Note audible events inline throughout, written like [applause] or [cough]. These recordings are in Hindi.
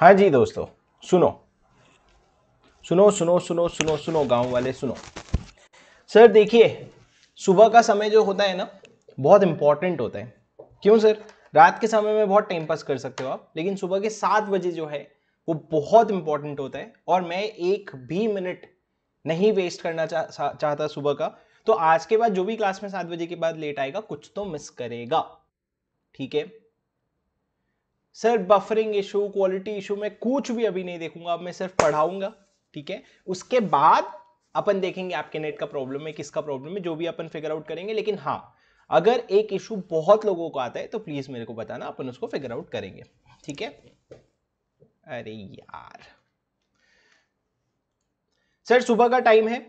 हाँ जी दोस्तों सुनो सुनो सुनो सुनो सुनो सुनो गांव वाले सुनो सर देखिए सुबह का समय जो होता है ना बहुत इंपॉर्टेंट होता है क्यों सर रात के समय में बहुत टाइम पास कर सकते हो आप लेकिन सुबह के सात बजे जो है वो बहुत इंपॉर्टेंट होता है और मैं एक भी मिनट नहीं वेस्ट करना चा, चाहता सुबह का तो आज के बाद जो भी क्लास में सात बजे के बाद लेट आएगा कुछ तो मिस करेगा ठीक है sir buffering issue quality issue में कुछ भी अभी नहीं देखूंगा अब मैं सिर्फ पढ़ाऊंगा ठीक है उसके बाद अपन देखेंगे आपके नेट का प्रॉब्लम है किसका प्रॉब्लम है जो भी अपन फिगर आउट करेंगे लेकिन हाँ अगर एक इशू बहुत लोगों को आता है तो प्लीज मेरे को बताना अपन उसको फिगर आउट करेंगे ठीक है अरे यार सर सुबह का टाइम है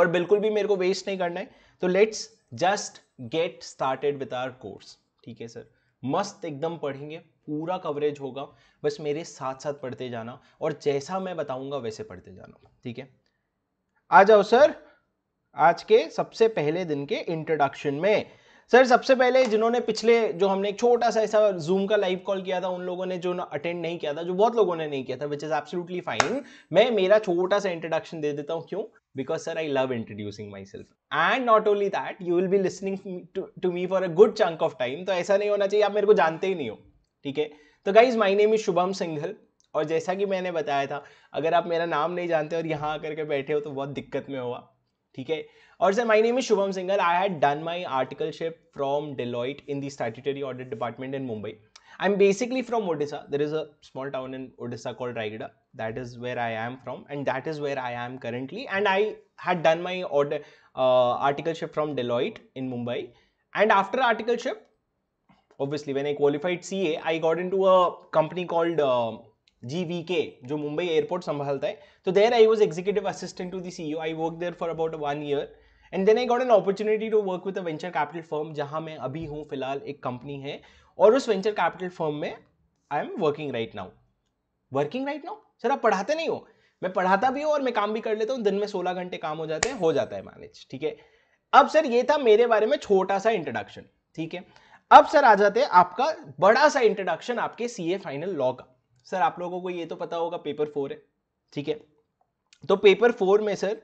और बिल्कुल भी मेरे को वेस्ट नहीं करना है तो let's just get started with our course ठीक है सर मस्त एकदम पढ़ेंगे पूरा कवरेज होगा बस मेरे साथ साथ पढ़ते जाना और जैसा मैं बताऊंगा वैसे पढ़ते जाना ठीक है आ जाओ सर आज के सबसे पहले दिन के इंट्रोडक्शन में सर सबसे पहले जिन्होंने पिछले जो हमने एक छोटा सा ऐसा जूम का लाइव कॉल किया था उन लोगों ने जो अटेंड नहीं किया था जो बहुत लोगों ने नहीं किया था विच इज एब्सोल्युटली फाइन मैं मेरा छोटा सा इंट्रोडक्शन दे देता हूँ क्यों because sir i love introducing myself and not only that you will be listening to, to me for a good chunk of time तो ऐसा नहीं होना चाहिए आप मेरे को जानते ही नहीं हो ठीक है तो guys my name is Shubham Singhal और जैसा कि मैंने बताया था अगर आप मेरा नाम नहीं जानते और यहाँ आकर के बैठे हो तो बहुत दिक्कत में हुआ ठीक है और sir my name is Shubham Singhal I had done my articleship from Deloitte in the statutory audit department in Mumbai I am basically from Odisha there is a small town in Odisha called Raigarh that is where i am from and that is where i am currently and i had done my order uh, articleship from deloitte in mumbai and after articleship obviously when i qualified ca i got into a company called uh, gvk jo mumbai airport sambhalta hai so there i was executive assistant to the ceo i worked there for about one year and then i got an opportunity to work with a venture capital firm jahan main abhi hu filhal ek company hai aur us venture capital firm mein i am working right now working right now sir आप पढ़ाते नहीं हो मैं पढ़ाता भी हूँ और मैं काम भी कर लेता हूँ दिन में सोलह घंटे काम हो जाते हैं हो जाता है मैनेज ठीक है अब सर ये था मेरे बारे में छोटा सा इंट्रोडक्शन ठीक है अब सर आ जाते हैं आपका बड़ा सा इंट्रोडक्शन आपके सी फाइनल लॉ का सर आप लोगों को ये तो पता होगा पेपर फोर है ठीक है तो पेपर फोर में सर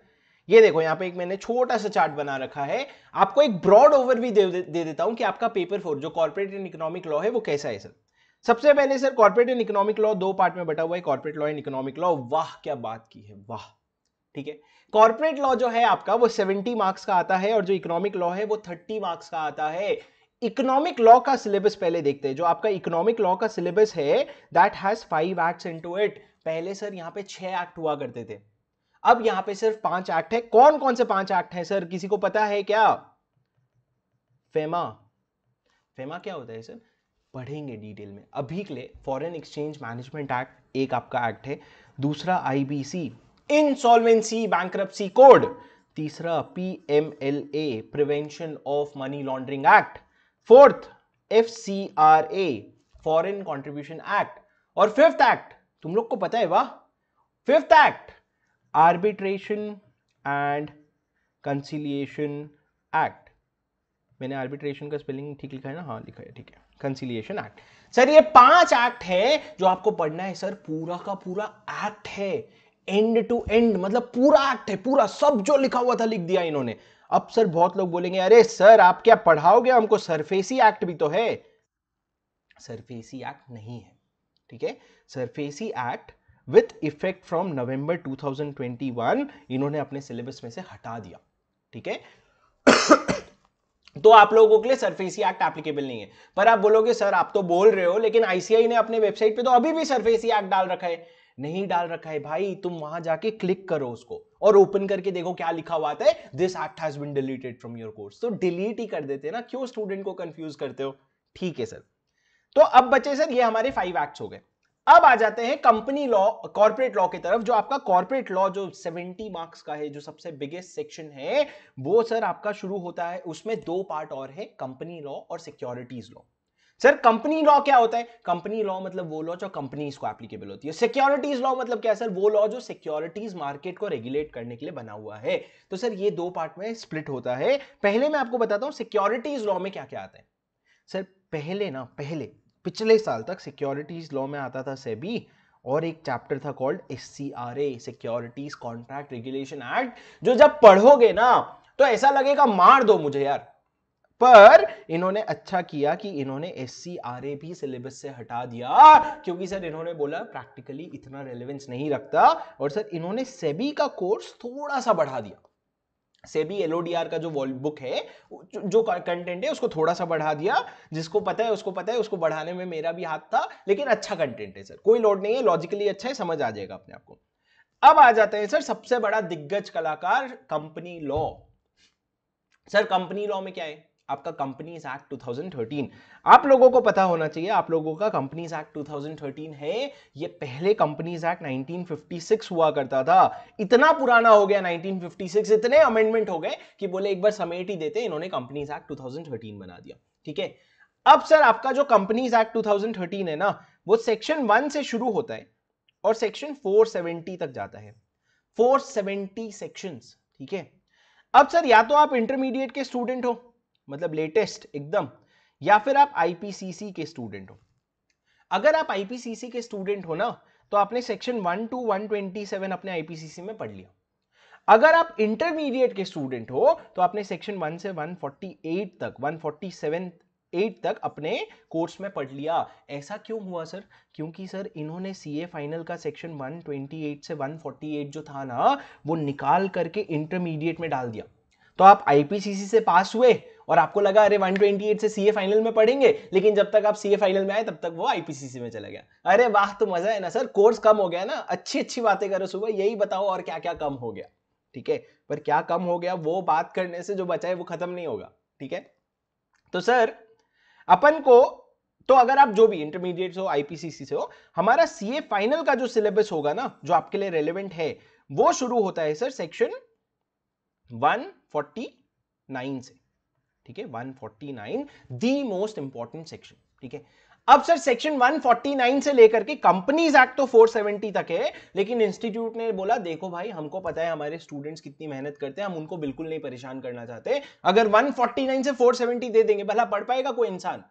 ये देखो यहाँ पे एक मैंने छोटा सा चार्ट बना रखा है आपको एक ब्रॉड भी दे, दे, दे देता हूँ कि आपका पेपर फोर जो कॉर्पोरेट एंड इकोनॉमिक लॉ है वो कैसा है सर सबसे पहले sir corporate and economic law दो पार्ट में बटा हुआ है corporate law and economic law वाह क्या बात की है वाह ठीक है कॉर्पोरेट लॉ जो है आपका वो 70 मार्क्स का आता है और जो इकोनॉमिक लॉ है वो 30 मार्क्स का आता है इकोनॉमिक लॉ का सिलेबस पहले देखते हैं जो आपका इकोनॉमिक लॉ का सिलेबस है that has five acts into it पहले सर यहाँ पे छह एक्ट हुआ करते थे अब यहाँ पे सिर्फ पांच एक्ट है कौन कौन से पांच एक्ट है सर किसी को पता है क्या फेमा फेमा क्या होता है सर पढ़ेंगे डिटेल में अभी के लिए फॉरेन एक्सचेंज मैनेजमेंट एक्ट एक आपका एक्ट है दूसरा आईबीसी इनसॉल्वेंसी बैंक कोड तीसरा PMLA prevention of money laundering act fourth FCRA foreign contribution act और फिफ्थ एक्ट तुम लोग को पता है वाह fifth act arbitration and conciliation act मैंने आर्बिट्रेशन का स्पेलिंग ठीक लिखा है ना हाँ लिखा है ठीक है कंसिलिएशन एक्ट सर ये पांच एक्ट है जो आपको पढ़ना है सर पूरा का पूरा एक्ट है एंड टू एंड मतलब पूरा एक्ट है पूरा सब जो लिखा हुआ था लिख दिया इन्होंने अब सर बहुत लोग बोलेंगे अरे सर आप क्या पढ़ाओगे हमको सरफेसी एक्ट भी तो है सरफेसी एक्ट नहीं है ठीक है SARFAESI act with effect from November 2021 इन्होंने अपने सिलेबस में से हटा दिया ठीक है तो आप लोगों के लिए सरफेसी एक्ट एप्लीकेबल नहीं है पर आप बोलोगे सर आप तो बोल रहे हो लेकिन आईसीआई ने अपने वेबसाइट पे तो अभी भी सरफेसी एक्ट डाल रखा है नहीं डाल रखा है भाई तुम वहां जाके क्लिक करो उसको और ओपन करके देखो क्या लिखा हुआ है this act has been deleted from your course तो डिलीट ही कर देते ना क्यों स्टूडेंट को कंफ्यूज करते हो ठीक है सर तो अब बचे सर ये हमारे फाइव एक्ट हो गए अब आ जाते हैं कंपनी लॉ कॉर्पोरेट लॉ की तरफ जो आपका कॉर्पोरेट लॉ जो 70 मार्क्स का है जो सबसे बिगेस्ट सेक्शन है वो सर आपका शुरू होता है उसमें दो पार्ट और है कंपनी लॉ और securities law sir company law क्या होता है कंपनी लॉ मतलब वो लॉ जो कंपनीज को एप्लीकेबल होती है सिक्योरिटीज लॉ मतलब क्या है सर वो लॉ जो सिक्योरिटीज मार्केट को रेगुलेट करने के लिए बना हुआ है तो सर ये दो पार्ट में स्प्लिट होता है पहले मैं आपको बताता हूं सिक्योरिटीज लॉ में क्या क्या आता है सर पहले ना पहले पिछले साल तक सिक्योरिटीज लॉ में आता था सेबी और एक चैप्टर था called as securities contract regulation act जो जब पढ़ोगे ना तो ऐसा लगेगा मार दो मुझे यार पर इन्होंने अच्छा किया कि इन्होंने एस सी आर ए भी सिलेबस से हटा दिया क्योंकि सर इन्होंने बोला प्रैक्टिकली इतना रेलेवेंस नहीं रखता और सर इन्होंने सेबी का कोर्स थोड़ा सा बढ़ा दिया से भी एल का जो वॉल बुक है जो कंटेंट है उसको थोड़ा सा बढ़ा दिया जिसको पता है उसको पता है उसको बढ़ाने में मेरा भी हाथ था लेकिन अच्छा कंटेंट है सर कोई लोड नहीं है लॉजिकली अच्छा है समझ आ जाएगा अपने आपको अब आ जाते हैं सर सबसे बड़ा दिग्गज कलाकार company law sir company law में क्या है आपका कंपनीज एक्ट 2013 आप लोगों को पता होना चाहिए आप लोगों का कंपनीज एक्ट 2013 है ये पहले कंपनीज एक्ट 1956 हुआ करता था इतना पुराना हो गया 1956 इतने अमेंडमेंट हो गए कि बोले एक बार समेट ही देते इन्होंने कंपनीज एक्ट 2013 बना दिया ठीक है अब सर आपका जो कंपनीज एक्ट 2013 है ना वो सेक्शन वन से शुरू होता है और सेक्शन 470 तक जाता है 470 सेक्शंस ठीक है अब सर या तो आप इंटरमीडिएट के स्टूडेंट हो मतलब लेटेस्ट एकदम या फिर आप आईपीसीसी के स्टूडेंट हो अगर आप आईपीसीसी के स्टूडेंट हो ना तो आपने section one two one twenty seven अपने आईपीसीसी में पढ़ लिया अगर आप इंटरमीडिएट के स्टूडेंट हो तो आपने सेक्शन वन से वन फोर्टी एट तक वन फोर्टी सेवन एट तक अपने कोर्स में पढ़ लिया ऐसा क्यों हुआ सर क्योंकि सर इन्होंने सी ए फाइनल का सेक्शन वन ट्वेंटी एट से वन फोर्टी एट जो था ना वो निकाल करके इंटरमीडिएट में डाल दिया तो आप आईपीसीसी से पास हुए और आपको लगा अरे 128 से सीए फाइनल में पढ़ेंगे लेकिन जब तक आप सीए फाइनल में आए तब तक वो आईपीसीसी में चला गया अरे वाह तो मजा है ना सर कोर्स कम हो गया ना अच्छी अच्छी बातें करो सुबह यही बताओ और क्या क्या कम हो गया ठीक है पर क्या कम हो गया वो बात करने से जो बचा है वो खत्म नहीं होगा ठीक है तो सर अपन को तो अगर आप जो भी इंटरमीडिएट हो आईपीसीसी से हो हमारा सीए फाइनल का जो सिलेबस होगा ना जो आपके लिए रेलिवेंट है वो शुरू होता है सर सेक्शन 149 से ठीक है 149 दी मोस्ट इंपॉर्टेंट सेक्शन ठीक है अब सर सेक्शन 149 से लेकर के कंपनीज एक्ट तो 470 तक है लेकिन इंस्टीट्यूट ने बोला देखो भाई हमको पता है हमारे स्टूडेंट्स कितनी मेहनत करते हैं हम उनको बिल्कुल नहीं परेशान करना चाहते अगर 149 से 470 दे देंगे भला पढ़ पाएगा कोई इंसान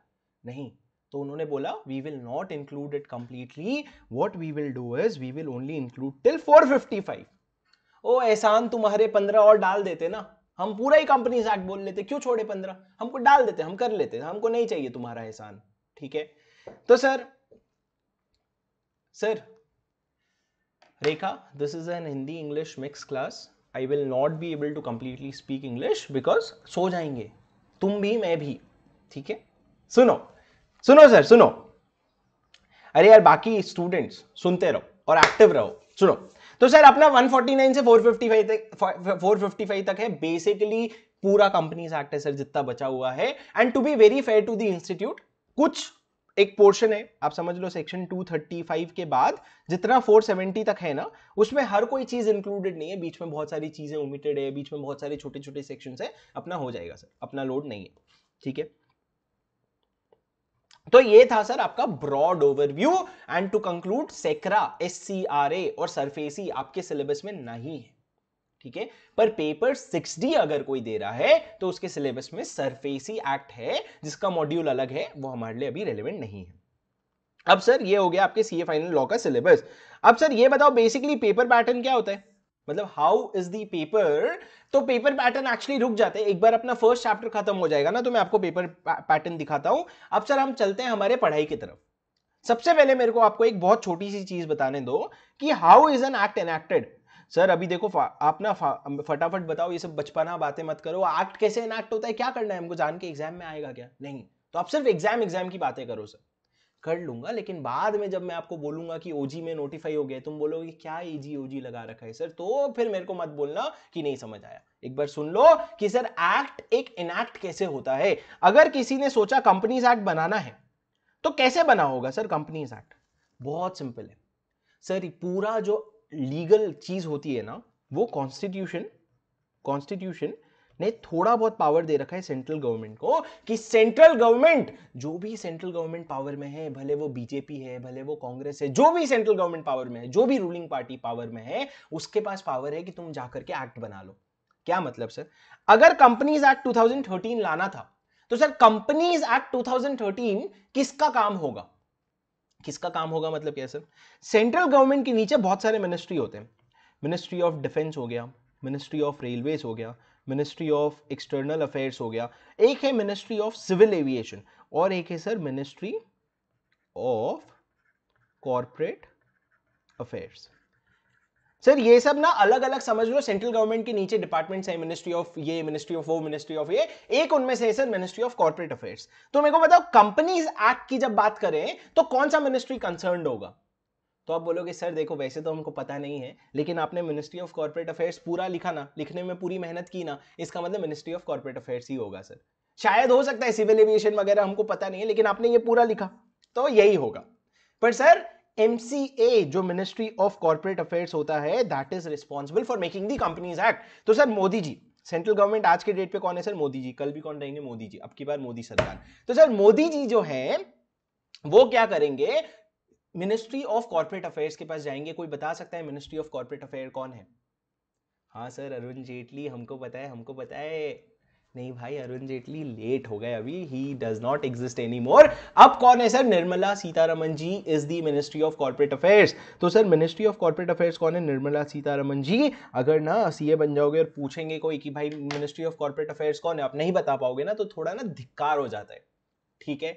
नहीं तो उन्होंने बोला we will not include it completely what we will do is we will only include till four oh Ehsaan तुम्हारे पंद्रह और डाल देते ना हम पूरा ही कंपनीज एक्ट बोल लेते क्यों छोड़े पंद्रह हमको डाल देते हम कर लेते हमको नहीं चाहिए तुम्हारा एहसान ठीक है तो sir sir Rekha this is an Hindi English mix class I will not be able to completely speak English because सो जाएंगे तुम भी मैं भी ठीक है सुनो सुनो सर सुनो अरे यार बाकी स्टूडेंट्स सुनते रहो और एक्टिव रहो सुनो तो सर अपना 149 से 455 तक 455 तक है बेसिकली पूरा कंपनीज एक्ट है सर जितना बचा हुआ है and to be very fair to the institute कुछ एक पोर्शन है आप समझ लो सेक्शन 235 के बाद जितना 470 तक है ना उसमें हर कोई चीज इंक्लूडेड नहीं है बीच में बहुत सारी चीजें ओमिटेड है बीच में बहुत सारे छोटे छोटे सेक्शन है अपना हो जाएगा सर अपना लोड नहीं है ठीक है तो ये था सर आपका broad overview and to conclude सेक्रा एस सी आर ए और सरफेसी e आपके सिलेबस में नहीं है ठीक है पर पेपर 6D अगर कोई दे रहा है तो उसके सिलेबस में सरफेसी एक्ट e है जिसका मॉड्यूल अलग है वो हमारे लिए अभी रेलिवेंट नहीं है अब सर ये हो गया आपके सीए फाइनल लॉ का सिलेबस अब सर ये बताओ बेसिकली पेपर पैटर्न क्या होता है मतलब हाउ इज दी पेपर तो पेपर पैटर्न एक्चुअली रुक जाते हैं एक बार अपना फर्स्ट चैप्टर खत्म हो जाएगा ना तो मैं आपको पेपर पैटर्न दिखाता हूं अब सर हम चलते हैं हमारे पढ़ाई की तरफ सबसे पहले मेरे को आपको एक बहुत छोटी सी चीज बताने दो कि how is an act enacted sir अभी देखो आप ना फटाफट बताओ ये सब बचपना बातें मत करो एक्ट कैसे एनएक्ट होता है क्या करना है हमको जान के एग्जाम में आएगा क्या नहीं तो आप सिर्फ एग्जाम एग्जाम की बातें करो सर कर लूंगा लेकिन बाद में जब मैं आपको बोलूंगा कि ओजी में नोटिफाई हो गया तुम बोलोगे क्या ईजी e ओजी लगा रखा है सर तो फिर मेरे को मत बोलना कि नहीं समझ आया एक बार सुन लो कि सर एक्ट एक इनैक्ट कैसे होता है अगर किसी ने सोचा कंपनीज एक्ट बनाना है तो कैसे बना होगा सर कंपनीज एक्ट बहुत सिंपल है सर पूरा जो लीगल चीज होती है ना वो कॉन्स्टिट्यूशन कॉन्स्टिट्यूशन ने थोड़ा बहुत पावर दे रखा है सेंट्रल गवर्नमेंट को कि सेंट्रल गवर्नमेंट जो भी सेंट्रल गवर्नमेंट पावर में है भले वो बीजेपी है भले वो कांग्रेस है जो भी सेंट्रल गवर्नमेंट पावर में है जो भी रूलिंग पार्टी पावर में है उसके पास पावर है कि तुम जाकर के एक्ट बना लो क्या मतलब सर अगर कंपनीज एक्ट 2013 लाना था तो सर कंपनीज एक्ट 2013 किसका काम होगा किसका काम होगा मतलब क्या सर सेंट्रल गवर्नमेंट के नीचे बहुत सारे मिनिस्ट्री होते हैं मिनिस्ट्री ऑफ डिफेंस हो गया मिनिस्ट्री ऑफ रेलवेज हो गया मिनिस्ट्री ऑफ एक्सटर्नल अफेयर्स हो गया एक है मिनिस्ट्री ऑफ सिविल एविएशन और एक है sir ministry of corporate affairs sir ये सब ना अलग अलग समझ लो सेंट्रल गवर्नमेंट के नीचे डिपार्टमेंट्स हैं मिनिस्ट्री ऑफ ये मिनिस्ट्री ऑफ वो मिनिस्ट्री ऑफ ये एक उनमें से है sir ministry of corporate affairs तो मेरे को बताओ कंपनीज एक्ट की जब बात करें तो कौन सा मिनिस्ट्री कंसर्न होगा तो आप बोलोगे सर देखो वैसे तो हमको पता नहीं है लेकिन आपने मिनिस्ट्री ऑफ कॉर्पोरेट अफेयर्स पूरा लिखा ना लिखने में पूरी मेहनत की ना इसका मतलब मिनिस्ट्री ऑफ कॉर्पोरेट अफेयर्स ही होगा सर शायद हो सकता है सिविल एविएशन वगैरह हमको पता नहीं है लेकिन आपने ये पूरा लिखा तो यही होगा पर सर एम जो मिनिस्ट्री ऑफ कॉर्पोरेट अफेयर्स होता है that is responsible for making the companies act तो sir Modi ji central government आज के डेट पे कौन है सर मोदी जी कल भी कौन रहेंगे मोदी जी अब की बार मोदी सरकार तो सर मोदी जी जो है वो क्या करेंगे मिनिस्ट्री ऑफ कॉर्पोरेट अफेयर्स के पास जाएंगे कोई बता सकता है मिनिस्ट्री ऑफ कॉरपोरेट अफेयर कौन है हाँ सर अरुण जेटली हमको बताए हमको बताए नहीं भाई अरुण जेटली लेट हो गए अभी ही does not exist any more अब कौन है sir Nirmala Sitharaman ji is the ministry of corporate affairs तो sir ministry of corporate affairs कौन है निर्मला सीतारमन जी अगर ना सीए बन जाओगे और पूछेंगे कोई कि भाई मिनिस्ट्री ऑफ कॉर्पोरेट अफेयर्स कौन है आप नहीं बता पाओगे ना तो थोड़ा ना धिक्कार हो जाता है ठीक है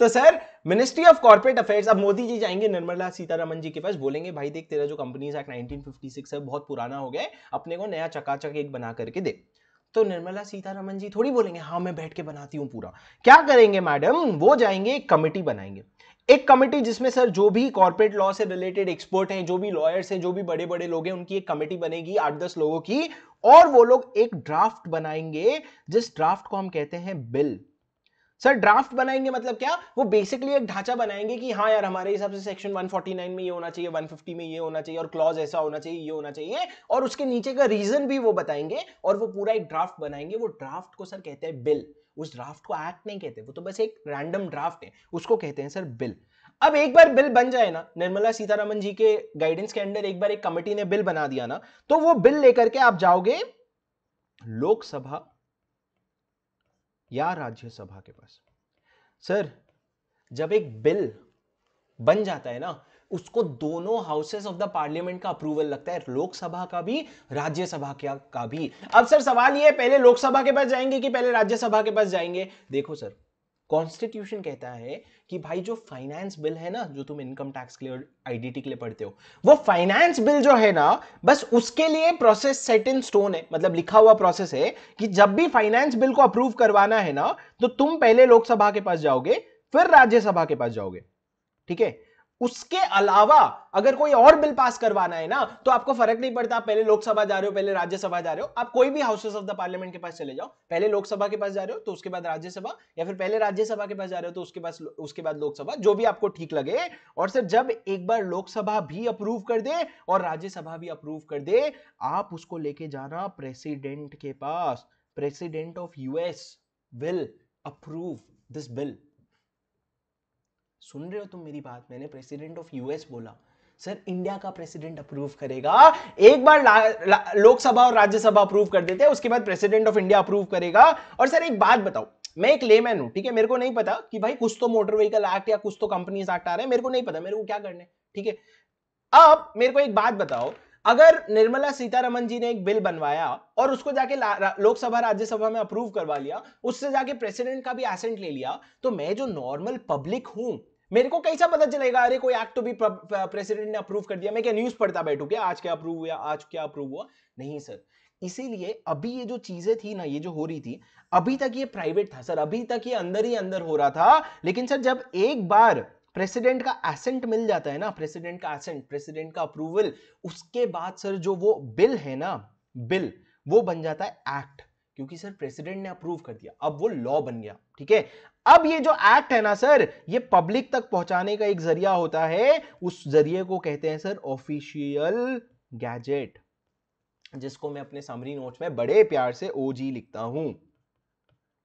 तो sir ministry of corporate affairs अब मोदी जी जाएंगे निर्मला सीतारमन जी के पास बोलेंगे भाई देख तेरा जो कंपनीज एक्ट 1956 है बहुत पुराना हो गया है अपने को नया चकाचक एक बना करके दे तो निर्मला सीतारमन जी थोड़ी बोलेंगे हाँ मैं बैठ के बनाती हूँ पूरा क्या करेंगे मैडम वो जाएंगे एक कमेटी बनाएंगे एक कमेटी जिसमें सर जो भी कॉर्पोरेट लॉ से रिलेटेड एक्सपर्ट हैं जो भी लॉयर्स हैं जो भी बड़े बड़े लोग हैं उनकी एक कमेटी बनेगी आठ दस लोगों की और वो लोग एक ड्राफ्ट बनाएंगे जिस ड्राफ्ट को हम कहते हैं बिल सर ड्राफ्ट बनाएंगे मतलब क्या वो बेसिकली एक ढांचा बनाएंगे कि हाँ यार हमारे हिसाब से सेक्शन 149 में ये होना चाहिए 150 में ये होना चाहिए और क्लॉज ऐसा होना चाहिए ये होना चाहिए और उसके नीचे का रीजन भी वो बताएंगे और वो पूरा एक ड्राफ्ट बनाएंगे वो ड्राफ्ट को सर कहते हैं बिल उस ड्राफ्ट को एक्ट नहीं कहते वो तो बस एक रैंडम ड्राफ्ट है उसको कहते हैं सर बिल अब एक बार बिल बन जाए ना निर्मला सीतारामन जी के गाइडेंस के अंडर एक बार एक कमेटी ने बिल बना दिया ना तो वो बिल लेकर के आप जाओगे लोकसभा या राज्यसभा के पास सर जब एक बिल बन जाता है ना उसको दोनों हाउसेस ऑफ द पार्लियामेंट का अप्रूवल लगता है लोकसभा का भी राज्यसभा का भी अब सर सवाल यह पहले लोकसभा के पास जाएंगे कि पहले राज्यसभा के पास जाएंगे देखो सर कॉन्स्टिट्यूशन कहता है कि भाई जो फाइनेंस बिल है ना जो तुम इनकम टैक्स के लिए आईडीटी के लिए पढ़ते हो वो फाइनेंस बिल जो है ना बस उसके लिए प्रोसेस सेट इन स्टोन है मतलब लिखा हुआ प्रोसेस है कि जब भी फाइनेंस बिल को अप्रूव करवाना है ना तो तुम पहले लोकसभा के पास जाओगे फिर राज्यसभा के पास जाओगे ठीक है उसके अलावा अगर कोई और बिल पास करवाना है ना तो आपको फर्क नहीं पड़ता आप पहले लोकसभा जा रहे हो पहले राज्यसभा जा रहे हो आप कोई भी हाउसेस ऑफ द पार्लियामेंट के पास चले जाओ पहले लोकसभा के पास जा रहे हो तो उसके बाद राज्यसभा या फिर पहले राज्यसभा के पास जा रहे हो तो उसके पास उसके बाद लोकसभा जो भी आपको ठीक लगे और सर जब एक बार लोकसभा भी अप्रूव कर दे और राज्यसभा भी अप्रूव कर दे आप उसको लेके जाना प्रेसिडेंट के पास president of US will approve this bill सुन रहे हो तुम मेरी बात मैंने प्रेसिडेंट ऑफ यूएस बोला सर इंडिया का प्रेसिडेंट अप्रूव करेगा एक बार लोकसभा और राज्यसभा अप्रूव कर देते हैं उसके बाद प्रेसिडेंट ऑफ इंडिया अप्रूव करेगा और सर एक बात बताओ मैं एक लेमैन हूं ठीक है मेरे को नहीं पता कि भाई कुछ तो मोटर व्हीकल एक्ट या कुछ तो कंपनीज एक्ट आ रहे हैं मेरे को नहीं पता मेरे को क्या करना है ठीक है अब मेरे को एक बात बताओ अगर निर्मला सीतारमन जी ने एक बिल बनवाया और उसको जाके लोकसभा राज्यसभा में अप्रूव करवा लिया उससे जाके प्रेसिडेंट का भी एसेंट ले लिया तो मैं जो नॉर्मल पब्लिक हूं मेरे को कैसा पता चलेगा अरे कोई एक्ट तो भी प्रेसिडेंट ने अप्रूव कर दिया मैं क्या न्यूज पढ़ता बैठू क्या आज क्या अप्रूव हुआ आज क्या अप्रूव हुआ नहीं सर इसीलिए अभी ये जो चीजें थी ना ये जो हो रही थी अभी तक ये प्राइवेट था सर अभी तक ये अंदर ही अंदर हो रहा था लेकिन सर जब एक बार प्रेसिडेंट का एसेंट मिल जाता है ना प्रेसिडेंट का एसेंट प्रेसिडेंट का अप्रूवल उसके बाद सर जो वो बिल है ना बिल वो बन जाता है एक्ट क्योंकि सर प्रेसिडेंट ने अप्रूव कर दिया अब वो लॉ बन गया ठीक है अब ये जो एक्ट है ना सर ये पब्लिक तक पहुंचाने का एक जरिया होता है उस जरिए को कहते हैं सर ऑफिशियल गैजेट जिसको मैं अपने समरी नोट में बड़े प्यार से ओजी लिखता हूं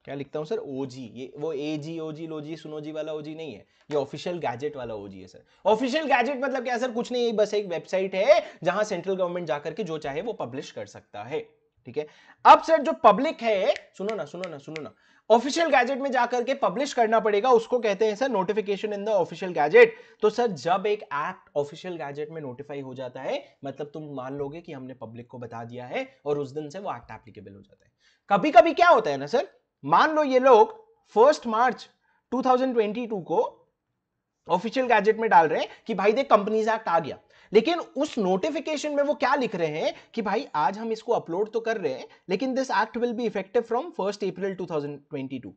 क्या लिखता हूँ सर ओजी ये वो ए जी ओ जी लोजी सुनोजी वाला ओजी नहीं है ये ऑफिशियल गैजेट वाला ओजी है सर ऑफिशियल गैजेट मतलब क्या सर कुछ नहीं बस एक वेबसाइट है जहां सेंट्रल गवर्नमेंट जाकर के जो चाहे वो पब्लिश कर सकता है ठीक है अब सर जो पब्लिक है सुनो ना सुनो ना सुनो ना ऑफिशियल गैजेट में जाकर के पब्लिश करना पड़ेगा उसको कहते हैं sir notification in the official gazette तो सर जब एक एक्ट ऑफिशियल गैजेट में नोटिफाई हो जाता है मतलब तुम मान लोगे कि हमने पब्लिक को बता दिया है और उस दिन से वो एक्ट एप्लीकेबल हो जाता है कभी कभी क्या होता है ना सर मान लो ये लोग फर्स्ट मार्च टू को ऑफिशियल गैजेट में डाल रहे हैं कि भाई देख कंपनीज एक्ट आ गया लेकिन उस नोटिफिकेशन में वो क्या लिख रहे हैं कि भाई आज हम इसको अपलोड तो कर रहे हैं लेकिन this act will be effective from first April 2022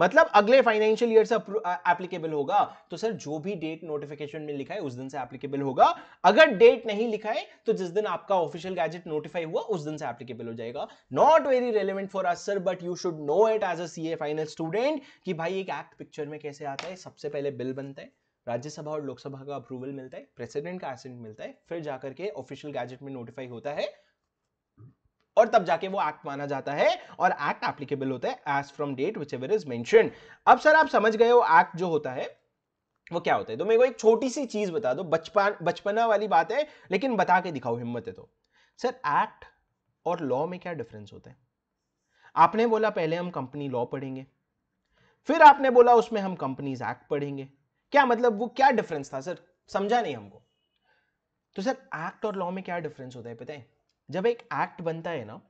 मतलब अगले फाइनेंशियल ईयर से एप्लीकेबल होगा तो सर जो भी डेट नोटिफिकेशन में लिखा है उस दिन से एप्लीकेबल होगा अगर डेट नहीं लिखा है तो जिस दिन आपका ऑफिशियल गैजेट नोटिफाई हुआ उस दिन से एप्लीकेबल हो जाएगा not very relevant for us sir but you should know it as a CA final student कि भाई एक एक्ट पिक्चर में कैसे आता है सबसे पहले बिल बनता है राज्यसभा और लोकसभा का अप्रूवल मिलता है प्रेसिडेंट का एसेंट मिलता है फिर जाकर के ऑफिशियल गैजेट में नोटिफाई होता है और तब जाके वो एक्ट माना जाता है और एक्ट एप्लीकेबल होता है as from date whichever is मैं अब सर आप समझ गए हो एक्ट जो होता है वो क्या होता है तो मेरे को एक छोटी सी चीज बता दो बचपन बचपना वाली बात है लेकिन बता के दिखाओ हिम्मत है तो सर एक्ट और लॉ में क्या डिफरेंस होता है आपने बोला पहले हम कंपनी लॉ पढ़ेंगे फिर आपने बोला उसमें हम कंपनीज एक्ट पढ़ेंगे क्या मतलब वो क्या डिफरेंस था सर समझा नहीं हमको तो सर एक्ट और लॉ में क्या डिफरेंस होता है पता है जब एक एक्ट बनता है ना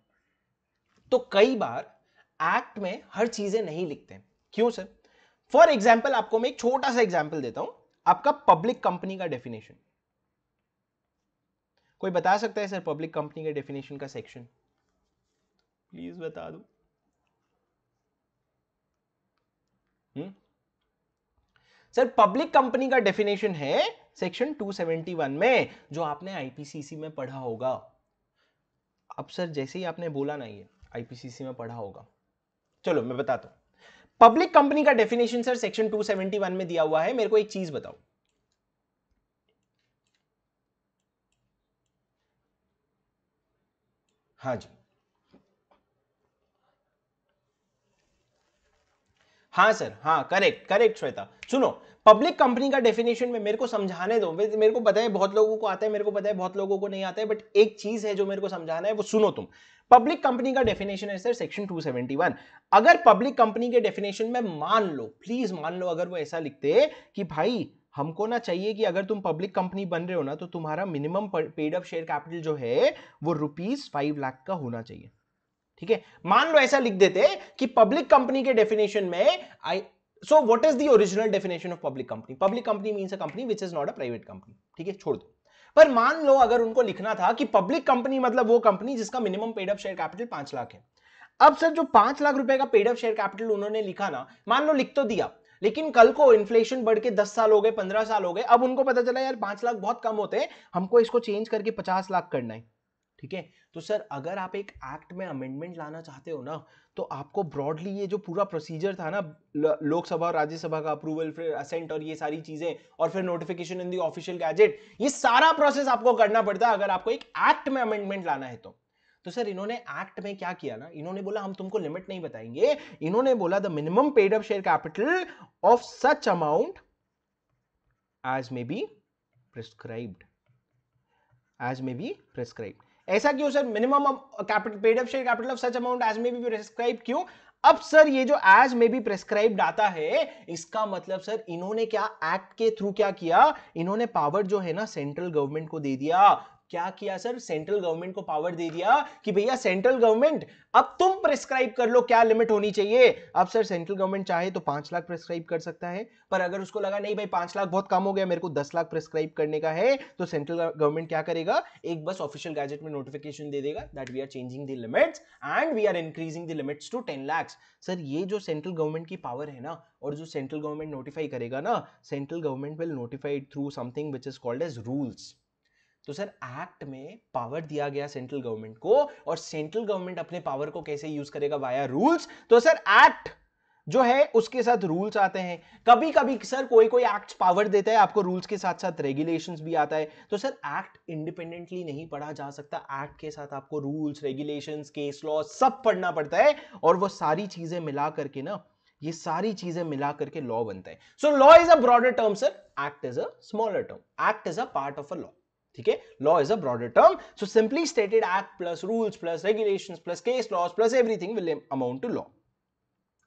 तो कई बार एक्ट में हर चीजें नहीं लिखते क्यों सर फॉर एग्जाम्पल आपको मैं एक छोटा सा एग्जाम्पल देता हूं आपका पब्लिक कंपनी का डेफिनेशन कोई बता सकता है सर पब्लिक कंपनी के डेफिनेशन का सेक्शन प्लीज बता दो हम्म? सर पब्लिक कंपनी का डेफिनेशन है सेक्शन 271 में जो आपने आईपीसीसी में पढ़ा होगा अब सर जैसे ही आपने बोला ना ये आईपीसीसी में पढ़ा होगा चलो मैं बताता हूं पब्लिक कंपनी का डेफिनेशन सर सेक्शन 271 में दिया हुआ है मेरे को एक चीज बताओ हाँ जी हाँ सर हाँ करेक्ट करेक्ट श्वेता सुनो पब्लिक कंपनी का डेफिनेशन में मेरे को समझाने दो मेरे को पता है बहुत लोगों को आता है मेरे को पता है बहुत लोगों को नहीं आता है बट एक चीज है जो मेरे को समझाना है वो सुनो तुम पब्लिक कंपनी का डेफिनेशन है सर सेक्शन 271 अगर पब्लिक कंपनी के डेफिनेशन में मान लो प्लीज मान लो अगर वो ऐसा लिखते कि भाई हमको ना चाहिए कि अगर तुम पब्लिक कंपनी बन रहे हो ना तो तुम्हारा minimum paid up share capital जो है वो रुपीज फाइव लाख का होना चाहिए ठीक है मान लो ऐसा लिख देते कि पब्लिक कंपनी के डेफिनेशन में I so what is the original definition of public company public company means a company which is not a private company ठीक है छोड़ दो पर मान लो अगर उनको लिखना था कि पब्लिक कंपनी मतलब वो कंपनी जिसका minimum paid up share capital पांच लाख है अब सर जो पांच लाख रुपए का पेड अप शेयर कैपिटल उन्होंने लिखा ना मान लो लिख तो दिया लेकिन कल को इन्फ्लेशन बढ़ के दस साल हो गए पंद्रह साल हो गए अब उनको पता चला यार पांच लाख बहुत कम होते हैं हमको इसको चेंज करके पचास लाख करना है ठीक है तो सर अगर आप एक एक्ट में अमेंडमेंट लाना चाहते हो ना तो आपको ब्रॉडली ये जो पूरा प्रोसीजर था ना लोकसभा और राज्यसभा का अप्रूवल फिर असेंट और ये सारी चीजें और फिर notification in the official gazette ये सारा प्रोसेस आपको करना पड़ता है अगर आपको एक एक्ट में अमेंडमेंट लाना है तो तो सर इन्होंने एक्ट में क्या किया ना इन्होंने बोला हम तुमको लिमिट नहीं बताएंगे इन्होंने बोला the minimum paid up share capital of such amount as may be prescribed as may be prescribed ऐसा क्यों sir minimum paid of share capital of such amount as may be prescribe क्यों अब सर ये जो एज मे बी प्रेस्क्राइब आता है इसका मतलब सर इन्होंने क्या एक्ट के थ्रू क्या किया इन्होंने पावर जो है ना सेंट्रल गवर्नमेंट को दे दिया क्या किया सर सेंट्रल गवर्नमेंट को पावर दे दिया कि भैया सेंट्रल गवर्नमेंट अब तुम प्रिस्क्राइब कर लो क्या लिमिट होनी चाहिए अब सर सेंट्रल गवर्नमेंट चाहे तो पांच लाख प्रिस्क्राइब कर सकता है पर अगर उसको लगा नहीं भाई पांच लाख बहुत कम हो गया मेरे को दस लाख प्रिस्क्राइब करने का है तो सेंट्रल गवर्नमेंट क्या करेगा एक बस ऑफिशियल गैजेट में नोटिफिकेशन दे देगा that we are changing the limits and we are increasing the limits to ten lakhs sir ये जो सेंट्रल गवर्नमेंट की पावर है ना और जो सेंट्रल गवर्नमेंट नोटिफाई करेगा ना central government will notified through something which is called as rules तो सर एक्ट में पावर दिया गया सेंट्रल गवर्नमेंट को और सेंट्रल गवर्नमेंट अपने पावर को कैसे यूज करेगा वाया रूल्स तो सर एक्ट जो है उसके साथ रूल्स आते हैं कभी कभी सर कोई कोई एक्ट पावर देता है आपको रूल्स के साथ साथ रेगुलेशन भी आता है तो सर एक्ट इंडिपेंडेंटली नहीं पढ़ा जा सकता एक्ट के साथ आपको रूल्स रेगुलेशन केस लॉ सब पढ़ना पड़ता है और वो सारी चीजें मिला करके ना ये सारी चीजें मिला करके लॉ बनता है so law is a broader term sir act is a smaller term act is a part of a law ठीक है law is a broader term so simply stated act plus rules plus regulation plus case laws plus everything will amount to law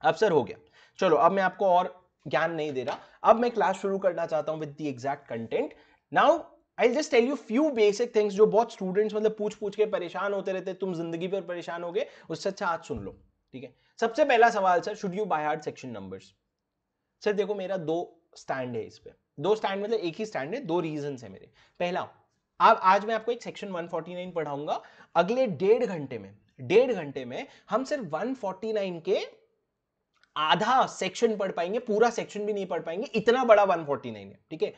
अब सर हो गया चलो अब मैं आपको और ज्ञान नहीं दे रहा अब मैं क्लास शुरू करना चाहता हूं with the exact content now I just tell you few basic things जो बहुत स्टूडेंट्स मतलब पूछ पूछ के परेशान होते रहते तुम जिंदगी पर परेशान हो गए उससे अच्छा आज सुन लो ठीक है सबसे पहला सवाल sir should you by heart section numbers sir देखो मेरा दो स्टैंड है इस पर दो स्टैंड मतलब एक ही स्टैंड है दो रीजन है मेरे पहला आप आज मैं आपको एक सेक्शन 149 पढ़ाऊंगा अगले डेढ़ घंटे में डेढ़ घंटे में हम सिर्फ 149 के आधा सेक्शन पढ़ पाएंगे पूरा सेक्शन भी नहीं पढ़ पाएंगे इतना बड़ा 149 है ठीक है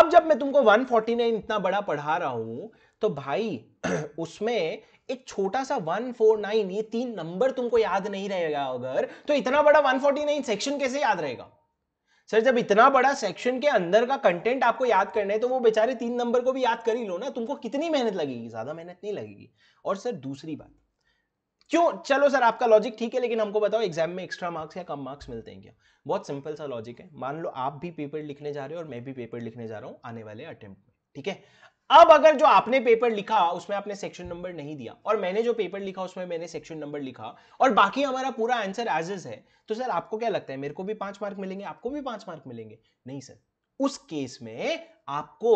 अब जब मैं तुमको 149 इतना बड़ा पढ़ा रहा हूं तो भाई [clears throat] उसमें एक छोटा सा 149 ये तीन नंबर तुमको याद नहीं रहेगा अगर तो इतना बड़ा 149 सेक्शन कैसे याद रहेगा सर जब इतना बड़ा सेक्शन के अंदर का कंटेंट आपको याद करना है तो वो बेचारे तीन नंबर को भी याद कर ही लो ना तुमको कितनी मेहनत लगेगी ज्यादा मेहनत नहीं लगेगी और सर दूसरी बात क्यों चलो सर आपका लॉजिक ठीक है लेकिन हमको बताओ एग्जाम में एक्स्ट्रा मार्क्स या कम मार्क्स मिलते हैं क्या बहुत सिंपल सा लॉजिक है मान लो आप भी पेपर लिखने जा रहे हो और मैं भी पेपर लिखने जा रहा हूँ आने वाले अटेम्प्ट में ठीक है अब अगर जो आपने पेपर लिखा उसमें आपने सेक्शन नंबर नहीं दिया और मैंने जो पेपर लिखा उसमें मैंने सेक्शन नंबर लिखा और बाकी हमारा पूरा आंसर एज इज है तो सर आपको क्या लगता है मेरे को भी पांच मार्क मिलेंगे आपको भी पांच मार्क मिलेंगे नहीं सर उस केस में आपको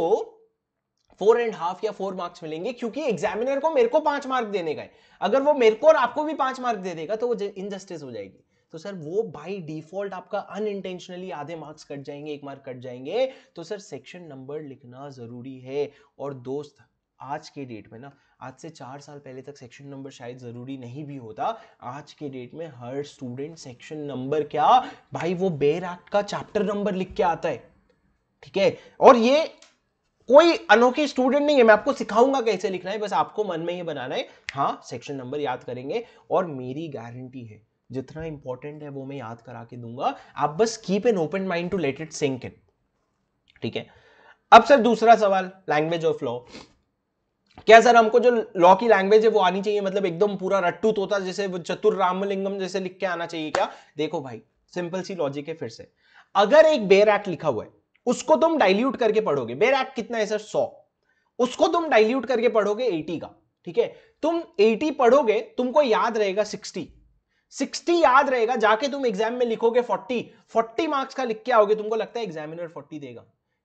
फोर एंड हाफ या फोर मार्क्स मिलेंगे क्योंकि एग्जामिनर को मेरे को पांच मार्क देने का है अगर वो मेरे को और आपको भी पांच मार्क दे देगा तो वो इनजस्टिस हो जाएगी तो सर वो बाई डिफॉल्ट आपका अन इंटेंशनली आधे मार्क्स कट जाएंगे एक मार्क कट जाएंगे तो सर सेक्शन नंबर लिखना ज़रूरी है और दोस्त आज के डेट में ना आज से चार साल पहले तक सेक्शन नंबर शायद ज़रूरी नहीं भी होता आज के डेट में हर स्टूडेंट सेक्शन नंबर क्या भाई वो बेर एक्ट का चैप्टर नंबर लिख के आता है ठीक है और ये कोई अनोखी स्टूडेंट नहीं है मैं आपको सिखाऊंगा कैसे लिखना है बस आपको मन में ये बनाना है हाँ सेक्शन नंबर याद करेंगे और मेरी गारंटी है जितना इंपॉर्टेंट है वो मैं याद करा के दूंगा आप बस keep an open mind to let it sink in ठीक है अब सर दूसरा सवाल लैंग्वेज ऑफ लॉ क्या सर हमको जो लॉ की लैंग्वेज है वो आनी चाहिए मतलब एकदम पूरा रट्टू तोता जैसे चतुर रामलिंगम जैसे लिख के आना चाहिए क्या देखो भाई सिंपल सी लॉजिक है फिर से अगर एक बेर एक्ट लिखा हुआ है उसको तुम डाइल्यूट करके पढ़ोगे बेर एक्ट कितना है सर सौ उसको तुम डाइल्यूट करके पढ़ोगे एटी का ठीक है तुम एटी पढ़ोगे तुमको याद रहेगा सिक्सटी सिक्सटी याद रहेगा जाके तुम एग्जाम में लिखोगे फोर्टी फोर्टी मार्क्स का लिख के आओगे तुमको लगता है एग्जामिनर फोर्टी देगा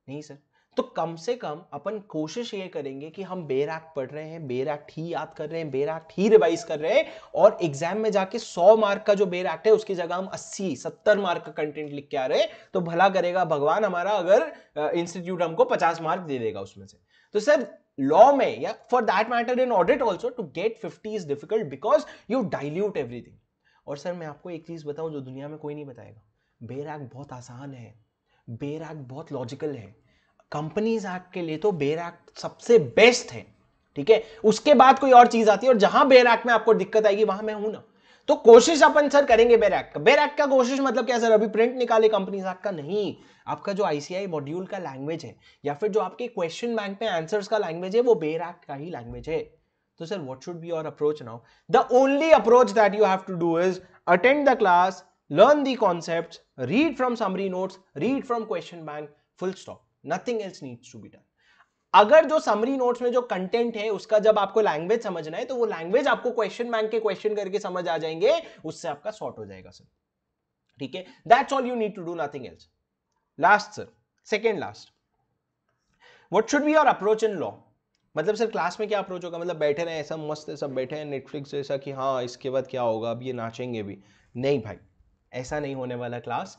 नहीं सर तो कम से कम अपन कोशिश ये करेंगे कि हम बेर एक्ट पढ़ रहे हैं बेर एक्ट ही याद कर रहे हैं बेर एक्ट ही रिवाइज कर रहे हैं और एग्जाम में जाके 100 मार्क का जो बेर एक्ट है उसकी जगह हम 80 70 मार्क का कंटेंट लिख के आ रहे हैं तो भला करेगा भगवान हमारा अगर इंस्टीट्यूट हमको 50 मार्क दे देगा उसमें से तो सर लॉ में या for that matter in audit also to get fifty is difficult because you dilute everything और सर मैं आपको एक चीज़ बताऊँ जो दुनिया में कोई नहीं बताएगा बेर एक्ट बहुत आसान है बेर एक्ट बहुत लॉजिकल है कंपनीज एक्ट के लिए तो बेर एक्ट सबसे बेस्ट है ठीक है उसके बाद कोई और चीज आती है और जहां बेर एक्ट में आपको दिक्कत आएगी वहां मैं हूं ना तो कोशिश अपन सर करेंगे बेर एक्ट का बेर एक्ट का कोशिश मतलब क्या सर अभी प्रिंट निकाले कंपनीज एक्ट का नहीं आपका जो आईसीआई मॉड्यूल का लैंग्वेज है या फिर जो आपके क्वेश्चन बैंक में आंसर्स का लैंग्वेज है वो बेर एक्ट का ही लैंग्वेज है तो sir what should be your approach now the only approach that you have to do is attend the class learn the concept read from summary notes read from question bank full stop nothing else needs to be done अगर जो समरी नोट्स में जो कंटेंट है उसका जब आपको लैंग्वेज समझना है तो वो लैंग्वेज आपको क्वेश्चन बैंक के क्वेश्चन करके समझ आ जाएंगे उससे आपका सॉर्ट हो जाएगा सर ठीक है that's all you need to do nothing else last sir second last what should be your approach in law मतलब सर क्लास में क्या अप्रोच होगा मतलब बैठे रहे सब मस्त सब बैठे हैं नेटफ्लिक्स जैसा कि हाँ इसके बाद क्या होगा अब ये नाचेंगे भी नहीं भाई ऐसा नहीं होने वाला क्लास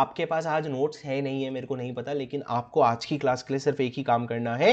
आपके पास आज नोट्स है नहीं है मेरे को नहीं पता लेकिन आपको आज की क्लास के लिए सिर्फ एक ही काम करना है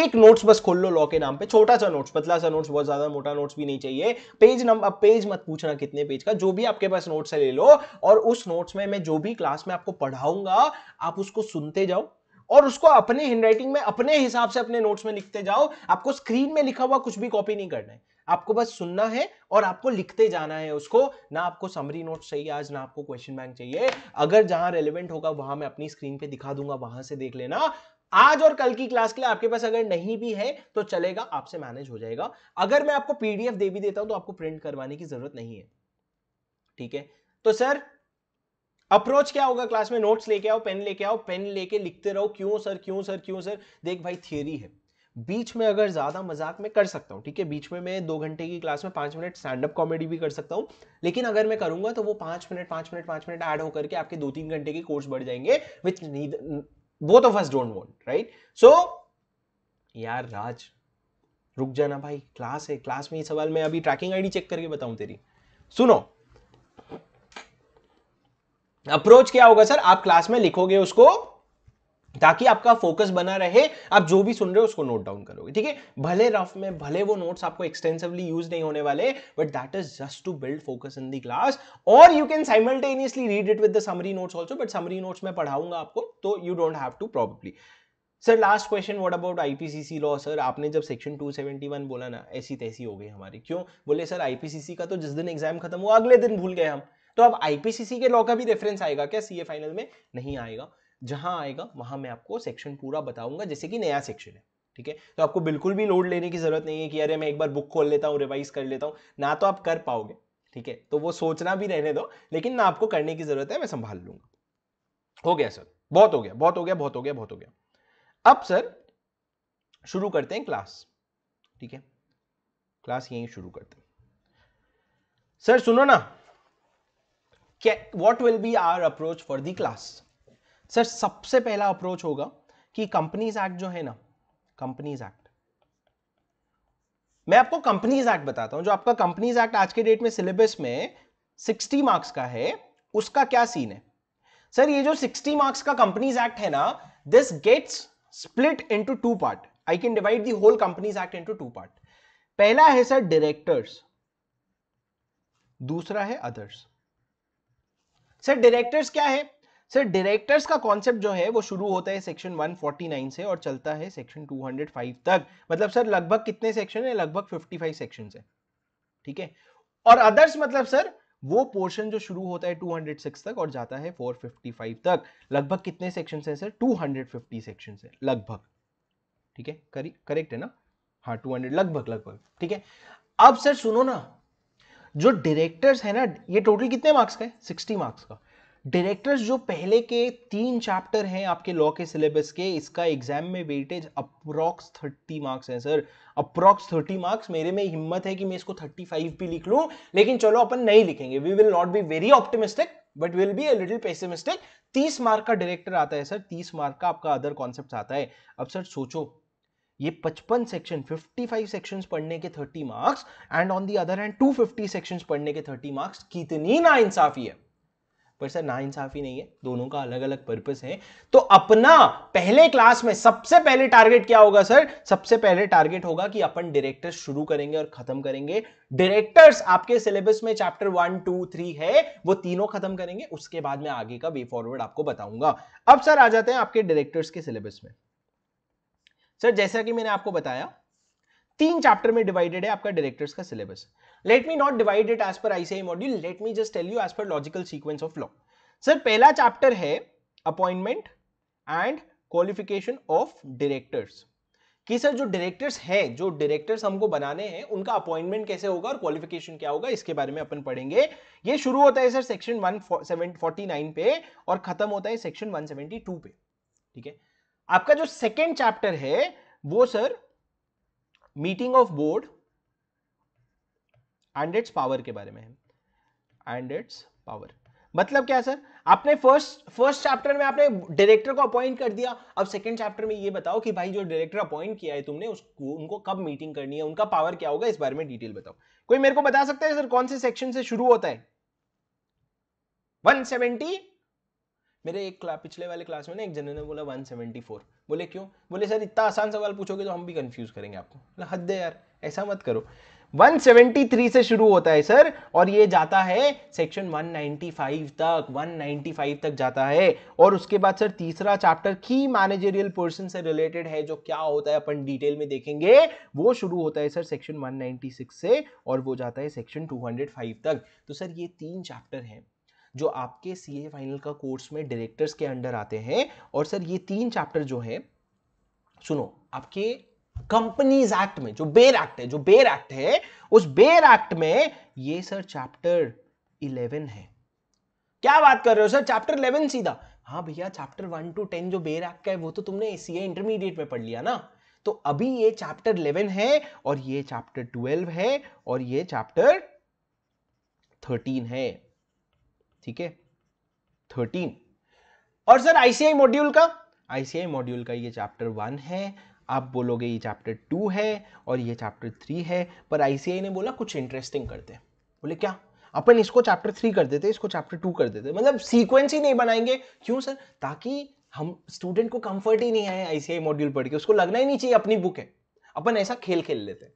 एक नोट्स बस खोल लो लॉ के नाम पे छोटा सा नोट्स पतला सा नोट्स बहुत ज्यादा मोटा नोट्स भी नहीं चाहिए पेज नंबर पेज मत पूछना कितने पेज का जो भी आपके पास नोट्स है ले लो और उस नोट्स में मैं जो भी क्लास में आपको पढ़ाऊंगा आप उसको सुनते जाओ और उसको अपने हैंडराइटिंग में अपने हिसाब से अपने नोट्स में लिखते जाओ आपको स्क्रीन में लिखा हुआ कुछ भी कॉपी नहीं करना है आपको बस सुनना है और आपको लिखते जाना है उसको ना आपको समरी नोट चाहिए आज ना आपको क्वेश्चन बैंक चाहिए अगर जहां रेलिवेंट होगा वहां मैं अपनी स्क्रीन पे दिखा दूंगा वहां से देख लेना आज और कल की क्लास के लिए आपके पास अगर नहीं भी है तो चलेगा आपसे मैनेज हो जाएगा अगर मैं आपको पीडीएफ दे भी देता हूं तो आपको प्रिंट करवाने की जरूरत नहीं है ठीक है तो सर अप्रोच क्या होगा क्लास में नोट्स लेके आओ पेन लेके आओ पेन लेके लिखते रहो क्यों सर क्यों सर क्यों सर देख भाई थियरी है बीच में अगर ज्यादा मजाक में कर सकता हूँ ठीक है बीच में मैं दो घंटे की क्लास में पांच मिनट स्टैंड अप कॉमेडी भी कर सकता हूँ लेकिन अगर मैं करूंगा तो वो पांच मिनट पांच मिनट पांच मिनट ऐड होकर के आपके दो तीन घंटे के कोर्स बढ़ जाएंगे which both of us don't want right so यार राज रुक जाना भाई क्लास है क्लास में ये सवाल मैं अभी ट्रैकिंग आईडी चेक करके बताऊं तेरी सुनो अप्रोच क्या होगा सर आप क्लास में लिखोगे उसको ताकि आपका फोकस बना रहे आप जो भी सुन रहे हो उसको नोट डाउन करोगे ठीक है भले रफ में भले वो नोट्स आपको एक्सटेंसिवली यूज नहीं होने वाले but that is just to build focus in the class और you can simultaneously read it with the summary notes also but summary notes में पढ़ाऊंगा आपको तो you don't have to probably sir last question what about IPCC law sir आपने जब सेक्शन 271 बोला ना ऐसी तैसी हो गई हमारी क्यों बोले सर आईपीसीसी का तो जिस दिन एग्जाम खत्म हुआ अगले दिन भूल गए हम तो अब आईपीसीसी के लॉ का भी रेफरेंस आएगा क्या सीए फाइनल में नहीं आएगा जहां आएगा वहां मैं आपको सेक्शन पूरा बताऊंगा जैसे कि नया सेक्शन है ठीक है तो आपको बिल्कुल भी लोड लेने की जरूरत नहीं है कि अरे मैं एक बार बुक खोल लेता हूँ रिवाइज कर लेता हूँ ना तो आप कर पाओगे ठीक है तो वो सोचना भी रहने दो लेकिन ना आपको करने की जरूरत है मैं संभाल लूंगा हो गया सर बहुत हो गया बहुत हो गया बहुत हो गया बहुत हो गया अब सर शुरू करते हैं क्लास ठीक है क्लास यहीं शुरू करते हैं सर सुनो ना what will be our approach for the class sir सबसे पहला अप्रोच होगा कि कंपनीज एक्ट जो है ना कंपनीज एक्ट मैं आपको कंपनीज एक्ट बताता हूं जो आपका कंपनीज एक्ट आज के डेट में सिलेबस में 60 मार्क्स का है उसका क्या सीन है सर ये जो 60 मार्क्स का कंपनीज एक्ट है ना this gets split into two part I can divide the whole companies act into two part पहला है सर डायरेक्टर्स दूसरा है अदर्स सर डायरेक्टर्स क्या है सर डायरेक्टर्स का कॉन्सेप्ट जो है वो शुरू होता है सेक्शन 149 से और चलता है सेक्शन 205 तक मतलब सर लगभग कितने सेक्शन है लगभग 55 फाइव सेक्शन है ठीक है और अदर्स मतलब सर वो पोर्शन जो शुरू होता है 206 तक और जाता है 455 तक लगभग कितने सेक्शन है सर 250 सेक्शन है लगभग ठीक है करेक्ट है ना हाँ 200 लगभग लगभग ठीक है अब सर सुनो ना जो डायरेक्टर्स है ना ये टोटल कितने मार्क्स का है सिक्सटी मार्क्स का डायरेक्टर्स जो पहले के तीन चैप्टर हैं आपके लॉ के सिलेबस के इसका एग्जाम में वेटेज अप्रॉक्स थर्टी मार्क्स है सर अप्रॉक्स थर्टी मार्क्स मेरे में हिम्मत है कि मैं इसको थर्टी फाइव भी लिख लूं लेकिन चलो अपन नहीं लिखेंगे we will not be very optimistic but will be a little pessimistic तीस मार्क का डायरेक्टर आता है सर तीस मार्क का आपका अदर कॉन्सेप्ट आता है अब सर सोचो ये 55 सेक्शन 55 सेक्शंस पढ़ने के 30 marks and on the other hand 250 sections पढ़ने के 30 मार्क्स कितनी ना इंसाफी है पर सर ना इंसाफी नहीं है दोनों का अलग अलग पर्पस है तो अपना पहले क्लास में सबसे पहले टारगेट क्या होगा सर सबसे पहले टारगेट होगा कि अपन डायरेक्टर्स शुरू करेंगे और खत्म करेंगे डायरेक्टर्स आपके सिलेबस में चैप्टर वन टू थ्री है वो तीनों खत्म करेंगे उसके बाद में आगे का वे फॉरवर्ड आपको बताऊंगा अब सर आ जाते हैं आपके डायरेक्टर्स के सिलेबस में सर जैसा कि मैंने आपको बताया तीन चैप्टर में डिवाइडेड है आपका डायरेक्टर्स का syllabus let me not divide it as per ICI module let me just tell you as per logical sequence of law sir पहला चैप्टर है appointment and qualification of directors कि सर जो डायरेक्टर्स हैं जो डायरेक्टर्स हमको बनाने हैं उनका अपॉइंटमेंट कैसे होगा और क्वालिफिकेशन क्या होगा इसके बारे में अपन पढ़ेंगे ये शुरू होता है सर सेक्शन 149 पे और खत्म होता है सेक्शन 172 पे ठीक है आपका जो सेकेंड चैप्टर है वो sir meeting of board and its power के बारे में है एंड इट्स पावर मतलब क्या सर आपने फर्स्ट फर्स्ट चैप्टर में आपने डायरेक्टर को अपॉइंट कर दिया अब सेकंड चैप्टर में ये बताओ कि भाई जो डायरेक्टर अपॉइंट किया है तुमने उसको उनको कब मीटिंग करनी है उनका पावर क्या होगा इस बारे में डिटेल बताओ कोई मेरे को बता सकता है सर कौन से सेक्शन से शुरू होता है 170 मेरे एक क्ला, पिछले वाले क्लास में ना एक जने ने बोला 174 बोले क्यों बोले सर इतना आसान सवाल पूछोगे तो हम भी कंफ्यूज करेंगे आपको बोला हद यार ऐसा मत करो 173 से शुरू होता है सर और ये जाता है सेक्शन 195 तक 195 तक जाता है और उसके बाद सर तीसरा चैप्टर की मैनेजरियल पोर्शन से रिलेटेड है जो क्या होता है अपन डिटेल में देखेंगे वो शुरू होता है सर सेक्शन 196 से और वो जाता है सेक्शन 205 तक तो सर ये तीन चैप्टर हैं जो आपके सीए फाइनल का कोर्स में डायरेक्टर्स के अंडर आते हैं और सर ये तीन चैप्टर जो है सुनो आपके कंपनीज एक्ट में जो बेर एक्ट है जो बेर एक्ट है उस बेर एक्ट में ये सर चैप्टर इलेवन है क्या बात कर रहे हो सर चैप्टर इलेवन सीधा हाँ भैया चैप्टर वन टू टेन जो बेर एक्ट का है वो तो तुमने सीए इंटरमीडिएट में पढ़ लिया ना तो अभी ये चैप्टर इलेवन है और ये चैप्टर ट्वेल्व है और ये चैप्टर थर्टीन है ठीक है थर्टीन और सर आईसीआई मॉड्यूल का आईसीआई मॉड्यूल का ये चैप्टर वन है आप बोलोगे ये चैप्टर टू है और ये चैप्टर थ्री है पर आईसीआई ने बोला कुछ इंटरेस्टिंग करते हैं बोले क्या अपन इसको चैप्टर थ्री कर देते इसको चैप्टर टू कर देते मतलब सीक्वेंस ही नहीं बनाएंगे क्यों सर ताकि हम स्टूडेंट को कंफर्ट ही नहीं आए आईसीआई मॉड्यूल पढ़ के उसको लगना ही नहीं चाहिए अपनी बुक है अपन ऐसा खेल खेल लेते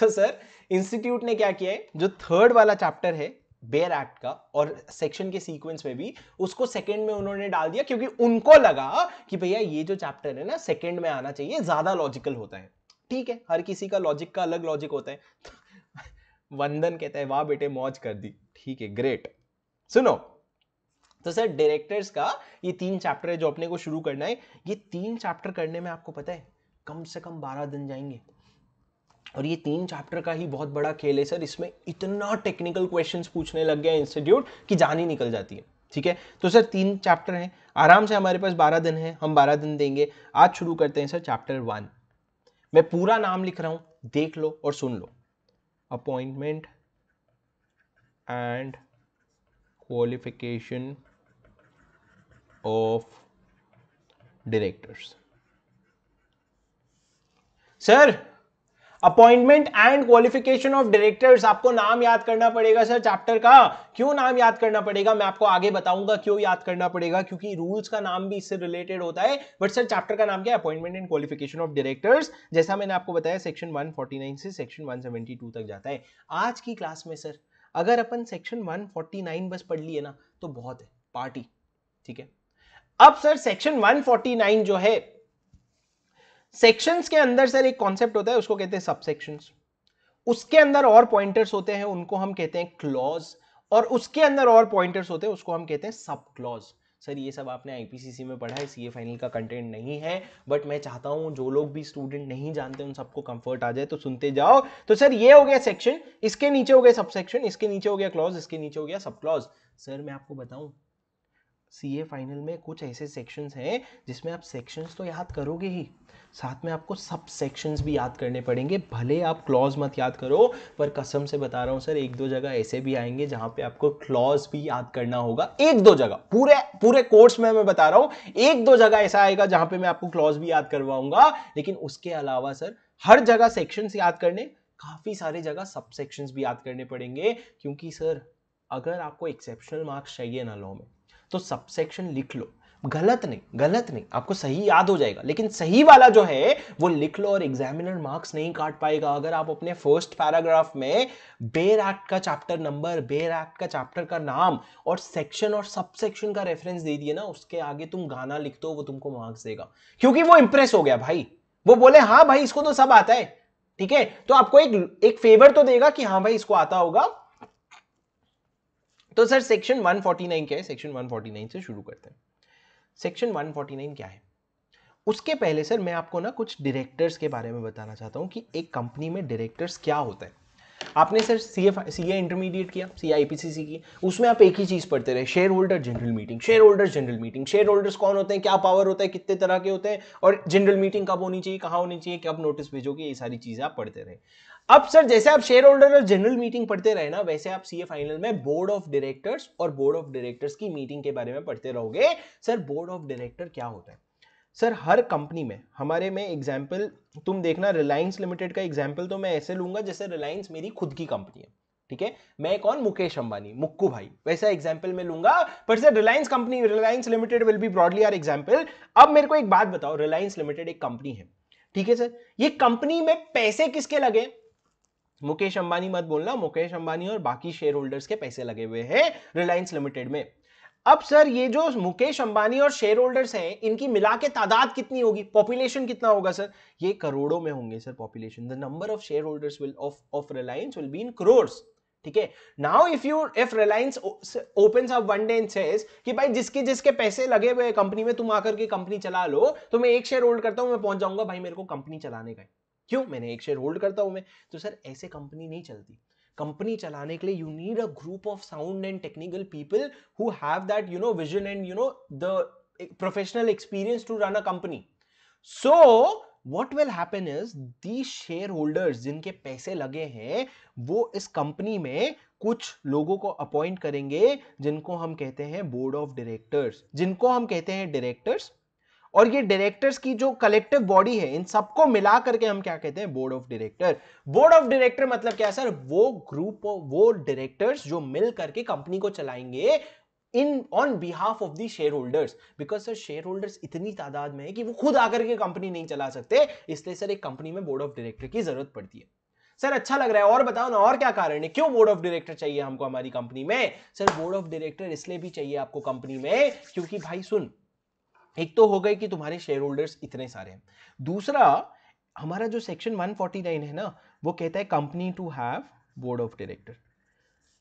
तो सर इंस्टीट्यूट ने क्या किया है जो थर्ड वाला चैप्टर है बेयर एक्ट का और सेक्शन के सीक्वेंस में भी उसको सेकंड में उन्होंने डाल दिया क्योंकि उनको लगा कि भैया ये जो चैप्टर है ना सेकंड में आना चाहिए ज्यादा लॉजिकल होता है ठीक है हर किसी का लॉजिक का अलग लॉजिक होता है [laughs] वंदन कहता है वाह बेटे मौज कर दी ठीक है ग्रेट सुनो तो सर डायरेक्टर्स का ये तीन चैप्टर है जो अपने को शुरू करना है ये तीन चैप्टर करने में आपको पता है कम से कम बारह दिन जाएंगे और ये तीन चैप्टर का ही बहुत बड़ा खेल है सर इसमें इतना टेक्निकल क्वेश्चन पूछने लग गया इंस्टीट्यूट कि जान ही निकल जाती है ठीक है तो सर तीन चैप्टर हैं आराम से हमारे पास बारह दिन है हम बारह दिन देंगे आज शुरू करते हैं सर चैप्टर वन मैं पूरा नाम लिख रहा हूं देख लो और सुन लो appointment and qualification of directors sir appointment and qualification of directors आपको नाम याद करना पड़ेगा सर चैप्टर का क्यों नाम याद करना पड़ेगा मैं आपको आगे बताऊंगा क्यों याद करना पड़ेगा क्योंकि रूल्स का नाम भी इससे रिलेटेड होता है बट सर चैप्टर का नाम क्या है appointment and qualification of directors जैसा मैंने आपको बताया सेक्शन वन से सेक्शन वन तक जाता है आज की क्लास में सर अगर अपन सेक्शन वन बस पढ़ लिए ना तो बहुत है पार्टी ठीक है अब सर सेक्शन 149 जो है सेक्शंस के अंदर सर एक कॉन्सेप्ट होता है उसको कहते हैं सबसेक्शंस उसके अंदर और पॉइंटर्स होते हैं उनको हम कहते हैं क्लॉज और उसके अंदर और पॉइंटर्स होते हैं उसको हम कहते हैं सब क्लॉज सर ये सब आपने आईपीसीसी में पढ़ा है सीए फाइनल का कंटेंट नहीं है बट मैं चाहता हूं जो लोग भी स्टूडेंट नहीं जानते उन सबको कंफर्ट आ जाए तो सुनते जाओ तो सर ये हो गया सेक्शन इसके नीचे हो गया सब सेक्शन इसके नीचे हो गया क्लॉज इसके नीचे हो गया सब क्लॉज सर मैं आपको बताऊँ सीए फाइनल में कुछ ऐसे सेक्शंस हैं जिसमें आप सेक्शंस तो याद करोगे ही साथ में आपको सब सेक्शंस भी याद करने पड़ेंगे भले आप क्लॉज मत याद करो पर कसम से बता रहा हूँ सर एक दो जगह ऐसे भी आएंगे जहाँ पे आपको क्लॉज भी याद करना होगा एक दो जगह पूरे पूरे कोर्स में मैं बता रहा हूँ एक दो जगह ऐसा आएगा जहाँ पे मैं आपको क्लॉज भी याद करवाऊंगा लेकिन उसके अलावा सर हर जगह सेक्शंस याद करने काफ़ी सारे जगह सब सेक्शंस भी याद करने पड़ेंगे क्योंकि सर अगर आपको एक्सेप्शनल मार्क्स चाहिए ना लॉ में तो सबसेक्शन लिख लो गलत नहीं गलत नहीं आपको सही याद हो जाएगा लेकिन सही वाला जो है वो लिख लो और एग्जामिनर मार्क्स नहीं काट पाएगा अगर आप अपने फर्स्ट पैराग्राफ में बेर एक्ट का चैप्टर नंबर बेर एक्ट का चैप्टर का नाम और सेक्शन और सब सेक्शन का रेफरेंस दे दिए ना उसके आगे तुम गाना लिख दो वो तुमको मार्क्स देगा क्योंकि वो इंप्रेस हो गया भाई वो बोले हाँ भाई इसको तो सब आता है ठीक है तो आपको एक एक फेवर तो देगा कि हाँ भाई इसको आता होगा तो सर सेक्शन 149 क्या है सेक्शन 149 से शुरू करते हैं सेक्शन 149 क्या है उसके पहले सर मैं आपको ना कुछ डायरेक्टर्स के बारे में बताना चाहता हूँ कि एक कंपनी में डायरेक्टर्स क्या होता है आपने sir C F C A intermediate किया सी आई पी सी सी की उसमें आप एक ही चीज़ पढ़ते रहे shareholder general meeting shareholder general meeting shareholders कौन होते हैं क्या पावर होता है कितने तरह के होते हैं और जनरल मीटिंग कब होनी चाहिए कहाँ होनी चाहिए कब नोटिस भेजोगे ये सारी चीज़ें आप पढ़ते रहे अब सर जैसे आप शेयर होल्डर और जनरल मीटिंग पढ़ते रहे ना वैसे आप सीए फाइनल में बोर्ड ऑफ डायरेक्टर्स और बोर्ड ऑफ डायरेक्टर्स की मीटिंग के बारे में पढ़ते रहोगे सर बोर्ड ऑफ डायरेक्टर क्या होता है सर हर कंपनी में हमारे में एग्जाम्पल तुम देखना रिलायंस लिमिटेड का एग्जाम्पल तो मैं ऐसे लूंगा जैसे रिलायंस मेरी खुद की कंपनी है ठीक है मैं कौन मुकेश अंबानी मुक्कू भाई वैसा एग्जाम्पल मैं लूंगा पर sir Reliance company Reliance limited will be broadly our example अब मेरे को एक बात बताओ रिलायंस लिमिटेड एक कंपनी है ठीक है सर ये कंपनी में पैसे किसके लगे मुकेश अंबानी मत बोलना मुकेश अंबानी और बाकी शेयर होल्डर्स के पैसे लगे हुए हैं रिलायंस लिमिटेड में अब सर ये जो मुकेश अंबानी और शेयर होल्डर्स हैं इनकी मिला के तादाद कितनी होगी पॉपुलेशन कितना होगा सर ये करोड़ों में होंगे sir population the number of shareholders will of of Reliance will be in crore ठीक है now if you if Reliance open up one day says कि भाई जिसके जिसके पैसे लगे हुए कंपनी में तुम आकर के कंपनी चला लो तो मैं एक शेयर होल्ड करता हूं मैं पहुंच जाऊंगा भाई मेरे को कंपनी चलाने का क्यों मैंने एक शेयर होल्ड करता हूँ मैं तो सर ऐसे कंपनी नहीं चलती कंपनी चलाने के लिए you need a group of sound and technical people who have that you know vision and you know the professional experience to run a company so what will happen is the shareholders जिनके पैसे लगे हैं वो इस कंपनी में कुछ लोगों को अपॉइंट करेंगे जिनको हम कहते हैं बोर्ड ऑफ डायरेक्टर्स जिनको हम कहते हैं डायरेक्टर्स और ये डायरेक्टर्स की जो कलेक्टिव बॉडी है इन सबको मिला करके हम क्या कहते हैं board of director board of director मतलब क्या है सर वो ग्रुप वो डायरेक्टर्स जो मिल करके कंपनी को चलाएंगे in on behalf of the shareholders because sir shareholders इतनी तादाद में है कि वो खुद आकर के कंपनी नहीं चला सकते इसलिए सर एक कंपनी में बोर्ड ऑफ डायरेक्टर की जरूरत पड़ती है सर अच्छा लग रहा है और बताओ ना और क्या कारण है क्यों बोर्ड ऑफ डायरेक्टर चाहिए हमको हमारी कंपनी में सर बोर्ड ऑफ डायरेक्टर इसलिए भी चाहिए आपको कंपनी में क्योंकि भाई सुन एक तो हो गए कि तुम्हारे शेयर होल्डर्स इतने सारे हैं दूसरा हमारा जो सेक्शन 149 है ना वो कहता है company to have board of director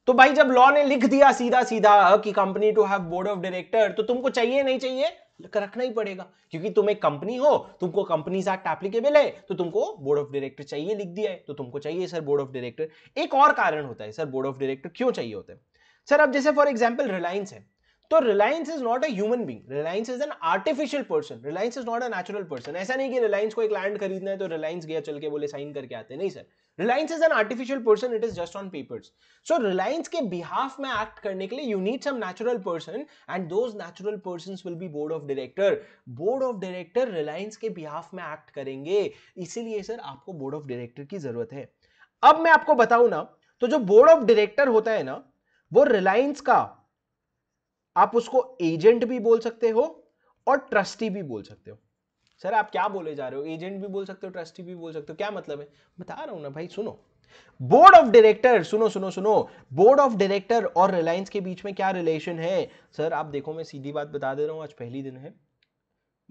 तो भाई जब लॉ ने लिख दिया सीधा सीधा कि company to have board of director तो तुमको चाहिए नहीं चाहिए रखना ही पड़ेगा क्योंकि तुम एक कंपनी हो तुमको कंपनीज एक्ट एप्लीकेबल है तो तुमको बोर्ड ऑफ डायरेक्टर चाहिए लिख दिया है तो तुमको चाहिए सर बोर्ड ऑफ डायरेक्टर एक और कारण होता है सर बोर्ड ऑफ डायरेक्टर क्यों चाहिए होते हैं सर अब जैसे फॉर एग्जाम्पल रिलायंस है तो Reliance is not a human being Reliance is an artificial person Reliance is not a natural person ऐसा नहीं कि रिलायंस को एक लैंड खरीदना है तो रिलायंस गया चल के बोले साइन करके आते नहीं sir Reliance is an artificial person it is just on papers so Reliance के बिहाफ में एक्ट करने के लिए you need some natural person and those natural person will be board of director board of director Reliance के बिहाफ में एक्ट करेंगे इसीलिए सर आपको बोर्ड ऑफ डायरेक्टर की जरूरत है अब मैं आपको बताऊं ना तो जो बोर्ड ऑफ डायरेक्टर होता है ना वो रिलायंस का आप उसको एजेंट भी बोल सकते हो और ट्रस्टी भी बोल सकते हो सर आप क्या बोले जा रहे हो एजेंट भी बोल सकते हो ट्रस्टी भी बोल सकते हो क्या मतलब है बता रहा हूं ना भाई सुनो बोर्ड ऑफ डायरेक्टर सुनो सुनो सुनो बोर्ड ऑफ डायरेक्टर और रिलायंस के बीच में क्या रिलेशन है सर आप देखो मैं सीधी बात बता दे रहा हूँ आज पहली दिन है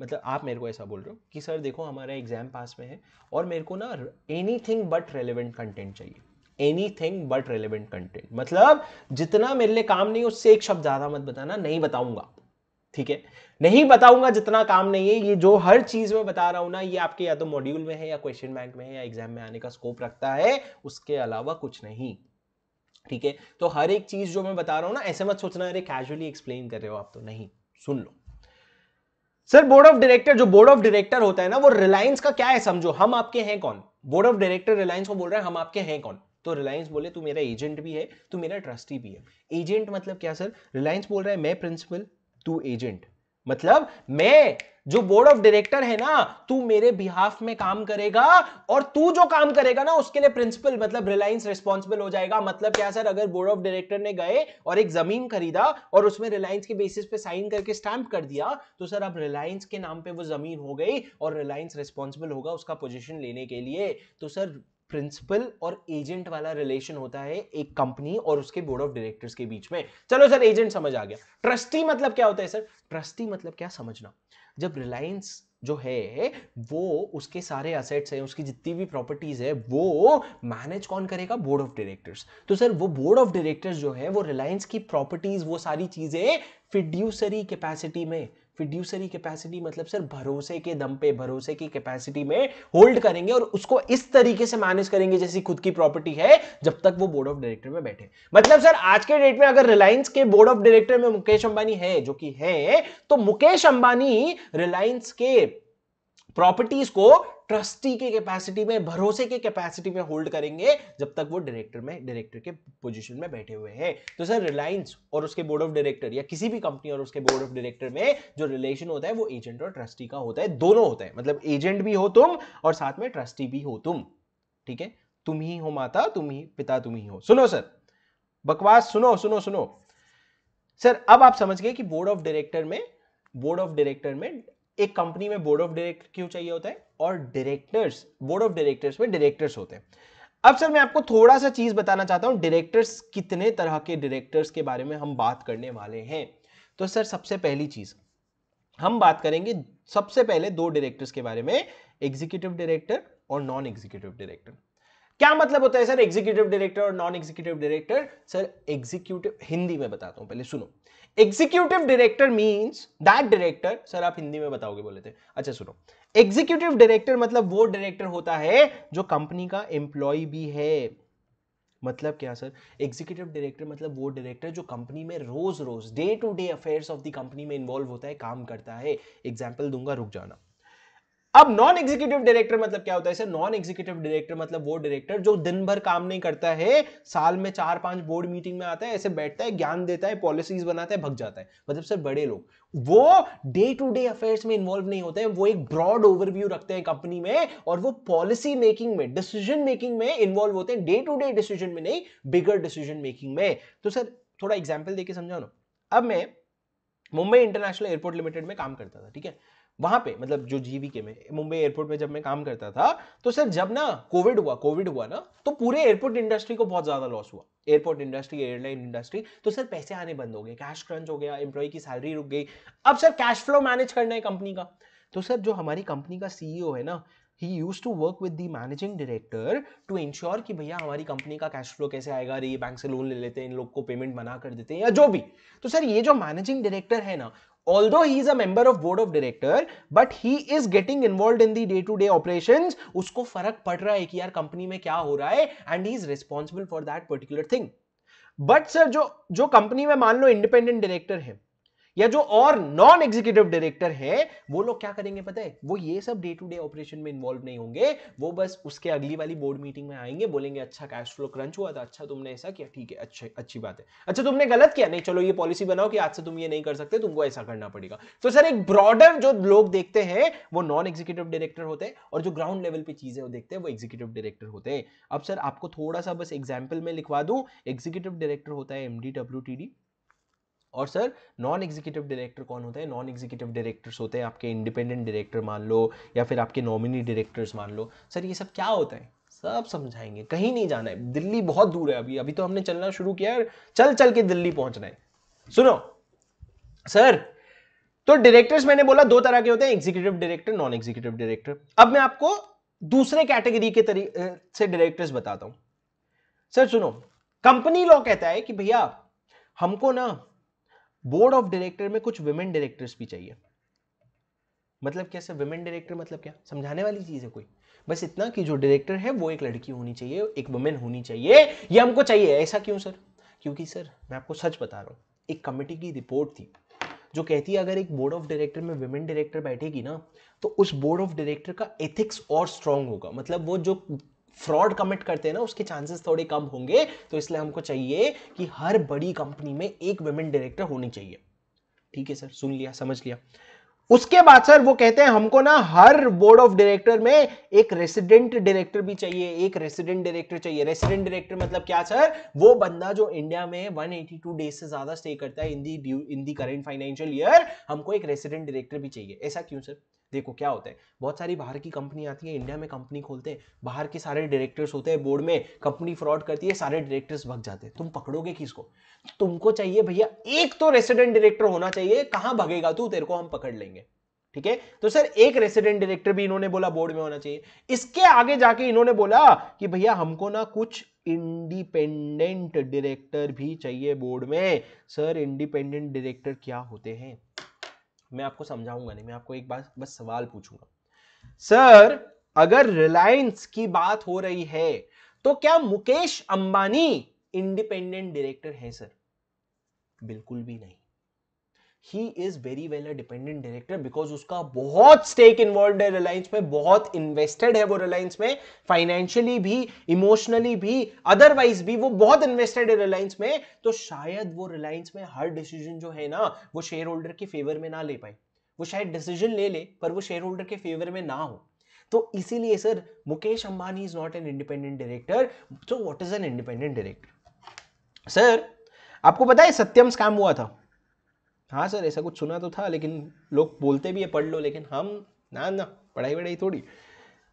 मतलब आप मेरे को ऐसा बोल रहे हो कि सर देखो हमारा एग्जाम पास में है और मेरे को ना anything but relevant content चाहिए anything but relevant content मतलब जितना मेरे लिए काम नहीं उससे एक शब्द ज्यादा मत बताना नहीं बताऊंगा ठीक है नहीं बताऊंगा जितना काम नहीं है ये जो हर चीज में बता रहा हूं ना ये आपके या तो मॉड्यूल में है या क्वेश्चन बैंक में है या एग्जाम में आने का स्कोप रखता है उसके अलावा कुछ नहीं ठीक है तो हर एक चीज जो मैं बता रहा हूं ना ऐसे मत सोचना अरे कैजुअली एक्सप्लेन कर रहे हो आप तो नहीं सुन लो सर बोर्ड ऑफ डायरेक्टर जो बोर्ड ऑफ डायरेक्टर होता है ना वो रिलायंस का क्या है समझो हम आपके हैं कौन बोर्ड ऑफ डायरेक्टर रिलायंस को बोल रहे हैं हम आपके हैं कौन तो रिलायंस बोले तू मेरा एजेंट भी है तू मेरा ट्रस्टी भी है एजेंट मतलब क्या सर रिलायंस बोल रहा है मैं प्रिंसिपल तू एजेंट मतलब मैं जो बोर्ड ऑफ डायरेक्टर है ना तू मेरे बिहाफ में काम करेगा और तू जो काम करेगा ना उसके लिए प्रिंसिपल मतलब रिलायंस रिस्पॉन्सिबल हो जाएगा मतलब क्या सर अगर बोर्ड ऑफ डायरेक्टर ने गए और एक जमीन खरीदा और उसमें रिलायंस के बेसिस पे साइन करके स्टैंप कर दिया तो सर अब रिलायंस के नाम पे वो जमीन हो गई और रिलायंस रिस्पॉन्सिबल होगा उसका पोजिशन लेने के लिए तो सर प्रिंसिपल और एजेंट वाला रिलेशन होता है एक कंपनी और उसके बोर्ड ऑफ डायरेक्टर्स के बीच में चलो सर एजेंट समझ आ गया ट्रस्टी मतलब क्या होता है सर ट्रस्टी मतलब क्या समझना जब रिलायंस जो है वो उसके सारे असेट्स हैं उसकी जितनी भी प्रॉपर्टीज है वो मैनेज कौन करेगा बोर्ड ऑफ डायरेक्टर्स तो सर वो बोर्ड ऑफ डायरेक्टर्स जो है वो रिलायंस की प्रॉपर्टीज वो सारी चीजें फिड्यूसरी कैपेसिटी में फिड्यूसरी कैपेसिटी मतलब सर भरोसे के दम पे भरोसे की कैपेसिटी में होल्ड करेंगे और उसको इस तरीके से मैनेज करेंगे जैसी खुद की प्रॉपर्टी है जब तक वो बोर्ड ऑफ डायरेक्टर में बैठे मतलब सर आज के डेट में अगर रिलायंस के बोर्ड ऑफ डायरेक्टर में मुकेश अंबानी है जो कि है तो मुकेश अंबानी रिलायंस के प्रॉपर्टीज को ट्रस्टी के कैपेसिटी में भरोसे के कैपेसिटी में होल्ड करेंगे जब तक वो डायरेक्टर में डायरेक्टर के पोजीशन में बैठे हुए हैं तो सर रिलायंस और उसके बोर्ड ऑफ डायरेक्टर या किसी भी कंपनी और उसके बोर्ड ऑफ डायरेक्टर में जो रिलेशन होता है वो एजेंट और ट्रस्टी का होता है दोनों होता है मतलब एजेंट भी हो तुम और साथ में ट्रस्टी भी हो तुम ठीक है तुम ही हो माता तुम ही पिता तुम ही हो सुनो सर बकवास सुनो सुनो सुनो सर अब आप समझ गए कि बोर्ड ऑफ डायरेक्टर में बोर्ड ऑफ डायरेक्टर में एक कंपनी में बोर्ड ऑफ डायरेक्टर क्यों चाहिए होता है और डायरेक्टर्स बोर्ड ऑफ डायरेक्टर्स में डायरेक्टर्स होते हैं अब सर मैं आपको थोड़ा सा चीज बताना चाहता हूं डायरेक्टर्स कितने तरह के डायरेक्टर्स के बारे में हम बात करने वाले हैं तो सर सबसे पहली चीज हम बात करेंगे सबसे पहले दो डायरेक्टर्स के बारे में एग्जीक्यूटिव डायरेक्टर और नॉन एग्जीक्यूटिव डायरेक्टर क्या मतलब होता है सर एग्जीक्यूटिव डायरेक्टर और non executive director sir executive Hindi में बताता हूं पहले सुनो executive director means that director sir आप हिंदी में बताओगे बोले थे अच्छा सुनो एग्जीक्यूटिव डायरेक्टर मतलब वो डायरेक्टर होता है जो कंपनी का एम्प्लॉय भी है मतलब क्या सर एग्जीक्यूटिव डायरेक्टर मतलब वो डायरेक्टर जो कंपनी में रोज रोज day to day affairs of the company में इन्वॉल्व होता है काम करता है एग्जाम्पल दूंगा रुक जाना अब नॉन एग्जीक्यूटिव डायरेक्टर मतलब क्या होता है सर नॉन एग्जीक्यूटिव डायरेक्टर मतलब वो डायरेक्टर जो दिन भर काम नहीं करता है साल में चार पांच बोर्ड मीटिंग में आता है ऐसे बैठता है ज्ञान देता है पॉलिसीज बनाता है भग जाता है मतलब सर बड़े लोग वो डे टू डे अफेयर्स में इन्वॉल्व नहीं होते हैं वो एक ब्रॉड ओवरव्यू रखते हैं कंपनी में और वो पॉलिसी मेकिंग में डिसीजन मेकिंग में इन्वॉल्व होते हैं डे टू डे डिसीजन में नहीं बिगर डिसीजन मेकिंग में तो सर थोड़ा एग्जाम्पल देके समझाओ ना अब मैं मुंबई इंटरनेशनल एयरपोर्ट लिमिटेड में काम करता था ठीक है वहां पे मतलब जो जीवी के में मुंबई एयरपोर्ट में जब मैं काम करता था तो सर जब ना कोविड हुआ कोविड हुआ ना तो पूरे एयरपोर्ट इंडस्ट्री को बहुत ज्यादा लॉस हुआ एयरपोर्ट इंडस्ट्री एयरलाइन इंडस्ट्री तो सर पैसे आने बंद हो गए कैश क्रंच हो गया एम्प्लॉय की सैलरी रुक गई अब सर कैश फ्लो मैनेज करना है कंपनी का तो सर जो हमारी कंपनी का सीईओ है ना he use to work with the managing director to ensure कि भैया हमारी कंपनी का कैश फ्लो कैसे आएगा अरे ये बैंक से लोन ले लेते हैं इन लोग को पेमेंट बना कर देते हैं या जो भी तो सर ये जो मैनेजिंग डायरेक्टर है ना although he is a member of board of director but he is getting involved in the day to day operations उसको फर्क पड़ रहा है कि यार कंपनी में क्या हो रहा है and he is responsible for that particular thing but sir जो जो कंपनी में मान लो independent director है या जो और नॉन एग्जीक्यूटिव डायरेक्टर है वो लोग क्या करेंगे पता है वो ये सब डे टू डे ऑपरेशन में इन्वॉल्व नहीं होंगे वो बस उसके अगली वाली बोर्ड मीटिंग में आएंगे बोलेंगे अच्छा कैश फ्लो क्रंच हुआ था अच्छा तुमने ऐसा किया ठीक है अच्छा अच्छी बात है अच्छा तुमने गलत किया नहीं चलो ये पॉलिसी बनाओ कि आज से तुम ये नहीं कर सकते तुमको ऐसा करना पड़ेगा तो सर एक ब्रॉडर जो लोग देखते हैं वो नॉन एग्जीक्यूटिव डायरेक्टर होते हैं और जो ग्राउंड लेवल पे चीजें देखते हैं वो एग्जीक्यूटिव डायरेक्टर होते हैं अब सर आपको थोड़ा सा बस एग्जाम्पल में लिखवा दू एग्जीक्यूटिव डायरेक्टर होता है M D W T D और सर नॉन एग्जीक्यूटिव डायरेक्टर कौन होता है नॉन एग्जीक्यूटिव डायरेक्टर्स होते हैं आपके इंडिपेंडेंट डायरेक्टर मान लो या फिर आपके नॉमिनी डायरेक्टर्स मान लो सर ये सब क्या होता है सब समझाएंगे कहीं नहीं जाना है दिल्ली बहुत दूर है अभी अभी तो हमने चलना शुरू किया है चल चल के दिल्ली पहुंचना है सुनो सर तो डायरेक्टर्स मैंने बोला दो तरह के होते हैं executive director non executive director अब मैं आपको दूसरे कैटेगरी के से डायरेक्टर्स बताता हूं सर सुनो कंपनी लॉ कहता है कि भैया हमको ना बोर्ड ऑफ डायरेक्टर में कुछ वुमेन डायरेक्टर्स भी चाहिए मतलब कैसे वुमेन डायरेक्टर मतलब क्या समझाने वाली चीज़ है कोई बस इतना कि जो डायरेक्टर है वो एक लड़की होनी चाहिए एक वुमेन होनी चाहिए ये हमको चाहिए ऐसा क्यों सर क्योंकि सर मैं आपको सच बता रहा हूँ एक कमेटी की रिपोर्ट थी जो कहती है अगर एक बोर्ड ऑफ डायरेक्टर में वुमेन डायरेक्टर बैठेगी ना तो उस बोर्ड ऑफ डायरेक्टर का एथिक्स और स्ट्रांग होगा मतलब वो जो फ्रॉड कमिट करते हैं ना उसके चांसेस थोड़े कम होंगे तो इसलिए हमको चाहिए कि हर बड़ी कंपनी में एक वेमेन डायरेक्टर होनी चाहिए ठीक है सर सुन लिया समझ लिया उसके बाद सर वो कहते हैं हमको ना हर बोर्ड ऑफ डायरेक्टर में एक रेसिडेंट डायरेक्टर भी चाहिए एक रेसिडेंट डायरेक्टर चाहिए रेसिडेंट डायरेक्टर मतलब क्या सर वो बंदा जो इंडिया में 182 डेज से ज्यादा स्टे करता है in the in the current financial year हमको एक रेसिडेंट डायरेक्टर भी चाहिए ऐसा क्यों सर देखो क्या होता है बहुत सारी बाहर की कंपनी आती है इंडिया में कंपनी खोलते हैं बाहर के सारे डायरेक्टर्स होते हैं बोर्ड में कंपनी फ्रॉड करती है सारे डायरेक्टर्स भग जाते हैं तुम पकड़ोगे किसको तुमको चाहिए भैया एक तो रेसिडेंट डायरेक्टर होना चाहिए कहाँ भगेगा तू तेरे को हम पकड़ लेंगे ठीक है तो सर एक रेसिडेंट डायरेक्टर भी इन्होंने बोला बोर्ड में होना चाहिए इसके आगे जाके इन्होंने बोला कि भैया हमको ना कुछ इंडिपेंडेंट डायरेक्टर भी चाहिए बोर्ड में सर इंडिपेंडेंट डायरेक्टर क्या होते हैं मैं आपको समझाऊंगा नहीं मैं आपको एक बार बस सवाल पूछूंगा सर अगर रिलायंस की बात हो रही है तो क्या मुकेश अंबानी इंडिपेंडेंट डायरेक्टर है सर बिल्कुल भी नहीं he is very well a dependent director because उसका बहुत स्टेक इन्वॉल्व है रिलायंस में बहुत इन्वेस्टेड है वो रिलायंस में फाइनेंशियली भी इमोशनली भी अदरवाइज भी वो बहुत इन्वेस्टेड है रिलायंस में तो शायद वो रिलायंस में हर डिसीजन जो है ना वो शेयर होल्डर के फेवर में ना ले पाए वो शायद डिसीजन ले ले पर वो शेयर होल्डर के फेवर में ना हो तो इसीलिए sir Mukesh Ambani is not an independent director so what is an independent director sir आपको पता है सत्यम स्कैम हुआ था हाँ सर ऐसा कुछ सुना तो था लेकिन लोग बोलते भी है पढ़ लो लेकिन हम ना ना पढ़ाई वढ़ाई थोड़ी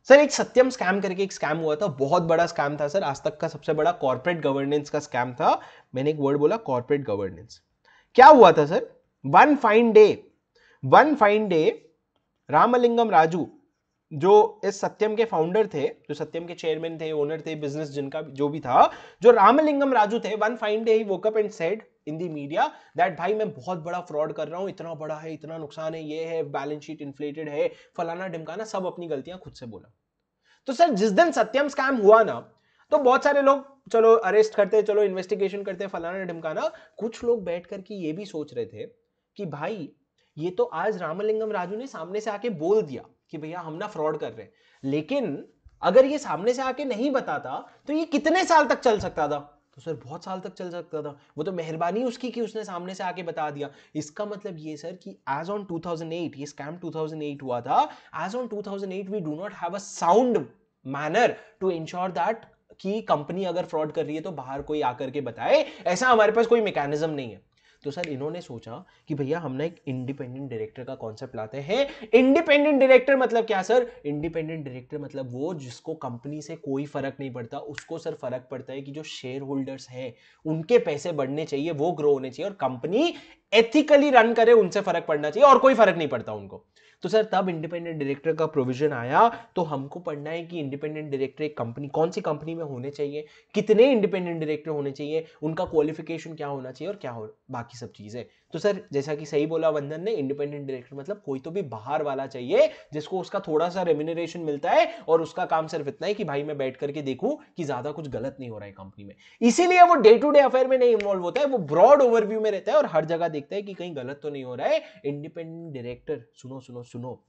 सर एक सत्यम स्कैम करके एक स्कैम हुआ था बहुत बड़ा स्कैम था सर आज तक का सबसे बड़ा कॉर्पोरेट गवर्नेंस का स्कैम था मैंने एक वर्ड बोला कॉर्पोरेट गवर्नेंस क्या हुआ था sir one fine day one fine day Ramalingam Raju जो इस सत्यम के फाउंडर थे जो सत्यम के चेयरमैन थे ओनर थे बिजनेस जिनका जो भी था जो रामलिंगम राजू थे one fine day he woke up and said in the media that भाई मैं बहुत बड़ा फ्रॉड कर रहा हूँ इतना बड़ा है इतना नुकसान है ये है बैलेंस शीट इन्फ्लेटेड है फलाना ढिमकाना सब अपनी गलतियां खुद से बोला तो सर जिस दिन सत्यम स्कैम हुआ ना तो बहुत सारे लोग चलो अरेस्ट करते चलो इन्वेस्टिगेशन करते फलाना ढिमकाना कुछ लोग बैठ करके ये भी सोच रहे थे कि भाई ये तो आज रामलिंगम राजू ने सामने से आके बोल दिया कि भैया हम ना फ्रॉड कर रहे हैं लेकिन अगर ये सामने से आके नहीं बताता तो ये कितने साल तक चल सकता था तो सर बहुत साल तक चल सकता था वो तो मेहरबानी उसकी कि उसने सामने से आके बता दिया इसका मतलब ये सर कि एज ऑन 2008 ये स्कैम 2008 हुआ था as on 2008 we do not have a sound manner to ensure that कि कंपनी अगर फ्रॉड कर रही है तो बाहर कोई आकर के बताए ऐसा हमारे पास कोई मैकेनिज्म नहीं है तो सर इन्होंने सोचा कि भैया हमने एक इंडिपेंडेंट डायरेक्टर का कॉन्सेप्ट लाते हैं इंडिपेंडेंट डायरेक्टर मतलब क्या सर इंडिपेंडेंट डायरेक्टर मतलब वो जिसको कंपनी से कोई फर्क नहीं पड़ता उसको सर फर्क पड़ता है कि जो शेयर होल्डर्स हैं उनके पैसे बढ़ने चाहिए वो ग्रो होने चाहिए और कंपनी एथिकली रन करे उनसे फर्क पड़ना चाहिए और कोई फर्क नहीं पड़ता उनको तो सर तब इंडिपेंडेंट डायरेक्टर का प्रोविजन आया तो हमको पढ़ना है कि इंडिपेंडेंट डायरेक्टर एक कंपनी कौन सी कंपनी में होने चाहिए कितने इंडिपेंडेंट डायरेक्टर होने चाहिए उनका क्वालिफिकेशन क्या होना चाहिए और क्या हो बाकी सब चीज़ें तो सर जैसा कि सही बोला वंदन ने इंडिपेंडेंट डायरेक्टर मतलब कोई तो भी बाहर वाला चाहिए जिसको उसका थोड़ा सा रेम्यूनरेशन मिलता है और उसका काम सिर्फ इतना है कि भाई मैं बैठ करके देखूं कि ज्यादा कुछ गलत नहीं हो रहा है कंपनी में इसीलिए वो डे टू डे अफेयर में नहीं इन्वॉल्व होता है वो ब्रॉड ओवरव्यू में रहता है और हर जगह देखता है कि कहीं गलत तो नहीं हो रहा है इंडिपेंडेंट डायरेक्टर सुनो सुनो सुनो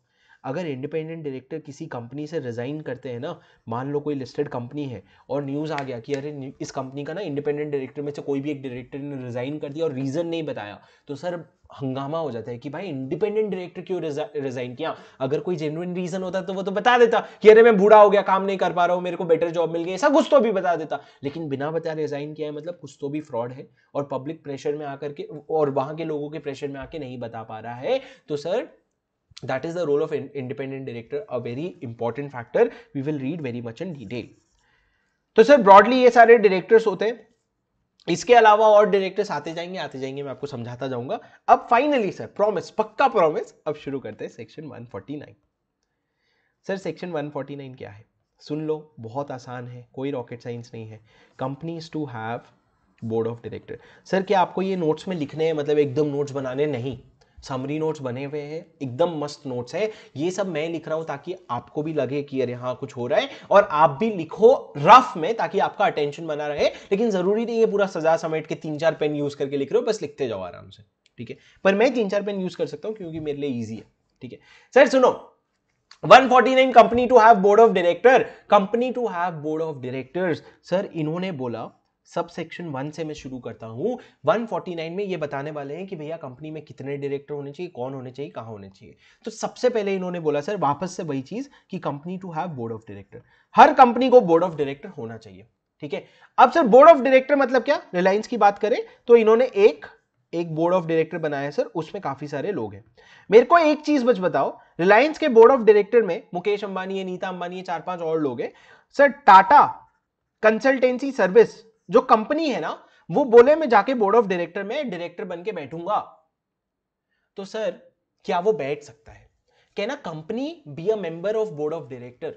अगर इंडिपेंडेंट डायरेक्टर किसी कंपनी से रिज़ाइन करते हैं ना मान लो कोई लिस्टेड कंपनी है और न्यूज़ आ गया कि अरे इस कंपनी का ना इंडिपेंडेंट डायरेक्टर में से कोई भी एक डायरेक्टर ने रिज़ाइन कर दिया और रीज़न नहीं बताया तो सर हंगामा हो जाता है कि भाई इंडिपेंडेंट डायरेक्टर क्यों रिजाइन किया अगर कोई जेनुअन रीजन होता तो वो तो बता देता कि अरे मैं बूढ़ा हो गया काम नहीं कर पा रहा हूँ मेरे को बेटर जॉब मिल गई ऐसा कुछ तो भी बता देता लेकिन बिना बता रिजाइन किया है मतलब कुछ तो भी फ्रॉड है और पब्लिक प्रेशर में आकर के और वहां के लोगों के प्रेशर में आके नहीं बता पा रहा है तो sir that is the role of an independent director a very important factor we will read very much in detail तो सर ब्रॉडली ये सारे डायरेक्टर्स होते हैं इसके अलावा और डायरेक्टर्स आते जाएंगे आते जाएंगे मैं आपको समझाता जाऊंगा अब फाइनली सर प्रॉमिस पक्का प्रॉमिस अब शुरू करते हैं सेक्शन 149 सर सेक्शन 149 क्या है सुन लो बहुत आसान है कोई रॉकेट साइंस नहीं है companies to have board of director sir क्या आपको ये नोट्स में लिखने हैं मतलब एकदम नोट्स बनाने नहीं समरी नोट्स बने हुए हैं एकदम मस्त नोट्स हैं ये सब मैं लिख रहा हूं ताकि आपको भी लगे कि अरे हाँ कुछ हो रहा है और आप भी लिखो रफ में ताकि आपका अटेंशन बना रहे लेकिन जरूरी नहीं है पूरा सजा समेट के तीन चार पेन यूज करके लिख रहे हो बस लिखते जाओ आराम से ठीक है पर मैं तीन चार पेन यूज कर सकता हूँ क्योंकि मेरे लिए ईजी है ठीक है सर सुनो 149 company to have board of director company to have board of directors sir इन्होंने बोला सब सेक्शन वन से मैं शुरू करता हूँ वन फोर्टी नाइन में ये बताने वाले हैं कि भैया कंपनी में कितने डायरेक्टर होने चाहिए कौन होने चाहिए कहाँ होने चाहिए तो सबसे पहले इन्होंने बोला सर वापस से वही चीज़ कि company to have board of director हर कंपनी को बोर्ड ऑफ डायरेक्टर होना चाहिए ठीक है अब सर बोर्ड ऑफ डायरेक्टर मतलब क्या रिलायंस की बात करें तो इन्होंने एक एक बोर्ड ऑफ डायरेक्टर बनाया सर उसमें काफी सारे लोग हैं मेरे को एक चीज बच बताओ रिलायंस के बोर्ड ऑफ डायरेक्टर में मुकेश अंबानी है नीता अंबानी है चार पांच और लोग हैं सर टाटा कंसल्टेंसी सर्विस जो कंपनी है ना वो बोले मैं जाके बोर्ड ऑफ डायरेक्टर में डायरेक्टर बन के बैठूंगा तो सर क्या वो बैठ सकता है can a company be a member of board of director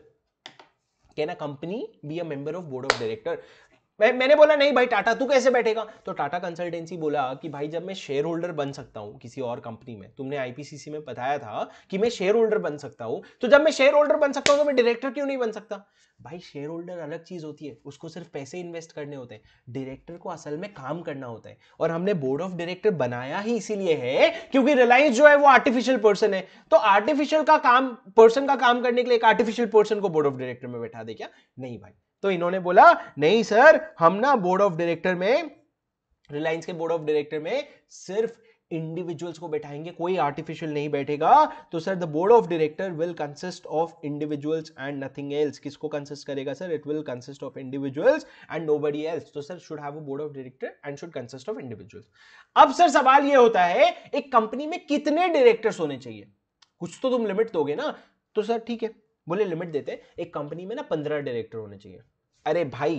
can a company be a member of board of director मैं, मैंने बोला नहीं भाई टाटा तू कैसे बैठेगा तो टाटा कंसल्टेंसी बोला कि भाई जब मैं शेयर होल्डर बन सकता हूँ किसी और कंपनी में तुमने आईपीसीसी में बताया था कि मैं शेयर होल्डर बन सकता हूँ तो जब मैं शेयर होल्डर बन सकता हूँ तो मैं डायरेक्टर क्यों नहीं बन सकता भाई शेयर होल्डर अलग चीज़ होती है उसको सिर्फ पैसे इन्वेस्ट करने होते हैं डायरेक्टर को असल में काम करना होता है और हमने बोर्ड ऑफ डायरेक्टर बनाया ही इसीलिए है क्योंकि रिलायंस जो है वो आर्टिफिशियल पर्सन है तो आर्टिफिशियल का काम पर्सन का काम करने के लिए एक आर्टिफिशियल पर्सन को बोर्ड ऑफ डायरेक्टर में बैठा दे क्या नहीं भाई तो इन्होंने बोला नहीं सर हम ना बोर्ड ऑफ डायरेक्टर में रिलायंस के बोर्ड ऑफ डायरेक्टर में सिर्फ इंडिविजुअल्स को बैठाएंगे कोई आर्टिफिशियल नहीं बैठेगा तो sir the board of director will consist of individuals and nothing else किसको कंसिस्ट करेगा sir it will consist of individuals and nobody else तो sir should have a board of director and should consist of individuals अब सर सवाल ये होता है एक कंपनी में कितने डायरेक्टर्स होने चाहिए कुछ तो तुम लिमिट दोगे ना तो सर ठीक है बोले लिमिट देते एक कंपनी में ना पंद्रह डायरेक्टर होने चाहिए अरे भाई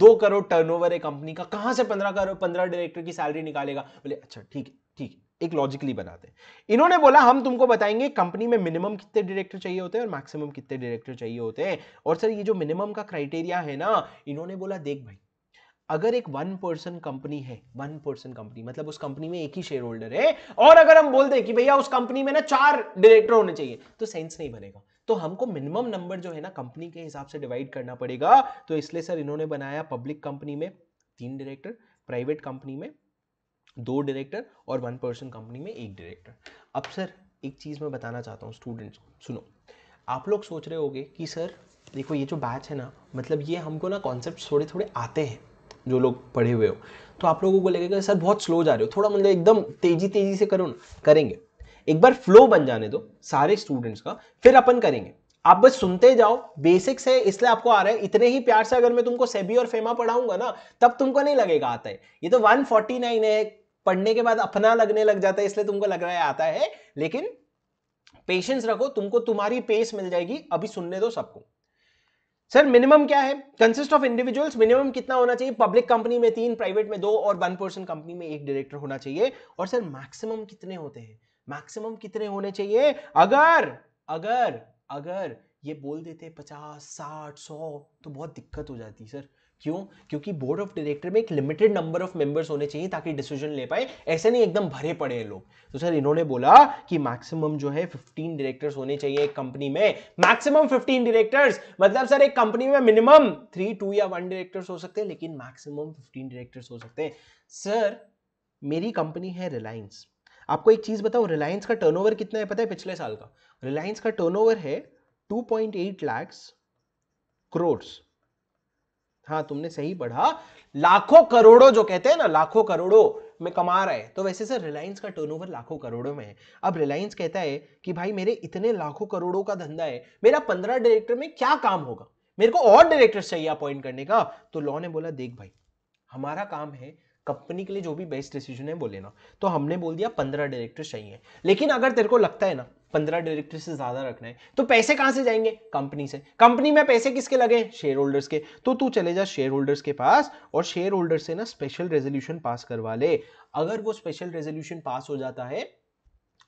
दो करोड़ टर्नओवर है कंपनी का कहां से पंद्रह करोड़ पंद्रह डायरेक्टर की सैलरी निकालेगा बोले अच्छा ठीक है ठीक है एक लॉजिकली बनाते हैं इन्होंने बोला हम तुमको बताएंगे कंपनी में मिनिमम कितने डायरेक्टर चाहिए होते हैं और मैक्सिमम कितने डायरेक्टर चाहिए होते हैं और सर ये जो मिनिमम का क्राइटेरिया है ना इन्होंने बोला देख भाई अगर एक वन पर्सन कंपनी है वन पर्सन कंपनी मतलब उस कंपनी में एक ही शेयर होल्डर है और अगर हम बोल दें कि भैया उस कंपनी में ना चार डायरेक्टर होने चाहिए तो सेंस नहीं बनेगा तो हमको मिनिमम नंबर जो है ना कंपनी के हिसाब से डिवाइड करना पड़ेगा तो इसलिए सर इन्होंने बनाया पब्लिक कंपनी में तीन डायरेक्टर प्राइवेट कंपनी में दो डायरेक्टर और वन पर्सन कंपनी में एक डायरेक्टर अब सर एक चीज़ मैं बताना चाहता हूँ स्टूडेंट्स सुनो आप लोग सोच रहे होगे कि सर देखो ये जो बैच है ना मतलब ये हमको ना कॉन्सेप्ट थोड़े थोड़े आते हैं जो लोग पढ़े हुए हो तो आप लोगों को लगेगा सर बहुत स्लो जा रहे हो थोड़ा मतलब एकदम तेज़ी तेज़ी से करो ना करेंगे एक बार फ्लो बन जाने दो सारे स्टूडेंट्स का फिर अपन करेंगे आप बस सुनते जाओ बेसिक्स है इसलिए आपको आ रहा है इतने ही प्यार से अगर मैं तुमको सेबी और फेमा पढ़ाऊंगा ना तब तुमको नहीं लगेगा आता है ये तो 149 है पढ़ने के बाद अपना लगने लग जाता है इसलिए तुमको लग रहा है आता है लेकिन पेशेंस रखो तुमको तुम्हारी पेस मिल जाएगी अभी सुनने दो सबको सर मिनिमम क्या है कंसिस्ट ऑफ इंडिविजुअल्स मिनिमम कितना होना चाहिए पब्लिक कंपनी में तीन प्राइवेट में दो और वन पर्सन कंपनी में एक डायरेक्टर होना चाहिए और सर मैक्सिमम कितने होते हैं मैक्सिमम कितने होने चाहिए अगर अगर अगर ये बोल देते पचास साठ सौ तो बहुत दिक्कत हो जाती सर क्यों क्योंकि बोर्ड ऑफ डायरेक्टर में एक लिमिटेड नंबर ऑफ मेंबर्स होने चाहिए ताकि डिसीजन ले पाए ऐसे नहीं एकदम भरे पड़े हैं लोग तो सर इन्होंने बोला कि मैक्सिमम जो है 15 डायरेक्टर्स होने चाहिए एक कंपनी में मैक्सिमम 15 डायरेक्टर्स मतलब सर एक कंपनी में मिनिमम थ्री टू या वन डायरेक्टर्स हो सकते हैं लेकिन मैक्सिमम फिफ्टीन डायरेक्टर्स हो सकते हैं सर मेरी कंपनी है रिलायंस आपको एक चीज़ बताओ रिलायंस का टर्नओवर कितना है पता है पिछले साल का रिलायंस का टर्नओवर है 2.8 लाख करोड़ हाँ तुमने सही पढ़ा लाखों करोड़ों जो कहते हैं ना लाखों करोड़ों में कमा रहा है तो वैसे सर रिलायंस का टर्नओवर लाखों करोड़ों में है अब रिलायंस कहता है कि भाई मेरे इतने लाखों करोड़ों का धंधा है मेरा पंद्रह डायरेक्टर में क्या काम होगा मेरे को और डायरेक्टर्स चाहिए अपॉइंट करने का तो लॉ ने बोला देख भाई हमारा काम है कंपनी के लिए जो भी बेस्ट डिसीजन है वो लेना तो हमने बोल दिया पंद्रह डायरेक्टर्स चाहिए लेकिन अगर तेरे को लगता है ना पंद्रह डायरेक्टर से ज्यादा रखना है तो पैसे कहां से जाएंगे कंपनी से कंपनी में पैसे किसके लगे शेयर होल्डर्स के तो तू चले जा शेयर होल्डर्स के पास और शेयर होल्डर से ना स्पेशल रेजोल्यूशन पास करवा ले अगर वो स्पेशल रेजोल्यूशन पास हो जाता है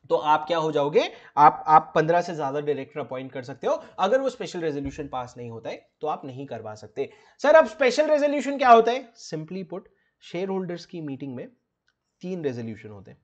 तो आप क्या हो जाओगे आप आप पंद्रह से ज्यादा डायरेक्टर अपॉइंट कर सकते हो अगर वो स्पेशल रेजोल्यूशन पास नहीं होता है तो आप नहीं करवा सकते सर अब स्पेशल रेजोल्यूशन क्या होता है सिंपली पुट शेयर होल्डर्स की मीटिंग में तीन रेजोल्यूशन होते हैं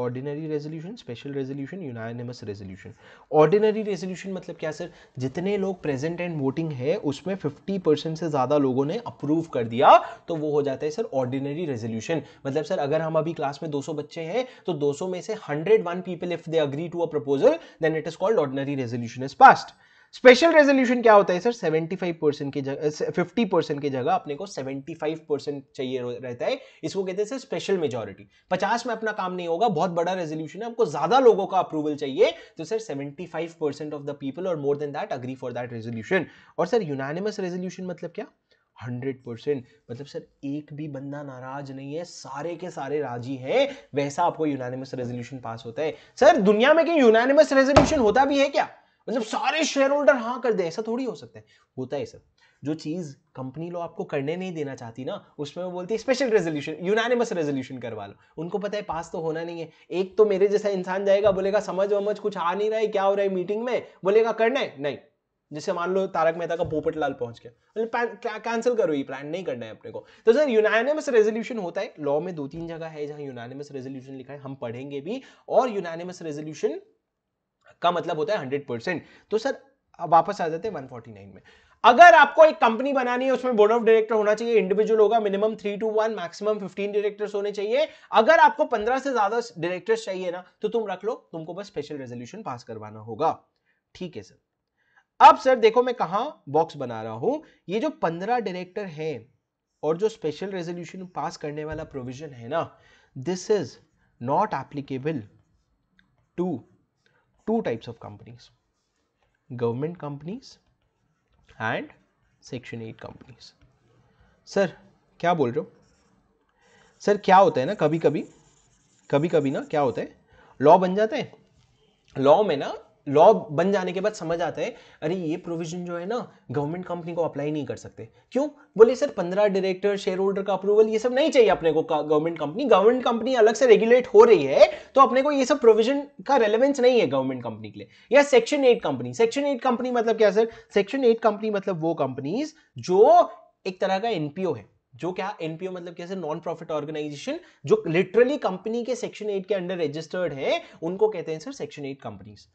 ordinary resolution special resolution unanimous resolution ordinary resolution मतलब क्या सर जितने लोग प्रेजेंट एंड वोटिंग है उसमें 50 परसेंट से ज़्यादा लोगों ने अप्रूव कर दिया तो वो हो जाता है सर ऑर्डिनरी रेजोल्यूशन मतलब सर अगर हम अभी क्लास में 200 बच्चे हैं तो 200 में से 101 people if they agree to a proposal then it is called ordinary resolution is passed special resolution क्या होता है सर 75 परसेंट की जगह 50 परसेंट की जगह अपने को 75 परसेंट चाहिए रहता है इसको कहते हैं सर स्पेशल मेजोरिटी 50 में अपना काम नहीं होगा बहुत बड़ा रेजोल्यूशन है आपको ज्यादा लोगों का अप्रूवल चाहिए तो sir 75 percent of the people or more than that agree for that resolution और सर यूनानिमस रेजोल्यूशन मतलब क्या हंड्रेड परसेंट मतलब सर एक भी बंदा नाराज नहीं है सारे के सारे राजी है वैसा आपको यूनानिमस रेजोल्यूशन पास होता है सर दुनिया में कहीं यूनानिमस रेजोल्यूशन होता भी है क्या मतलब सारे शेयर होल्डर हाँ कर दे ऐसा थोड़ी हो सकता है होता है सब जो चीज़ कंपनी लोग आपको करने नहीं देना चाहती ना उसमें वो बोलती है स्पेशल रेजोल्यूशन यूनानिमस रेजोल्यूशन करवा लो उनको पता है पास तो होना नहीं है एक तो मेरे जैसा इंसान जाएगा बोलेगा समझ वमझ कुछ आ नहीं रहा है क्या हो रहा है मीटिंग में बोलेगा करना है नहीं जैसे मान लो तारक मेहता का पोपट लाल पहुंच गया मतलब कैंसिल करो ये प्लान नहीं करना है अपने को तो सर यूनानिमस रेजोल्यूशन होता है लॉ में दो तीन जगह है जहां यूनानिमस रेजोल्यूशन लिखा है हम पढ़ेंगे भी और यूनानिमस रेजोल्यूशन का मतलब होता है हंड्रेड परसेंट तो सर वापस आ जाते हैं वन में अगर आपको एक कंपनी बनानी है उसमें बोर्ड ऑफ डायरेक्टर होना चाहिए इंडिविजुअल होगा minimum three two one maximum fifteen directors होने चाहिए अगर आपको पंद्रह से ज्यादा डायरेक्टर्स चाहिए ना तो तुम रख लो तुमको बस स्पेशल रेजोल्यूशन पास करवाना होगा ठीक है सर अब सर देखो मैं कहा बॉक्स बना रहा हूं ये जो पंद्रह डायरेक्टर है और जो स्पेशल रेजोल्यूशन पास करने वाला प्रोविजन है ना this is not applicable to two types of companies government companies and section eight companies sir क्या बोल रहे हो सर क्या होता है ना कभी कभी कभी कभी ना क्या होता है लॉ बन जाता है लॉ में ना लॉ बन जाने के बाद समझ आता है अरे ये प्रोविजन जो है ना गवर्नमेंट कंपनी को अप्लाई नहीं कर सकते क्यों बोले सर पंद्रह डायरेक्टर शेयर होल्डर का अप्रूवल ये सब नहीं चाहिए अपने को गवर्नमेंट कंपनी गवर्नमेंट कंपनी अलग से रेगुलेट हो रही है तो अपने को ये सब प्रोविजन का रेलेवेंस नहीं है गवर्नमेंट कंपनी के लिए या section eight company section eight company मतलब क्या सर सेक्शन एट कंपनी मतलब वो कंपनीज जो एक तरह का एनपीओ है जो क्या एनपीओ मतलब कैसे नॉन प्रॉफिट ऑर्गेनाइजेशन जो लिटरली कंपनी के सेक्शन एट के अंडर रजिस्टर्ड है उनको कहते हैं सर सेक्शन एट कंपनीज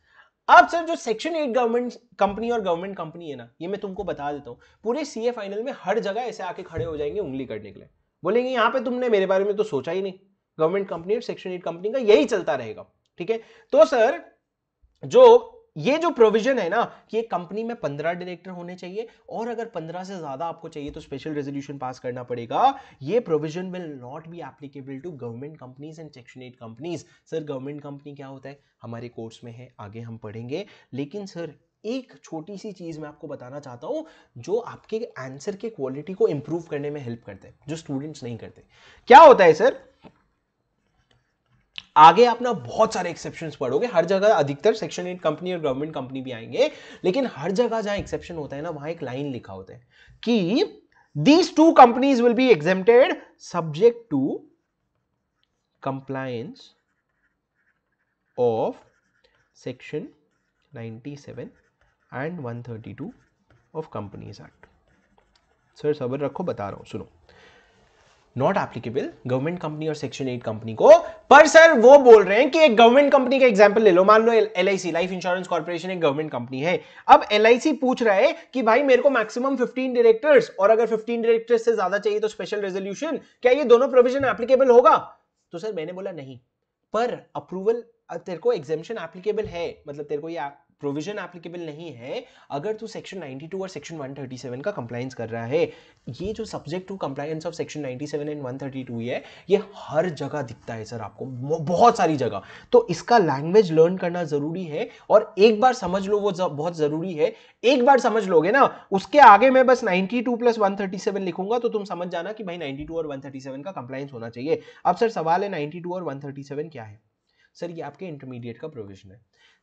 अब सर जो सेक्शन एट गवर्नमेंट कंपनी और गवर्नमेंट कंपनी है ना ये मैं तुमको बता देता हूँ पूरे सी फाइनल में हर जगह ऐसे आके खड़े हो जाएंगे उंगली करने के लिए बोलेंगे यहाँ पे तुमने मेरे बारे में तो सोचा ही नहीं गवर्नमेंट कंपनी और सेक्शन एट कंपनी का यही चलता रहेगा ठीक है तो सर जो ये जो प्रोविजन है ना कि एक कंपनी में पंद्रह डायरेक्टर होने चाहिए और अगर पंद्रह से ज्यादा आपको चाहिए तो स्पेशल रेजोल्यूशन पास करना पड़ेगा ये provision will not be applicable to government companies and section eight companies sir government company क्या होता है हमारे कोर्स में है आगे हम पढ़ेंगे लेकिन सर एक छोटी सी चीज़ मैं आपको बताना चाहता हूं जो आपके आंसर के क्वालिटी को इंप्रूव करने में हेल्प करते हैं जो स्टूडेंट्स नहीं करते क्या होता है सर आगे आप ना बहुत सारे एक्सेप्शन पढ़ोगे हर जगह अधिकतर सेक्शन एट कंपनी और गवर्नमेंट कंपनी भी आएंगे लेकिन हर जगह जहां एक्सेप्शन होता है ना वहां एक लाइन लिखा होता है कि these two companies will be exempted subject to compliance of section 97 and 132 of companies act sir सबर रखो बता रहा हूं सुनो नॉट एप्लीकेबल गवर्नमेंट कंपनी और सेक्शन एट कंपनी को पर सर वो बोल रहे हैं कि एक गवर्नमेंट कंपनी का एग्जाम्पल ले लो मान लो L I C life insurance corporation एक गवर्नमेंट कंपनी है अब एल आई सी पूछ रहा है कि भाई मेरे को मैक्सिमम फिफ्टीन डायरेक्टर्स और अगर फिफ्टीन डायरेक्टर्स से ज्यादा चाहिए तो स्पेशल रेजोल्यूशन क्या ये दोनों प्रोविजन एप्लीकेबल होगा तो सर मैंने बोला नहीं पर अप्रूवल तेरे को एग्जामेशन एप्लीकेबल है मतलब तेरे को ये प्रोविजन एप्लीकेबल नहीं है अगर तू सेक्शन 92 और सेक्शन 137 का कंप्लायंस कर रहा है ये जो subject to compliance of section 97 and 132 है ये हर जगह दिखता है सर आपको बहुत सारी जगह तो इसका लैंग्वेज लर्न करना ज़रूरी है और एक बार समझ लो वो बहुत ज़रूरी है एक बार समझ लोगे ना उसके आगे मैं बस 92 प्लस 137 लिखूंगा तो तुम समझ जाना कि भाई 92 और 137 का कंप्लायंस होना चाहिए अब सर सवाल है 92 और 137 क्या है सर ये आपके इंटरमीडिएट का प्रोविजन है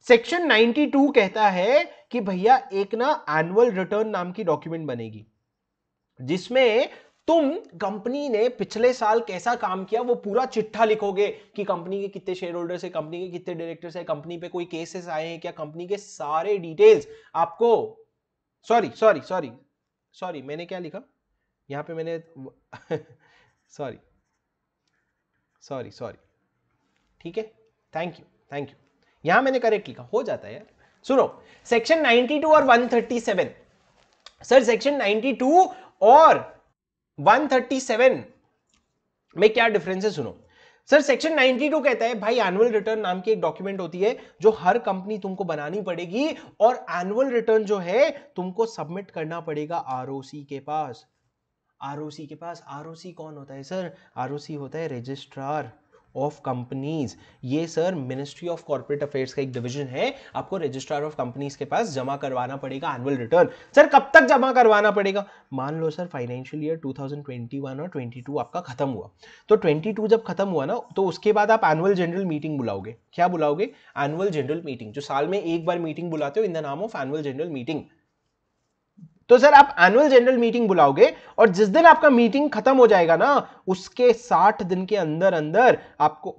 सेक्शन 92 कहता है कि भैया एक ना एनुअल रिटर्न नाम की डॉक्यूमेंट बनेगी जिसमें तुम कंपनी ने पिछले साल कैसा काम किया वो पूरा चिट्ठा लिखोगे कि कंपनी के कितने शेयर होल्डर्स है कंपनी के कितने डायरेक्टर्स है कंपनी पे कोई केसेस आए हैं क्या कंपनी के सारे डिटेल्स आपको सॉरी सॉरी सॉरी सॉरी मैंने क्या लिखा यहां पे मैंने सॉरी सॉरी सॉरी ठीक है थैंक यू थैंक यू यहां मैंने करेक्ट लिखा हो जाता है यार सुनो सेक्शन 92 और 137 सर सेक्शन 92 और 137 में क्या डिफरेंस है सुनो सर सेक्शन 92 कहता है भाई एनुअल रिटर्न नाम की एक डॉक्यूमेंट होती है जो हर कंपनी तुमको बनानी पड़ेगी और एनुअल रिटर्न जो है तुमको सबमिट करना पड़ेगा आरओसी के पास आरओसी के पास आरओसी कौन होता है सर आरओसी होता है रजिस्ट्रार ऑफ कंपनीज ये sir ministry of corporate affairs का एक डिवीजन है आपको रजिस्ट्रार ऑफ कंपनीज के पास जमा करवाना पड़ेगा एनुअल रिटर्न सर कब तक जमा करवाना पड़ेगा मान लो सर फाइनेंशियल ईयर 2021 और 22 आपका खत्म हुआ तो 22 जब खत्म हुआ ना तो उसके बाद आप एनुअल जनरल मीटिंग बुलाओगे क्या बुलाओगे एनुअल जनरल मीटिंग जो साल में एक बार मीटिंग बुलाते हो in the name of annual general meeting तो सर आप एनुअल जनरल मीटिंग बुलाओगे और जिस दिन आपका मीटिंग खत्म हो जाएगा ना उसके साठ दिन के अंदर अंदर आपको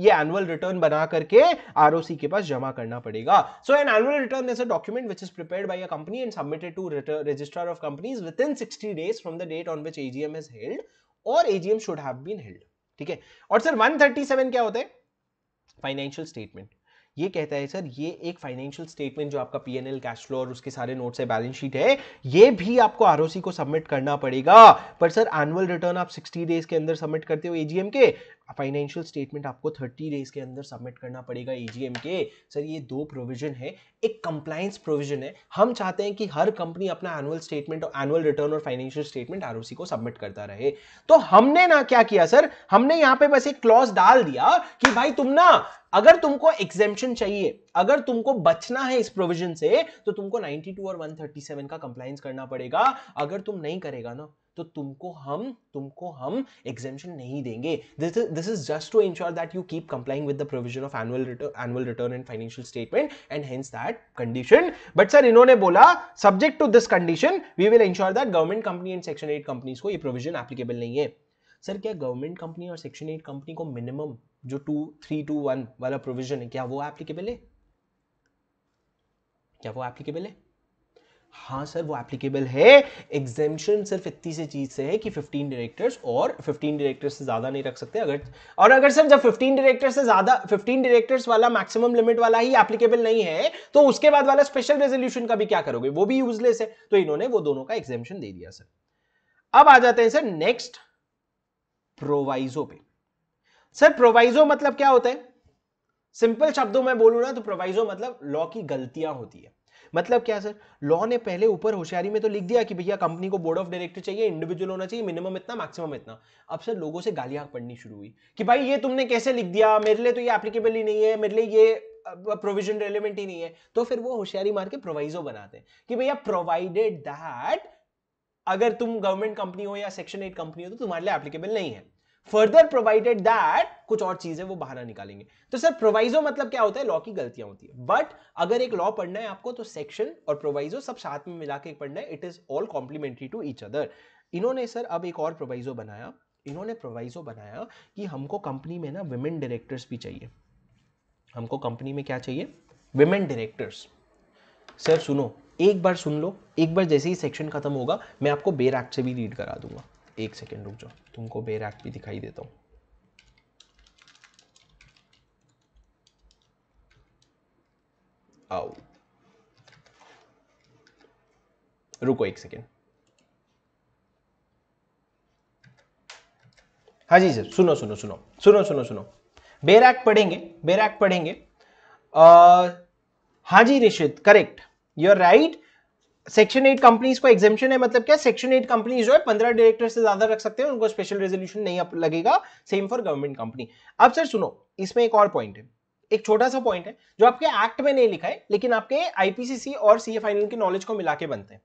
ये एनुअल रिटर्न बना करके आरओसी के पास जमा करना पड़ेगा so an annual return is a document which is prepare by a company and submitted to registrar of companies within sixty days from the date on which AGM is held और AGM should have been held ठीक है और सर 137 क्या होता है फाइनेंशियल स्टेटमेंट ये कहता है सर ये एक फाइनेंशियल स्टेटमेंट जो आपका पीएनएल कैश फ्लो और उसके सारे नोट्स है बैलेंस शीट है ये भी आपको आरओसी को सबमिट करना पड़ेगा पर सर एनुअल रिटर्न आप 60 डेज के अंदर सबमिट करते हो एजीएम के फाइनेंशियल स्टेटमेंट आपको 30 डेज के अंदर सबमिट करना पड़ेगा एजीएम के सर ये दो प्रोविजन है एक कंप्लायंस प्रोविजन है हम चाहते हैं कि हर कंपनी अपना एनुअल स्टेटमेंट और एनुअल रिटर्न और फाइनेंशियल स्टेटमेंट आरओसी को सबमिट करता रहे तो हमने ना क्या किया सर हमने यहां पे बस एक क्लॉज डाल दिया कि भाई तुम ना अगर तुमको एग्जेम्पन चाहिए अगर तुमको बचना है इस प्रोविजन से तो तुमको 92 और 137 का कंप्लाइंस करना पड़ेगा अगर तुम नहीं करेगा ना तो तुमको हम तुमको हम एग्जेम्पन नहीं देंगे this is just to ensure that you keep complying with the provision of annual annual return and financial statement and hence that condition but sir इन्होंने बोला subject to this condition we will ensure that government company and section eight companies को ये प्रोविजन एप्लीकेबल नहीं है सर क्या गवर्नमेंट कंपनी और सेक्शन एट कंपनी को मिनिमम जो टू थ्री टू वन वाला प्रोविजन है क्या वो एप्लीकेबल है क्या वो एप्लीकेबल है हाँ सर वो एप्लीकेबल है एग्जेम्पन सिर्फ इतनी सी चीज से है कि 15 डायरेक्टर्स और 15 डायरेक्टर्स से ज्यादा नहीं रख सकते अगर और अगर सर जब 15 डायरेक्टर्स से ज्यादा 15 डायरेक्टर्स वाला मैक्सिमम लिमिट वाला ही एप्लीकेबल नहीं है तो उसके बाद वाला स्पेशल रेजोल्यूशन का भी क्या करोगे वो भी यूजलेस है तो इन्होंने वो दोनों का एग्जेम्पन दे दिया सर अब आ जाते हैं सर नेक्स्ट प्रोवाइजो पे सर प्रोवाइजो मतलब क्या होता है सिंपल शब्दों में बोलू ना तो प्रोवाइजो मतलब लॉ की गलतियां होती है मतलब क्या सर लॉ ने पहले ऊपर होशियारी में तो लिख दिया कि भैया कंपनी को बोर्ड ऑफ डायरेक्टर चाहिए इंडिविजुअल होना चाहिए मिनिमम इतना मैक्सिमम इतना अब सर लोगों से गालियां पड़नी शुरू हुई कि भाई ये तुमने कैसे लिख दिया मेरे लिए तो ये एप्लीकेबल ही नहीं है मेरे लिए ये प्रोविजन रेलिवेंट ही नहीं है तो फिर वो होशियारी मार के प्रोवाइजो बनाते हैं कि भैया प्रोवाइडेड दैट अगर तुम गवर्नमेंट कंपनी हो या सेक्शन एट कंपनी हो तो तुम्हारे लिए एप्लीकेबल नहीं है फर्दर प्रोवाइडेड दैट कुछ और चीज है वो बहाना निकालेंगे तो सर प्रोवाइजो मतलब क्या होता है लॉ की गलतियां होती है बट अगर एक लॉ पढ़ना है आपको तो सेक्शन और प्रोवाइजो सब साथ में मिला के पढ़ना है it is all complementary to each other इन्होंने सर अब एक और प्रोवाइजो बनाया इन्होंने प्रोवाइजो बनाया कि हमको कंपनी में ना विमेन डायरेक्टर्स भी चाहिए हमको कंपनी में क्या चाहिए विमेन डायरेक्टर्स सर सुनो एक बार सुन लो एक बार जैसे ही सेक्शन खत्म होगा मैं आपको बेर एक्ट से भी रीड करा दूंगा एक सेकेंड रुक जाओ तुमको बेरैक भी दिखाई देता हूँ आओ रुको एक सेकेंड हाँ जी सर सुनो सुनो सुनो सुनो सुनो सुनो बेरैक पढ़ेंगे बेरैक पढ़ेंगे आ, हाँ जी रिशिद correct you are right section eight companies को एग्जेम्पन है मतलब क्या सेक्शन एट कंपनीज जो है पंद्रह डायरेक्टर से ज्यादा रख सकते हैं उनको स्पेशल रेजोल्यूशन नहीं लगेगा सेम फॉर गवर्नमेंट कंपनी अब सर सुनो इसमें एक और पॉइंट है एक छोटा सा पॉइंट है जो आपके एक्ट में नहीं लिखा है लेकिन आपके आईपीसीसी और सीए फाइनल के नॉलेज को मिला के बनते हैं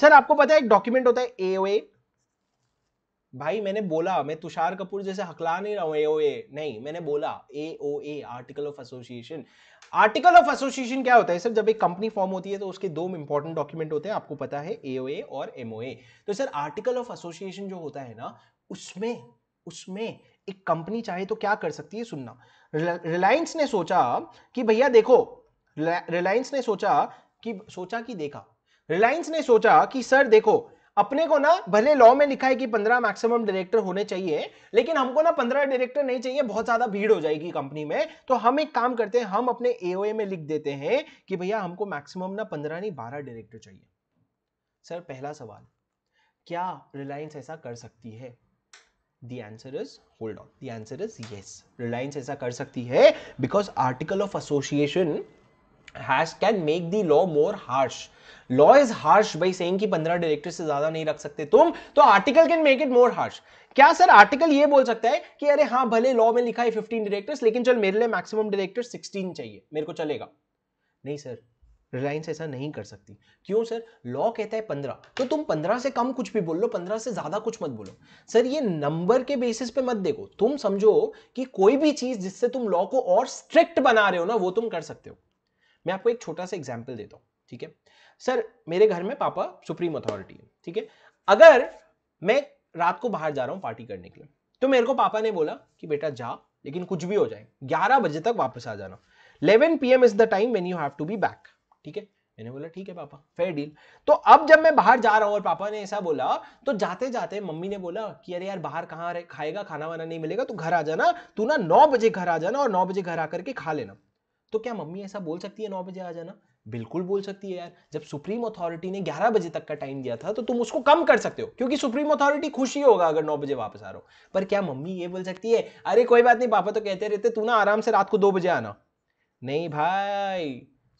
सर आपको पता है एक डॉक्यूमेंट होता है एओए भाई मैंने बोला मैं तुषार कपूर जैसे हकला नहीं रहा हूं एओए नहीं मैंने बोला AOA article of association article of association क्या होता है सर जब एक कंपनी फॉर्म होती है तो उसके दो इंपॉर्टेंट डॉक्यूमेंट होते हैं आपको पता है एओए और एमओए तो सर आर्टिकल ऑफ एसोसिएशन जो होता है ना उसमें उसमें एक कंपनी चाहे तो क्या कर सकती है सुनना रिलायंस ने सोचा कि भैया देखो रिलायंस ने सोचा कि सोचा कि देखा रिलायंस ने सोचा कि सर देखो अपने को ना भले लॉ में लिखा है कि पंद्रह मैक्सिमम डायरेक्टर होने चाहिए लेकिन हमको ना पंद्रह डायरेक्टर नहीं चाहिए बहुत ज्यादा भीड़ हो जाएगी कंपनी में तो हम एक काम करते हैं हम अपने एओए में लिख देते हैं कि भैया हमको मैक्सिमम ना पंद्रह नहीं बारह डायरेक्टर चाहिए सर पहला सवाल क्या रिलायंस ऐसा कर सकती है The answer is hold on. The answer is yes. Reliance ऐसा कर सकती है because article of association has can make the law more harsh law is harsh भाई सेइंग कि 15 डायरेक्टर से ज्यादा नहीं रख सकते तुम तो article can make it more harsh क्या सर आर्टिकल ये बोल सकता है कि अरे हाँ भले लॉ में लिखा है 15 डायरेक्टर्स लेकिन चल मेरे लिए मैक्सिमम डायरेक्टर्स 16 चाहिए मेरे को चलेगा नहीं सर रिलायंस ऐसा नहीं कर सकती क्यों सर लॉ कहता है पंद्रह तो तुम पंद्रह से कम कुछ भी बोल लो पंद्रह से ज़्यादा कुछ मत बोलो सर ये नंबर के बेसिस पे मत देखो तुम समझो कि कोई भी चीज़ जिससे तुम लॉ को और स्ट्रिक्ट बना रहे हो ना वो तुम कर सकते हो मैं आपको एक छोटा सा एग्जाम्पल देता हूँ ठीक है सर मेरे घर में पापा सुप्रीम अथॉरिटी है ठीक है अगर मैं रात को बाहर जा रहा हूँ पार्टी करने के लिए तो मेरे को पापा ने बोला कि बेटा जा लेकिन कुछ भी हो जाए 11 बजे तक वापस आ जाना 11 PM is the time when you have to be back ठीक है मैंने बोला ठीक है पापा फेयर डील तो अब जब मैं बाहर जा रहा हूँ और पापा ने ऐसा बोला तो जाते जाते मम्मी ने बोला कि अरे यार बाहर कहाँ खाएगा खाना वाना नहीं मिलेगा तो घर आ जाना तू ना नौ बजे घर आ जाना और नौ बजे घर आकर के खा लेना तो क्या मम्मी ऐसा बोल सकती है नौ बजे आ जाना बिल्कुल बोल सकती है यार जब सुप्रीम अथॉरिटी ने ग्यारह बजे तक का टाइम दिया था तो तुम उसको कम कर सकते हो क्योंकि सुप्रीम अथॉरिटी खुशी होगा अगर नौ बजे वापस आ रहा हो पर क्या मम्मी ये बोल सकती है अरे कोई बात नहीं पापा तो कहते रहते तू ना आराम से रात को दो बजे आना नहीं भाई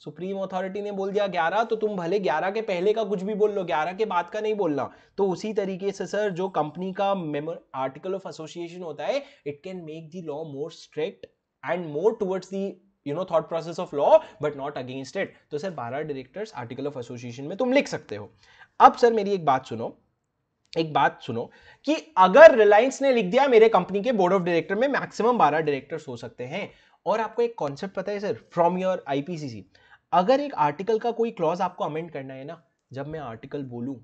सुप्रीम अथॉरिटी ने बोल दिया ग्यारह तो तुम भले ग्यारह के पहले का कुछ भी बोल लो ग्यारह के बाद का नहीं बोलना तो उसी तरीके से सर जो कंपनी का मेमर आर्टिकल ऑफ एसोसिएशन होता है it can make the law more strict and more towards the you know thought process of law but not against it तो सर बारह डायरेक्टर्स आर्टिकल ऑफ एसोसिएशन में तुम लिख सकते हो अब सर मेरी एक बात सुनो एक बात सुनो कि अगर रिलायंस ने लिख दिया मेरे कंपनी के बोर्ड ऑफ डायरेक्टर में मैक्सिमम बारह डायरेक्टर्स हो सकते हैं और आपको एक कॉन्सेप्ट पता है सर फ्रॉम योर आईपीसीसी अगर एक आर्टिकल का कोई क्लॉज आपको अमेंड करना है ना जब मैं आर्टिकल बोलूं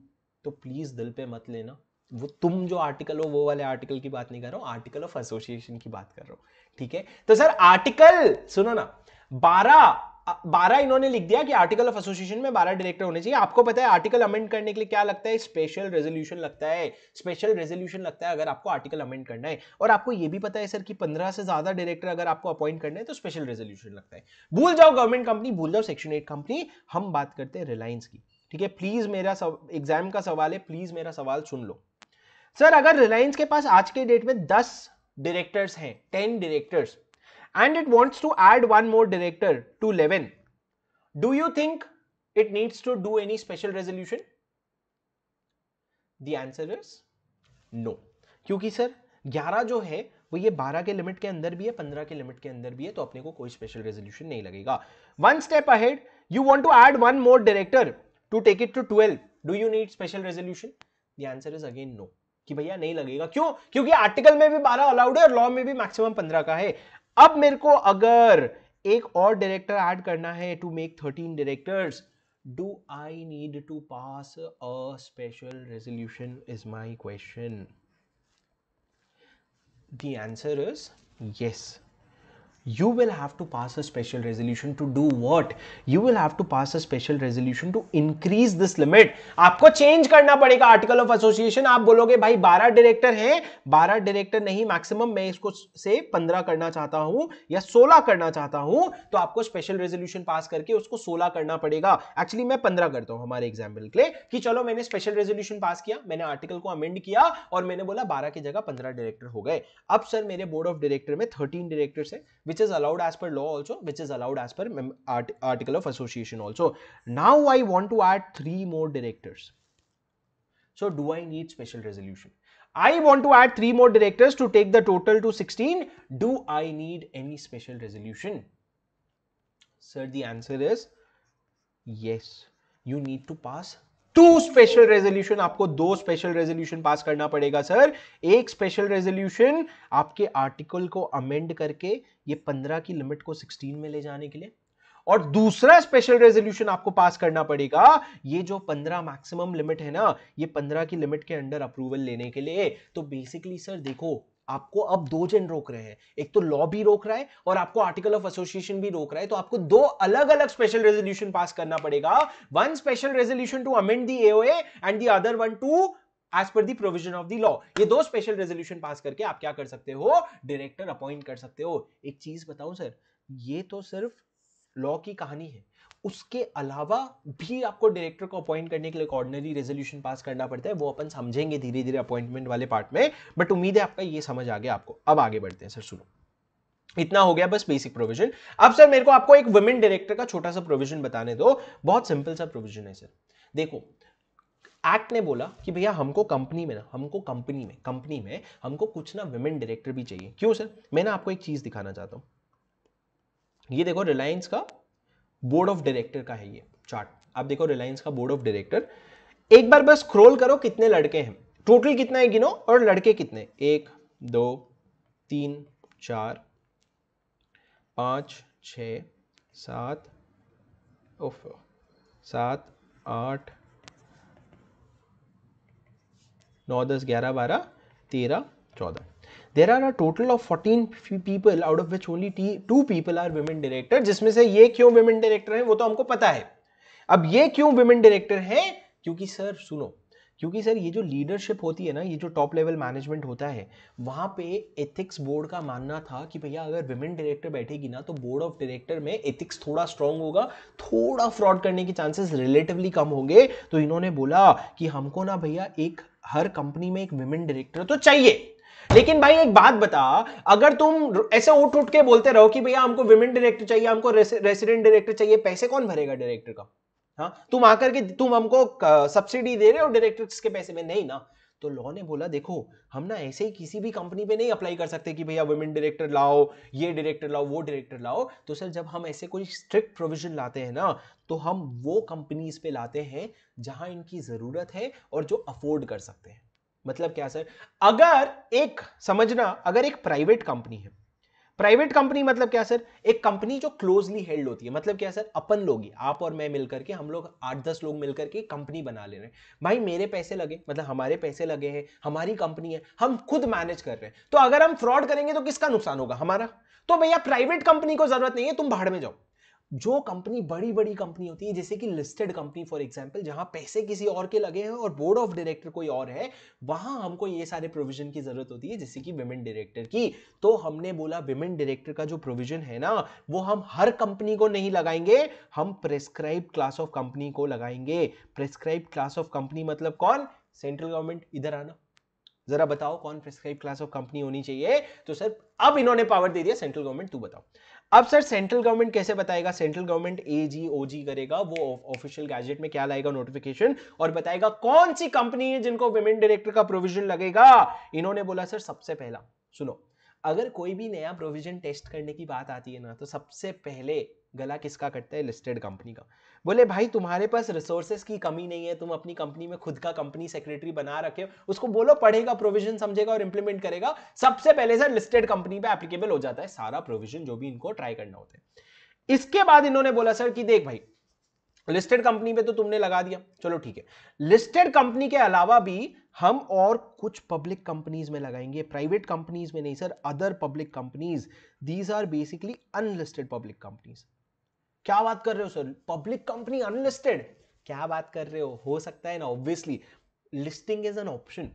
तो प्लीज़ दिल पे मत लेना वो तुम जो आर्टिकल हो वो वाले आर्टिकल की बात नहीं कर रहा हूं आर्टिकल ऑफ एसोसिएशन की बात कर रहा हूँ ठीक है तो सर आर्टिकल सुनो ना बारह बारह इन्होंने लिख दिया कि आर्टिकल ऑफ एसोसिएशन में बारह डायरेक्टर होने चाहिए आपको पता है आर्टिकल अमेंड करने के लिए क्या लगता है स्पेशल रेजोल्यूशन लगता है स्पेशल रेजोल्यूशन लगता है अगर आपको आर्टिकल अमेंड करना है और आपको यह भी पता है सर कि पंद्रह से ज्यादा डायरेक्टर अगर आपको अपॉइंट करना है तो स्पेशल रेजोल्यूशन लगता है भूल जाओ गवर्नमेंट कंपनी भूल जाओ सेक्शन एट कंपनी हम बात करते हैं रिलायंस की ठीक है प्लीज मेरा एग्जाम का सवाल है प्लीज मेरा सवाल सुन लो सर अगर रिलायंस के पास आज के डेट में दस डायरेक्टर्स हैं ten directors and it wants to add one more director to eleven do you think it needs to do any special resolution The answer is no. क्योंकि सर 11 जो है वो ये 12 के लिमिट के अंदर भी है 15 के लिमिट के अंदर भी है तो अपने को कोई स्पेशल रेजोल्यूशन नहीं लगेगा one step ahead you want to add one more director to take it to 12 do you need special resolution the answer is again no कि भैया नहीं लगेगा क्यों क्योंकि आर्टिकल में भी बारह अलाउड है और लॉ में भी मैक्सिमम पंद्रह का है अब मेरे को अगर एक और डायरेक्टर ऐड करना है to make thirteen directors do I need to pass a special resolution is my question the answer is yes you will have to pass a special resolution to do what you will have to pass a special resolution to increase this limit आपको change करना पड़ेगा article of association आप बोलोगे भाई 12 डायरेक्टर हैं 12 डायरेक्टर नहीं मैक्सिमम मैं इसको से 15 करना चाहता हूं या 16 करना चाहता हूं तो आपको स्पेशल रेजोल्यूशन पास करके उसको 16 करना पड़ेगा एक्चुअली मैं 15 करता हूं हमारे एग्जाम्पल के लिए कि चलो मैंने स्पेशल रेजोल्यूशन पास किया मैंने आर्टिकल को अमेंड किया और मैंने बोला 12 की जगह 15 डायरेक्टर हो गए अब सर मेरे बोर्ड ऑफ डायरेक्टर में 13 डायरेक्टर्स है which is allowed as per law also, which is allowed as per art article of association also. Now I want to add three more directors. So do I need special resolution? I want to add three more directors to take the total to 16. Do I need any special resolution? Sir, the answer is yes. You need to pass two special resolution आपको दो स्पेशल रेजोल्यूशन पास करना पड़ेगा सर एक स्पेशल रेजोल्यूशन आपके आर्टिकल को अमेंड करके ये पंद्रह की लिमिट को सिक्सटीन में ले जाने के लिए और दूसरा स्पेशल रेजोल्यूशन आपको पास करना पड़ेगा ये जो पंद्रह मैक्सिमम लिमिट है ना ये पंद्रह की लिमिट के अंडर अप्रूवल लेने के लिए तो बेसिकली सर देखो आपको अब दो जन रोक रहे हैं एक तो लॉ भी रोक रहा है और आपको आर्टिकल ऑफ एसोसिएशन भी रोक रहा है तो आपको दो अलग अलग स्पेशल रेजोल्यूशन पास करना पड़ेगा one special resolution to amend the and the other one to as per the provision of the law ये दो स्पेशल रेजोल्यूशन पास करके आप क्या कर सकते हो डायरेक्टर अपॉइंट कर सकते हो एक चीज बताऊं सर ये तो सिर्फ लॉ की कहानी है उसके अलावा भी आपको डायरेक्टर को अपॉइंट करने के लिए ऑर्डनरी रेजोल्यूशन पास करना पड़ता है वो अपन समझेंगे धीरे धीरे अपॉइंटमेंट वाले पार्ट में बट उम्मीद है आपका ये समझ आ गया आपको अब आगे बढ़ते हैं सर सुनो इतना हो गया बस बेसिक प्रोविजन अब सर मेरे को आपको एक वुमेन डायरेक्टर का छोटा सा प्रोविजन बताने दो बहुत सिंपल सा प्रोविजन है सर देखो एक्ट ने बोला कि भैया हमको कंपनी में ना हमको कंपनी में कंपनी में हमको कुछ ना विमेन डायरेक्टर भी चाहिए क्यों सर मैं ना आपको एक चीज़ दिखाना चाहता हूं ये देखो रिलायंस का बोर्ड ऑफ डायरेक्टर का है ये चार्ट आप देखो रिलायंस का बोर्ड ऑफ डायरेक्टर एक बार बस स्क्रोल करो कितने लड़के हैं टोटल कितना है गिनो और लड़के कितने एक दो तीन चार पांच छ सात सात आठ नौ दस ग्यारह बारह तेरह चौदह there are are total of fourteen people out of which only two people are women director जिसमें से ये क्यों वेमेन डायरेक्टर है वो तो हमको पता है अब ये क्यों वेमेन डायरेक्टर है क्योंकि सर सुनो क्योंकि सर ये जो लीडरशिप होती है ना ये जो टॉप लेवल मैनेजमेंट होता है वहाँ पे एथिक्स बोर्ड का मानना था कि भैया अगर विमेन डायरेक्टर बैठेगी ना तो बोर्ड ऑफ डायरेक्टर में एथिक्स थोड़ा स्ट्रांग होगा थोड़ा फ्रॉड करने के चांसेस रिलेटिवली कम होंगे तो इन्होंने बोला कि हमको ना भैया एक हर कंपनी में एक विमेन डायरेक्टर तो चाहिए लेकिन भाई एक बात बता अगर तुम ऐसे उठ उठ के बोलते रहो कि भैया हमको विमेन डायरेक्टर चाहिए हमको रेसिडेंट डायरेक्टर चाहिए पैसे कौन भरेगा डायरेक्टर का हाँ तुम आकर के तुम हमको सब्सिडी दे रहे हो डायरेक्टर्स के पैसे में नहीं ना तो लॉ ने बोला देखो हम ना ऐसे ही किसी भी कंपनी पे नहीं अप्लाई कर सकते कि भैया वुमेन डायरेक्टर लाओ ये डायरेक्टर लाओ वो डायरेक्टर लाओ तो सर जब हम ऐसे कोई स्ट्रिक्ट प्रोविजन लाते हैं ना तो हम वो कंपनीज पे लाते हैं जहां इनकी ज़रूरत है और जो अफोर्ड कर सकते हैं मतलब क्या सर अगर एक समझना अगर एक प्राइवेट कंपनी है प्राइवेट कंपनी मतलब क्या सर एक कंपनी जो क्लोजली हेल्ड होती है मतलब क्या सर अपन लोग ही आप और मैं मिलकर के हम लोग आठ दस लोग मिलकर के कंपनी बना ले रहे हैं भाई मेरे पैसे लगे मतलब हमारे पैसे लगे हैं हमारी कंपनी है हम खुद मैनेज कर रहे हैं तो अगर हम फ्रॉड करेंगे तो किसका नुकसान होगा हमारा तो भैया प्राइवेट कंपनी को जरूरत नहीं है तुम भाड़ में जाओ जो कंपनी बड़ी बड़ी कंपनी होती है जैसे कि लिस्टेड कंपनी फॉर एग्जाम्पल जहां पैसे किसी और के लगे हैं और बोर्ड ऑफ डायरेक्टर कोई और है वहां हमको ये सारे प्रोविजन की जरूरत होती है जैसे कि विमेन डायरेक्टर की तो हमने बोला विमेन डायरेक्टर का जो प्रोविजन है ना वो हम हर कंपनी को नहीं लगाएंगे हम प्रेस्क्राइब क्लास ऑफ कंपनी को लगाएंगे प्रेस्क्राइब क्लास ऑफ कंपनी मतलब कौन सेंट्रल गवर्नमेंट इधर आना जरा बताओ कौन प्रेस्क्राइब क्लास ऑफ कंपनी होनी चाहिए तो सर अब इन्होंने पावर दे दिया सेंट्रल गवर्नमेंट तू बताओ अब सर सेंट्रल गवर्नमेंट कैसे बताएगा सेंट्रल गवर्नमेंट ए जी ओ जी करेगा वो ऑफिशियल गैजेट में क्या लाएगा नोटिफिकेशन और बताएगा कौन सी कंपनी है जिनको विमेन डायरेक्टर का प्रोविजन लगेगा इन्होंने बोला सर सबसे पहला सुनो अगर कोई भी नया प्रोविजन टेस्ट करने की बात आती है ना तो सबसे पहले गला किसका कटता है लिस्टेड कंपनी का बोले भाई तुम्हारे पास रिसोर्सेज की कमी नहीं है तुम अपनी कंपनी में खुद का कंपनी सेक्रेटरी बना रखे उसको बोलो पढ़ेगा प्रोविजन समझेगा और इंप्लीमेंट करेगा सबसे पहले सर लिस्टेड कंपनी पे एप्लीकेबल हो जाता है सारा प्रोविजन जो भी इनको ट्राई करना होता है इसके बाद इन्होंने बोला सर कि देख भाई लिस्टेड कंपनी पे तो तुमने लगा दिया चलो ठीक है लिस्टेड कंपनी के अलावा भी हम और कुछ पब्लिक कंपनीज में लगाएंगे प्राइवेट कंपनीज में नहीं sir other public companies these are basically unlisted public companies क्या बात कर रहे हो सर पब्लिक कंपनी अनलिस्टेड क्या बात कर रहे हो हो सकता है ना obviously listing is an option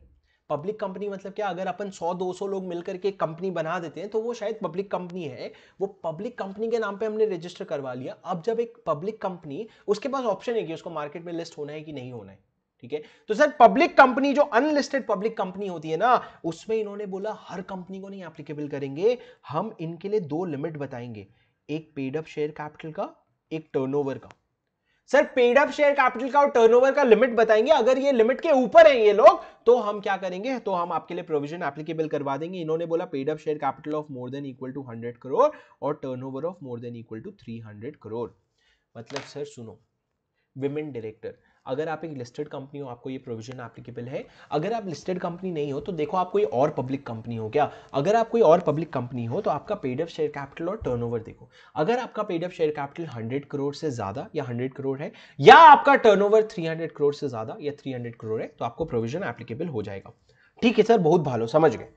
public company मतलब क्या अगर अपन 100-200 लोग मिलकर के कंपनी बना देते हैं तो वो शायद पब्लिक कंपनी है वो पब्लिक कंपनी के नाम पे हमने रजिस्टर करवा लिया अब जब एक पब्लिक कंपनी उसके पास ऑप्शन है कि उसको मार्केट में लिस्ट होना है कि नहीं होना है ठीक है तो सर पब्लिक कंपनी जो अनलिस्टेड पब्लिक कंपनी होती है ना उसमें इन्होंने बोला हर कंपनी को नहीं एप्लीकेबल करेंगे हम इनके लिए दो लिमिट बताएंगे एक पेड अप शेयर कैपिटल का एक टर्नओवर का sir paid up share capital का और टर्नओवर का लिमिट बताएंगे अगर ये लिमिट के ऊपर है ये लोग तो हम क्या करेंगे तो हम आपके लिए प्रोविजन एप्लीकेबल करवा देंगे इन्होंने बोला paid up share capital of more than equal to hundred crore और turnover of more than equal to three hundred crore मतलब सर सुनो विमेन डायरेक्टर अगर आप एक लिस्टेड कंपनी हो आपको ये प्रोविजन एप्लीकेबल है अगर आप लिस्टेड कंपनी नहीं हो तो देखो आप कोई और पब्लिक कंपनी हो क्या अगर आप कोई और पब्लिक कंपनी हो तो आपका पेड ऑफ शेयर कैपिटल और टर्न देखो अगर आपका paid of share capital hundred crore से ज़्यादा या हंड्रेड करोड़ है या आपका टर्न ओवर करोड़ से ज़्यादा या थ्री करोड़ है तो आपको प्रोविजन एप्लीकेबल हो जाएगा ठीक है सर बहुत भालो समझ गए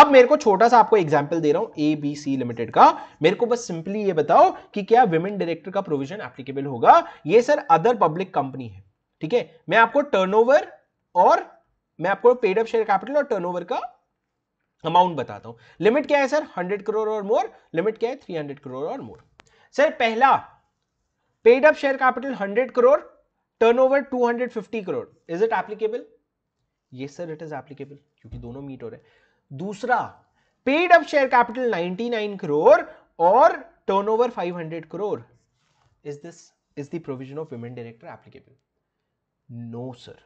अब मेरे को छोटा सा आपको एग्जाम्पल दे रहा हूं ए बी सी लिमिटेड का मेरे को बस सिंपली ये बताओ कि क्या विमेन डायरेक्टर का प्रोविजन एप्लीकेबल होगा ये सर अदर पब्लिक कंपनी है ठीक है मैं आपको टर्नओवर और मैं आपको पेड अप शेयर कैपिटल और टर्नओवर का अमाउंट बताता हूं लिमिट क्या है सर 100 करोड़ और मोर लिमिट क्या है 300 करोड़ और मोर सर पहला paid up share capital 100 crore turnover 250 crore is it applicable ये सर इट इज एप्लीकेबल क्योंकि दोनों मीट हो रहे दूसरा paid up share capital 99 crore और turnover 500 crore is this is the provision of payment director applicable No, sir.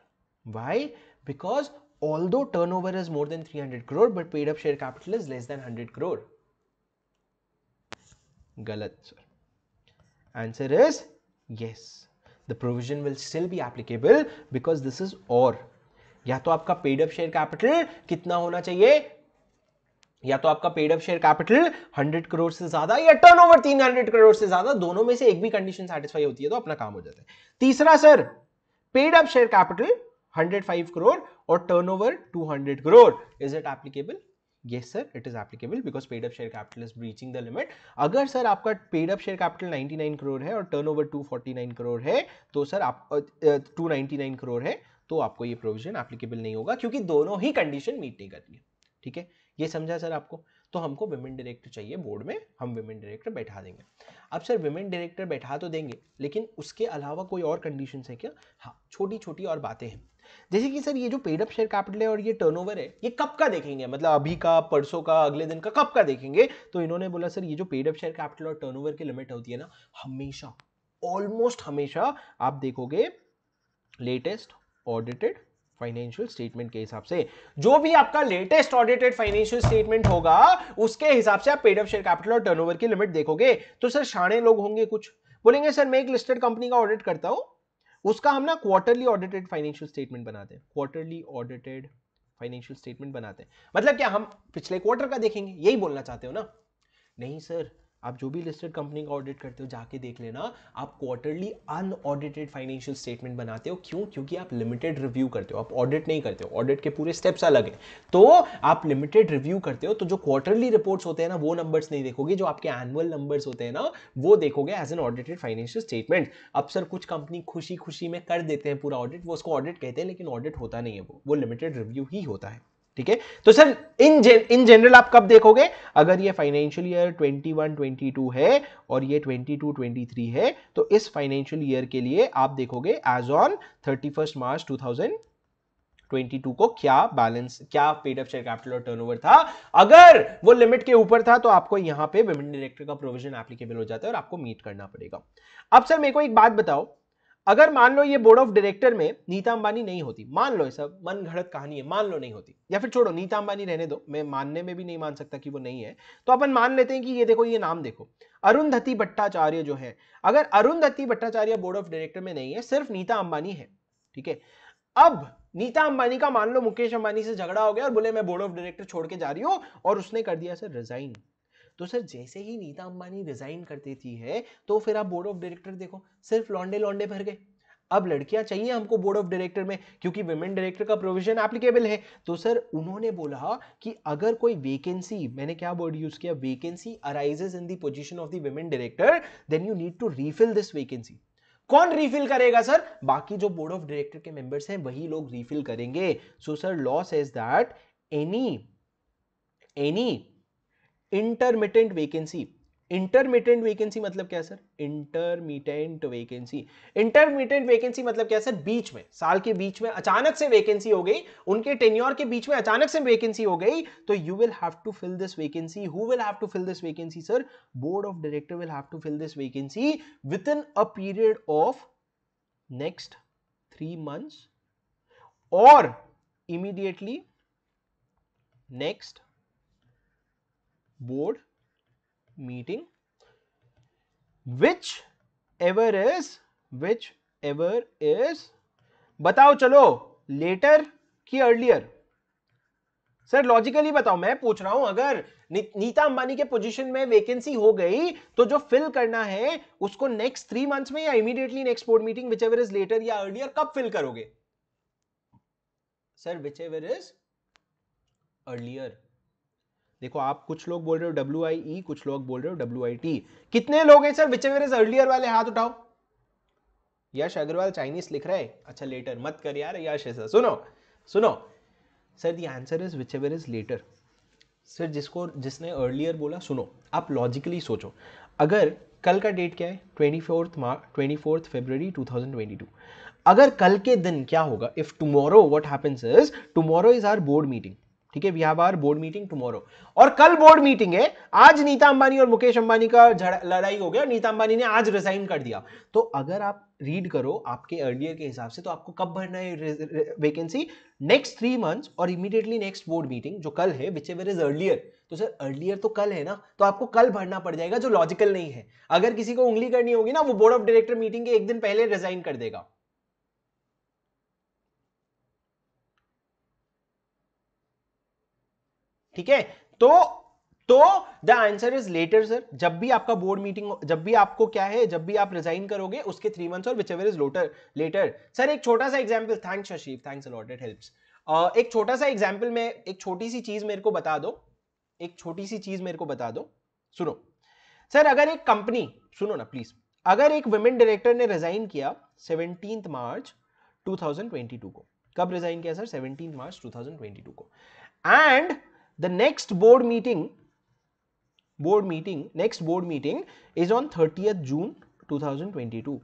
Why? Because although turnover is more than 300 crore, but paid up share capital is less than 100 crore. Galat, sir. Answer is yes. The provision will still be applicable because this is or. या तो आपका पेड अप शेयर कैपिटल कितना होना चाहिए या तो आपका paid up share capital 100 crore से ज्यादा या टर्नओवर 300 करोड़ से ज्यादा दोनों में से एक भी कंडीशन सेटिस्फाई होती है तो अपना काम हो जाता है तीसरा sir paid up share capital 105 crore or turnover 200 crore is it applicable yes sir it is applicable because paid up share capital is breaching the limit agar sir आपका paid up share capital 99 crore है और turnover 249 crore है तो sir आप uh, uh, 299 crore है तो आपको ये provision applicable नहीं होगा क्योंकि दोनों ही condition meet नहीं कर रही है ठीक है ये समझा सर आपको तो हमको विमेन डायरेक्टर चाहिए बोर्ड में हम विमेन डायरेक्टर बैठा देंगे अब सर विमेन डायरेक्टर बैठा तो देंगे लेकिन उसके अलावा कोई और कंडीशन है क्या हाँ छोटी छोटी और बातें हैं जैसे कि सर ये जो पेड अप शेयर कैपिटल है और ये टर्नओवर है ये कब का देखेंगे मतलब अभी का परसों का अगले दिन का कब का देखेंगे तो इन्होंने बोला सर ये जो पेड अप शेयर कैपिटल और टर्नओवर की लिमिट होती है ना हमेशा ऑलमोस्ट हमेशा आप देखोगे लेटेस्ट ऑडिटेड फाइनेंशियल स्टेटमेंट के हिसाब से जो भी आपका लेटेस्ट ऑडिटेड फाइनेंशियल स्टेटमेंट होगा उसके हिसाब से आप पेड ऑफ शेयर कैपिटल और टर्नओवर की लिमिट देखोगे तो सर शाणे लोग होंगे कुछ बोलेंगे सर मैं एक लिस्टेड कंपनी का ऑडिट करता हूं उसका हम ना क्वार्टरली ऑडिटेड फाइनेंशियल स्टेटमेंट बनाते हैं क्वार्टरली ऑडिटेड फाइनेंशियल स्टेटमेंट बनाते हैं मतलब क्या हम पिछले क्वार्टर का देखेंगे यही बोलना चाहते हो ना नहीं सर आप जो भी लिस्टेड कंपनी का ऑडिट करते हो जाके देख लेना आप क्वार्टरली अनऑडिटेड फाइनेंशियल स्टेटमेंट बनाते हो क्यों क्योंकि आप लिमिटेड रिव्यू करते हो आप ऑडिट नहीं करते हो ऑडिट के पूरे स्टेप्स अलग हैं तो आप लिमिटेड रिव्यू करते हो तो जो क्वार्टरली रिपोर्ट्स होते हैं ना वो नंबर्स नहीं देखोगे जो आपके एनुअल नंबर्स होते हैं ना वो देखोगे as an audited financial statement अब सर कुछ कंपनी खुशी खुशी में कर देते हैं पूरा ऑडिट वो उसको ऑडिट कहते हैं लेकिन ऑडिट होता नहीं है वो वो लिमिटेड रिव्यू ही होता है ठीक है तो सर इन इन जनरल आप कब देखोगे अगर ये फाइनेंशियल ईयर 21 22 है और ये 22 23 है तो इस फाइनेंशियल ईयर के लिए आप देखोगे एज ऑन 31 मार्च 2022 को क्या बैलेंस क्या पेड ऑफ शेयर कैपिटल और टर्नओवर था अगर वो लिमिट के ऊपर था तो आपको यहां पे विमेन डायरेक्टर का प्रोविजन एप्लीकेबल हो जाता है और आपको मीट करना पड़ेगा अब सर मेरे को एक बात बताओ अगर मान लो ये बोर्ड ऑफ डायरेक्टर में नीता अंबानी नहीं होती मान लो सब मन घड़त कहानी है मान लो नहीं होती या फिर छोड़ो नीता अंबानी रहने दो मैं मानने में भी नहीं मान सकता कि वो नहीं है तो अपन मान लेते हैं कि ये देखो ये नाम देखो अरुंधति भट्टाचार्य जो है अगर Arundhati Bhattacharya board of director में नहीं है सिर्फ नीता अंबानी है ठीक है अब नीता अंबानी का मान लो मुकेश अंबानी से झगड़ा हो गया और बोले मैं बोर्ड ऑफ डायरेक्टर छोड़ के जा रही हूं और उसने कर दिया सर रिजाइन तो सर जैसे ही नीता अंबानी रिजाइन कर देती है तो फिर आप बोर्ड ऑफ डायरेक्टर देखो सिर्फ लॉन्डे लॉन्डे भर गए अब लड़कियां चाहिए हमको बोर्ड ऑफ डायरेक्टर में क्योंकि वेमेन डायरेक्टर का प्रोविजन एप्लीकेबल है तो सर उन्होंने बोला कि अगर कोई वेकेंसी मैंने क्या वर्ड यूज किया vacancy arises in the position of the women director then you need to refill this vacancy कौन रीफिल करेगा सर बाकी जो बोर्ड ऑफ डायरेक्टर के मेंबर्स हैं वही लोग रीफिल करेंगे so sir law says that any any intermittent vacancy intermediate vacancy मतलब क्या sir intermediate vacancy intermediate vacancy मतलब क्या सर बीच में साल के बीच में अचानक से वेकेंसी हो गई उनके टेन्योर के बीच में अचानक से वेकेंसी हो गई तो you will have to fill this vacancy who will have to fill this vacancy sir board of director will have to fill this vacancy within a period of next three months और immediately next board meeting which ever is which ever is बताओ चलो later ki earlier sir logically बताओ मैं पूछ रहा हूं अगर नी, नीता अंबानी के पोजीशन में वैकेंसी हो गई तो जो फिल करना है उसको नेक्स्ट थ्री मंथ्स में या immediately next board meeting whichever is later या अर्लियर कब फिल करोगे sir whichever is earlier देखो आप कुछ लोग बोल रहे हो डब्ल्यू आई ई कुछ लोग बोल रहे हो डब्ल्यू आई टी कितने लोग हैं sir whichever is earlier वाले हाथ उठाओ यश अग्रवाल चाइनीज लिख रहा है अच्छा लेटर मत कर यार यश है सर सुनो सुनो सर the answer is whichever is later sir जिसको जिसने अर्लियर बोला सुनो आप लॉजिकली सोचो अगर कल का डेट क्या है twenty fourth March twenty fourth February two thousand twenty two अगर कल के दिन क्या होगा if tomorrow what happens is tomorrow is our board meeting ठीक है we have board meeting tomorrow और कल बोर्ड मीटिंग है आज नीता अंबानी और मुकेश अंबानी का लड़ाई हो गया नीता अंबानी ने आज रिजाइन कर दिया तो अगर आप रीड करो आपके अर्लियर के हिसाब से तो आपको कब भरना है वैकेंसी नेक्स्ट थ्री मंथ्स और इमीडिएटली नेक्स्ट बोर्ड मीटिंग जो कल है विच एवर इज अर्लियर तो सर अर्लियर तो कल है ना तो आपको कल भरना पड़ जाएगा जो लॉजिकल नहीं है अगर किसी को उंगली करनी होगी ना वो बोर्ड ऑफ डायरेक्टर मीटिंग के एक दिन पहले रिजाइन कर देगा ठीक है तो तो the answer is later sir जब भी आपका बोर्ड मीटिंग जब भी आपको क्या है जब भी आप रिजाइन करोगे उसके थ्री मंथ्स और whichever is later later sir एक छोटा सा एग्जाम्पल थैंक्स शशीफ थैंक्स अलॉटेड हेल्प एक छोटा सा एग्जाम्पल में एक छोटी सी चीज मेरे को बता दो एक छोटी सी चीज मेरे को बता दो सुनो सर अगर एक कंपनी सुनो ना प्लीज अगर एक वुमेन डायरेक्टर ने रिजाइन किया सेवनटीन मार्च 2022 को कब रिजाइन किया सर सेवनटीन मार्च 2022 को and the next board meeting board meeting next board meeting is on 30th June 2022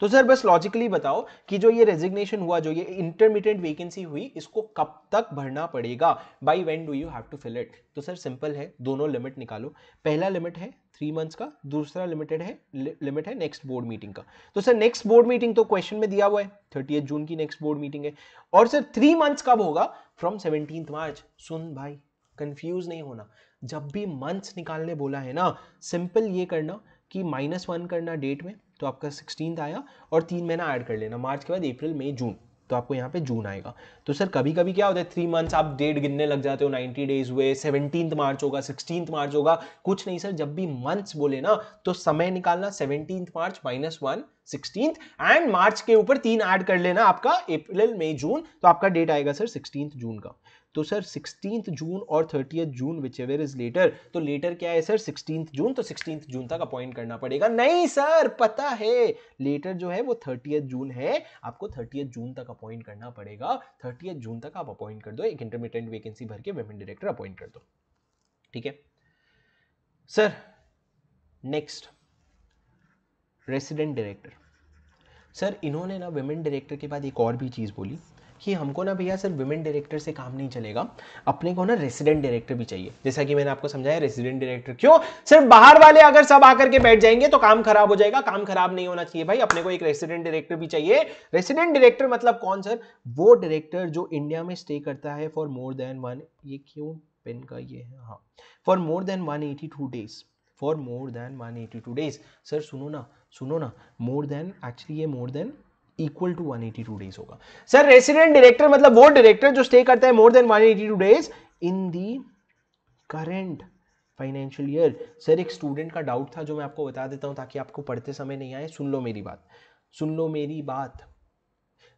तो सर बस लॉजिकली बताओ कि जो ये रेजिग्नेशन हुआ जो ये इंटरमीडिएट वैकेंसी हुई इसको कब तक भरना पड़ेगा by when do you have to fill it तो सर सिंपल है दोनों लिमिट निकालो पहला लिमिट है थ्री मंथ्स का दूसरा लिमिटेड है लिमिट है नेक्स्ट बोर्ड मीटिंग का तो सर नेक्स्ट बोर्ड मीटिंग तो क्वेश्चन में दिया हुआ है थर्टी जून की नेक्स्ट बोर्ड मीटिंग है और सर थ्री मंथ्स कब होगा फ्रॉम सेवनटीन मार्च सुन भाई कंफ्यूज नहीं होना जब भी मंथ्स निकालने बोला है ना सिंपल ये करना कि माइनस वन करना डेट में तो आपका सिक्सटीन आया और तीन महीना ऐड कर लेना मार्च के बाद अप्रैल मई जून तो आपको यहाँ पे जून आएगा तो सर कभी कभी क्या होता है थ्री मंथ्स आप डेट गिनने लग जाते हो नाइन्टी डेज हुए सेवनटीन मार्च होगा सिक्सटीन मार्च होगा कुछ नहीं सर जब भी मंथ्स बोले ना तो समय निकालना seventeen March minus one sixteen and March के ऊपर तीन ऐड कर लेना आपका अप्रैल मई जून तो आपका डेट आएगा सर सिक्सटीन जून का तो सर सिक्सटीन जून और thirty June whichever is later तो लेटर क्या है सर सिक्सटीन जून तो सिक्सटीन जून तक अपॉइंट करना पड़ेगा नहीं सर पता है लेटर जो है वो थर्टी जून है आपको थर्टी जून तक अपॉइंट करना पड़ेगा थर्टी जून तक आप अपॉइंट कर दो एक इंटरमीडिएट वैकेंसी भर के वेमेन डायरेक्टर अपॉइंट कर दो ठीक है sir next resident director sir इन्होंने ना वेमेन डायरेक्टर के बाद एक और भी चीज़ बोली कि हमको ना भैया सिर्फ विमेन डायरेक्टर से काम नहीं चलेगा अपने को ना रेसिडेंट डायरेक्टर भी चाहिए जैसा कि मैंने आपको समझाया रेसिडेंट डायरेक्टर क्यों सिर्फ बाहर वाले अगर सब आकर के बैठ जाएंगे तो काम खराब हो जाएगा काम खराब नहीं होना चाहिए भाई अपने को एक रेसिडेंट डायरेक्टर भी चाहिए रेसिडेंट डायरेक्टर मतलब कौन सर वो डायरेक्टर जो इंडिया में स्टे करता है फॉर मोर देन वन ये क्यों पेन का ये है हाँ for more than one eighty two days for more than one eighty two days sir सुनो ना सुनो ना मोर देन एक्चुअली ये more than equal to 182 days होगा सर रेसिडेंट डायरेक्टर मतलब वो डायरेक्टर जो स्टे करता है more than 182 days in the current financial year sir एक स्टूडेंट का डाउट था जो मैं आपको बता देता हूं ताकि आपको पढ़ते समय नहीं आए सुन लो मेरी बात सुन लो मेरी बात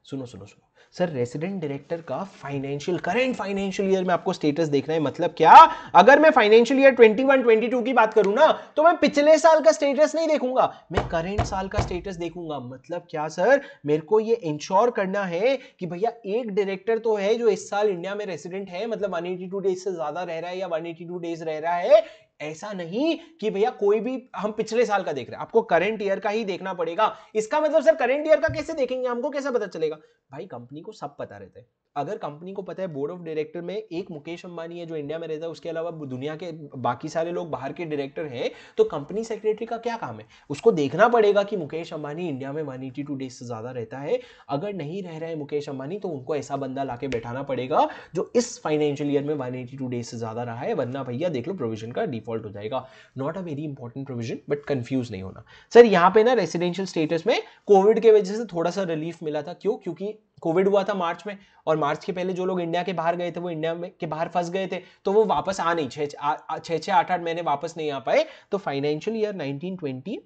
सुनो सुनो सुनो सर रेसिडेंट डायरेक्टर का फाइनेंशियल करेंट फाइनेंशियल ईयर में आपको स्टेटस देखना है मतलब क्या अगर मैं फाइनेंशियल ईयर 21 22 की बात करूं ना तो मैं पिछले साल का स्टेटस नहीं देखूंगा मैं करेंट साल का स्टेटस देखूंगा मतलब क्या सर मेरे को ये इंश्योर करना है कि भैया एक डायरेक्टर तो है जो इस साल इंडिया में रेसिडेंट है मतलब वन डेज से ज्यादा रह रहा है या वन डेज रह रहा है ऐसा नहीं कि भैया कोई भी हम पिछले साल का देख रहे हैं आपको करंट ईयर का ही देखना पड़ेगा इसका मतलब सर करंट ईयर का कैसे देखेंगे हमको कैसे पता चलेगा भाई कंपनी को सब पता रहता है अगर कंपनी को पता है बोर्ड ऑफ डायरेक्टर में एक मुकेश अंबानी है जो इंडिया में रहता है उसके अलावा दुनिया के बाकी सारे लोग बाहर के डायरेक्टर हैं तो कंपनी सेक्रेटरी का क्या काम है उसको देखना पड़ेगा कि मुकेश अंबानी इंडिया में वन एटी डेज से ज़्यादा रहता है अगर नहीं रह रहे मुकेश अंबानी तो उनको ऐसा बंदा ला बैठाना पड़ेगा जो इस फाइनेंशियल ईयर में वन डेज से ज़्यादा रहा है वरना भैया देख लो प्रोविजन का डिफॉल्ट हो जाएगा not a very important provision but confuse नहीं होना सर यहाँ पे ना रेसिडेंशियल स्टेटस में कोविड के वजह से थोड़ा सा रिलीफ मिला था क्यों क्योंकि कोविड हुआ था मार्च में और मार्च के पहले जो लोग इंडिया के बाहर गए थे वो इंडिया में के बाहर फंस गए थे तो वो वापस आ नहीं छः छः आठ आठ महीने वापस नहीं आ पाए तो financial year nineteen twenty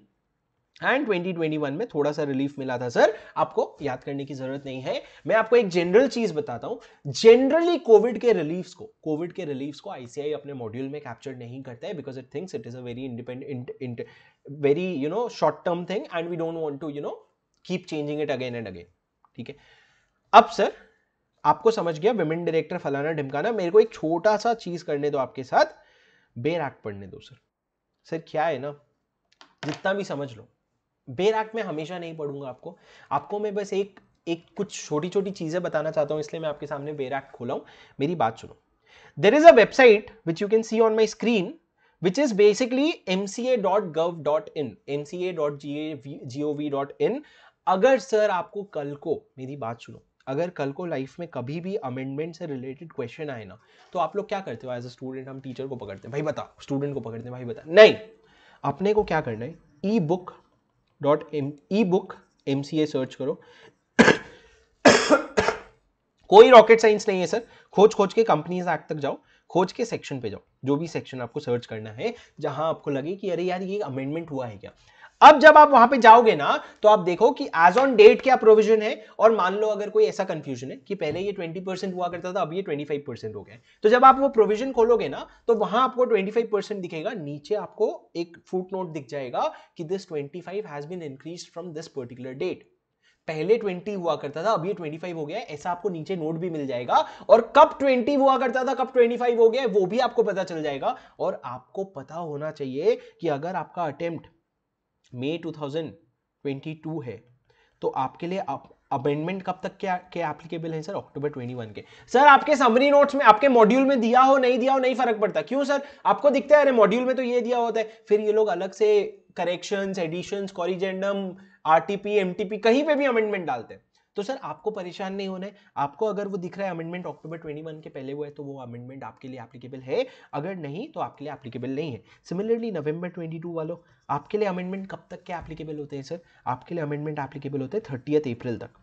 and 2021 में थोड़ा सा रिलीफ मिला था सर आपको याद करने की जरूरत नहीं है मैं आपको एक जनरल चीज बताता हूं जनरली कोविड के रिलीफ्स को कोविड के रिलीफ्स को आईसीआई अपने मॉड्यूल में कैप्चर नहीं करता है because it thinks it is a very independent very you know short term thing and we don't want to you know keep changing it again and again ठीक है अब सर आपको समझ गया विमेन डायरेक्टर फलाना ढिमकाना मेरे को एक छोटा सा चीज करने दो आपके साथ बेर एक्ट पढ़ने दो सर सर क्या है ना जितना भी समझ लो बेर एक्ट में हमेशा नहीं पढ़ूंगा आपको आपको मैं बस एक एक कुछ छोटी छोटी चीजें बताना चाहता हूं इसलिए मैं आपके सामने बेर एक्ट खोला हूं मेरी बात सुनो there is a website which you can see on my screen which is basically gov dot G O V dot in अगर सर आपको कल को मेरी बात सुनो अगर कल को लाइफ में कभी भी अमेंडमेंट से रिलेटेड क्वेश्चन आए ना तो आप लोग क्या करते हो एज अ स्टूडेंट हम टीचर को पकड़ते हैं भाई बता स्टूडेंट को पकड़ते हैं भाई बता नहीं अपने को क्या करना है e book dot M E book M C A search करो कोई रॉकेट साइंस नहीं है सर खोज खोज के कंपनीज एक्ट तक जाओ खोज के सेक्शन पे जाओ जो भी सेक्शन आपको सर्च करना है जहां आपको लगे कि अरे यार ये अमेंडमेंट हुआ है क्या अब जब आप वहां पे जाओगे ना तो आप देखो कि एज ऑन डेट क्या प्रोविजन है और मान लो अगर कोई ऐसा कंफ्यूजन है कि पहले ये 20 हुआ करता था अब ये 25 हो गया तो जब आप वो प्रोविजन खोलोगे ना तो वहां आपको 25 दिखेगा नीचे आपको एक फुट नोट दिख जाएगा कि this 25 has been increase from this particular date पहले 20 हुआ करता था अब ये 25 हो गया है ऐसा आपको नीचे नोट भी मिल जाएगा और कब 20 हुआ करता था कब 25 हो गया है वो भी आपको पता चल जाएगा और आपको पता होना चाहिए कि अगर आपका अटेम्प्ट मई 2022 है तो आपके लिए आप अमेंडमेंट कब तक क्या के एप्लीकेबल है सर अक्टूबर 21 के सर आपके समरी नोट्स में आपके मॉड्यूल में दिया हो नहीं दिया हो नहीं फर्क पड़ता क्यों सर आपको दिखता है अरे मॉड्यूल में तो ये दिया होता है फिर ये लोग अलग से corrections additions corrigendum RTP MTP कहीं पे भी अमेंडमेंट डालते हैं तो सर आपको परेशान नहीं होना है आपको अगर वो दिख रहा है अमेंडमेंट अक्टूबर ट्वेंटी के पहले हुआ है तो वो अमेंडमेंट आपके लिए अप्लीकेबल है अगर नहीं तो आपके लिए अप्लीकेबल नहीं है सिमिलरली नवंबर ट्वेंटी वालों आपके लिए अमेंडमेंट कब तक के एप्लीकेबल होते हैं सर आपके लिए अमेंडमेंट एप्लीकेबल होते हैं थर्टीथ अप्रैल तक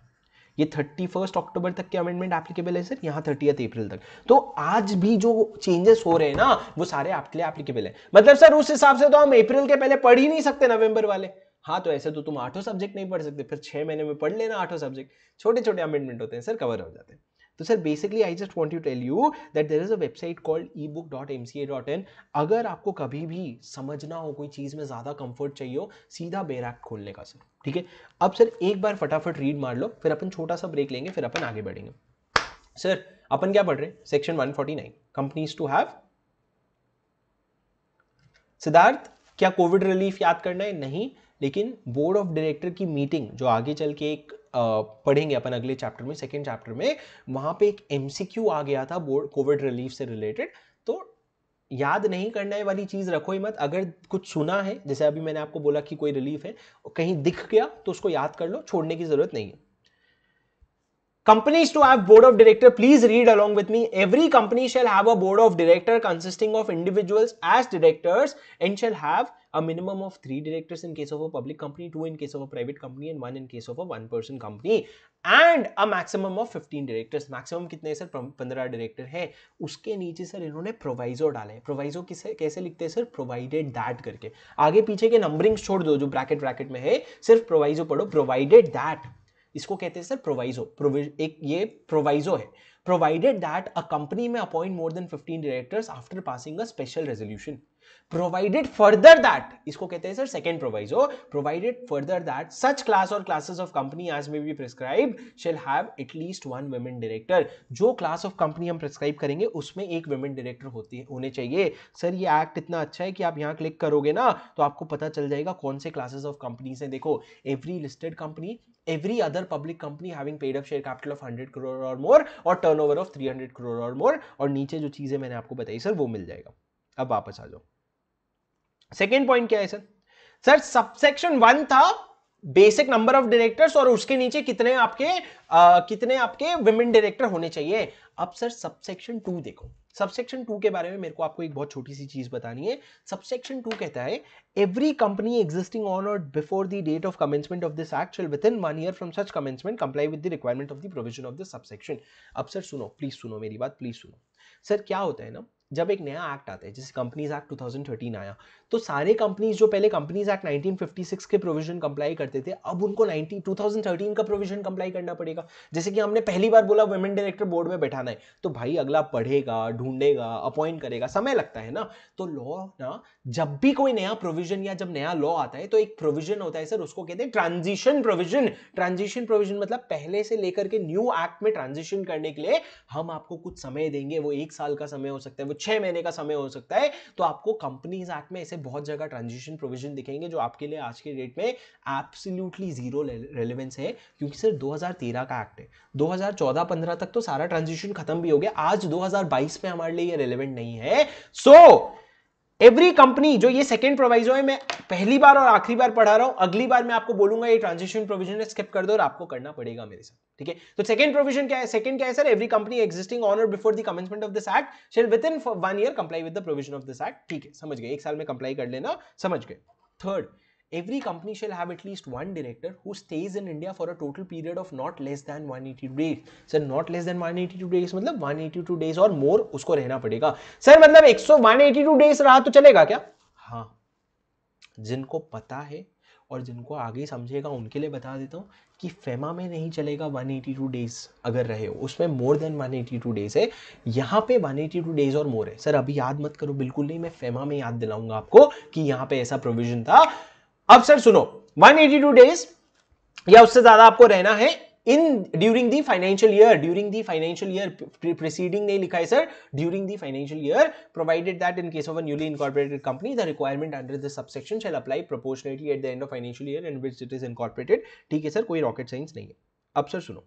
ये थर्टी फर्स्ट अक्टूबर तक के अमेंडमेंट एप्लीकेबल है सर यहाँ थर्टीथ अप्रैल तक तो आज भी जो चेंजेस हो रहे हैं ना वो सारे आपके लिए एप्लीकेबल है मतलब सर उस हिसाब से तो हम अप्रैल के पहले पढ़ ही नहीं सकते नवंबर वाले हाँ तो ऐसे तो तुम आठों सब्जेक्ट नहीं पढ़ सकते फिर छः महीने में पढ़ लेना आठों सब्जेक्ट छोटे छोटे अमेंडमेंट होते हैं सर कवर हो जाते हैं तो sir basically I just want you tell you that there is a website called e book dot M C A dot in अगर आपको कभी भी समझना हो कोई चीज़ में ज़्यादा कंफर्ट चाहिए हो सीधा बेरैक खोलने का सर ठीक है अब सर एक बार फटाफट रीड मार लो फिर अपन छोटा सा ब्रेक लेंगे फिर अपन आगे बढ़ेंगे सर अपन क्या पढ़ रहे हैं section 149 companies to have Siddharth क्या कोविड रिलीफ याद करना है नहीं लेकिन बोर्ड ऑफ डायरेक्टर की मीटिंग जो आगे चल के एक पढ़ेंगे अपन अगले चैप्टर में सेकेंड चैप्टर में वहाँ पे एक एमसीक्यू आ गया था बोर्ड कोविड रिलीफ से रिलेटेड तो याद नहीं करने वाली चीज़ रखो ही मत अगर कुछ सुना है जैसे अभी मैंने आपको बोला कि कोई रिलीफ है कहीं दिख गया तो उसको याद कर लो छोड़ने की ज़रूरत नहीं है Companies to have board of director, please read along with me. Every company shall have a board of director consisting of individuals as directors and shall have a minimum of 3 directors in case of a public company, 2 in case of a private company and 1 in case of a one person company and a maximum of 15 directors. Maximum kitne hai sir 15 director hai uske niche sir inhone proviso dale Proviso kise kaise likhte hai sir provided that karke aage piche ke numberings chhod do jo bracket bracket mein hai sirf proviso padho provided that इसको कहते हैं सर प्रोवाइजो एक ये प्रोवाइजो है प्रोवाइडेड दैट अ कंपनी में appoint more than fifteen directors after passing a special resolution provided further that इसको कहते हैं sir second proviso provided further that such class और classes of company as may be prescribe shall have at least one women director जो क्लास ऑफ कंपनी हम प्रिस्क्राइब करेंगे उसमें एक वेमेन डायरेक्टर होती होने चाहिए सर ये एक्ट इतना अच्छा है कि आप यहाँ क्लिक करोगे ना तो आपको पता चल जाएगा कौन से क्लासेस ऑफ कंपनीज हैं देखो every listed company every other public company having paid up share capital of 100 crore or more or turnover of 300 crore or more और नीचे जो चीज़ें मैंने आपको बताई सर वो मिल जाएगा अब वापस आ जाओ सेकेंड पॉइंट क्या है सर सर सबसेक्शन वन था बेसिक नंबर ऑफ डायरेक्टर्स और उसके नीचे कितने आपके आ, कितने आपके विमेन डायरेक्टर होने चाहिए अब सर सबसेक्शन टू देखो सबसेक्शन टू के बारे में मेरे को आपको एक बहुत छोटी सी चीज बतानी है सबसेक्शन टू कहता है every company existing on or before the date of commencement of this act within one year from such commencement comply with the requirement of the provision of the subsection अब सर सुनो प्लीज सुनो मेरी बात प्लीज सुनो सर क्या होता है ना जब एक नया एक्ट आता है जैसे कंपनीज एक्ट 2013 आया तो सारे कंपनीज जो पहले कंपनीज एक्ट 1956 के प्रोविजन कंप्लाई करते थे अब उनको 90 2013 का प्रोविजन कंप्लाई करना पड़ेगा जैसे कि हमने पहली बार बोला वुमेन डायरेक्टर बोर्ड में बैठाना है तो भाई अगला पढ़ेगा ढूंढेगा अपॉइंट करेगा समय लगता है ना तो लॉ ना जब भी कोई नया प्रोविजन या जब नया लॉ आता है तो एक प्रोविजन होता है सर उसको कहते हैं ट्रांजिशन प्रोविजन ट्रांजिशन प्रोविजन मतलब पहले से लेकर के न्यू एक्ट में ट्रांजिशन करने के लिए हम आपको कुछ समय देंगे वो एक साल का समय हो सकता है वो छह महीने का समय हो सकता है तो आपको कंपनीज एक्ट में ऐसे बहुत जगह ट्रांजिशन प्रोविजन दिखेंगे जो आपके लिए आज के डेट में एप्सल्यूटली जीरो रेलिवेंस है क्योंकि सिर्फ 2013 का एक्ट है 2014-15 तक तो सारा ट्रांजिशन खत्म भी हो गया आज 2022 में हमारे लिए ये रेलिवेंट नहीं है सो so, एवरी कंपनी जो ये सेकेंड प्रोवाइजो है मैं पहली बार और आखिरी बार पढ़ा रहा हूं अगली बार मैं आपको बोलूंगा ये ट्रांजेक्शन प्रोविजन स्किप कर दो और आपको करना पड़ेगा मेरे साथ ठीक है तो सेकंड प्रोविजन क्या है सेकंड क्या है sir every company existing on or before the commencement of this act shall within one year comply with the provision of this act ठीक है समझ गए एक साल में कंप्लाई कर लेना समझ गए third every company shall have at least one director who stays in India for a total period of not less than 182 days. Sir, not less than 182 days मतलब 182 days और more उसको रहना पड़ेगा Sir, मतलब 182 days रहा तो चलेगा क्या हाँ जिनको पता है और जिनको आगे समझेगा उनके लिए बता देता हूँ कि फेमा में नहीं चलेगा 182 days अगर रहे हो उसमें more than 182 days है यहाँ पे 182 days और more है Sir, अभी याद मत करो बिल्कुल नहीं मैं फेमा में याद दिलाऊंगा आपको कि यहाँ पे ऐसा provision था अब सर सुनो 182 डेज या उससे ज्यादा आपको रहना है in during the financial year during the financial year preceding नहीं लिखा है sir during the financial year provided that in case of a newly incorporated company the requirement under this subsection shall apply proportionately at the end of financial year in which it is incorporated ठीक है सर कोई रॉकेट साइंस नहीं है अब सर सुनो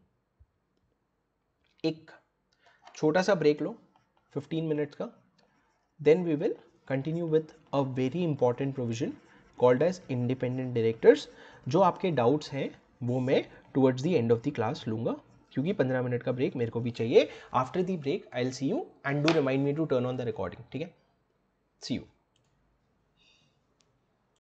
एक छोटा सा ब्रेक लो 15 मिनट्स का then we will continue with a very important provision called as independent directors जो आपके डाउट्स हैं वो मैं towards the end of the class लूँगा क्योंकि पंद्रह मिनट का ब्रेक मेरे को भी चाहिए after the break I'll see you and do remind me to turn on the recording ठीक है सी यू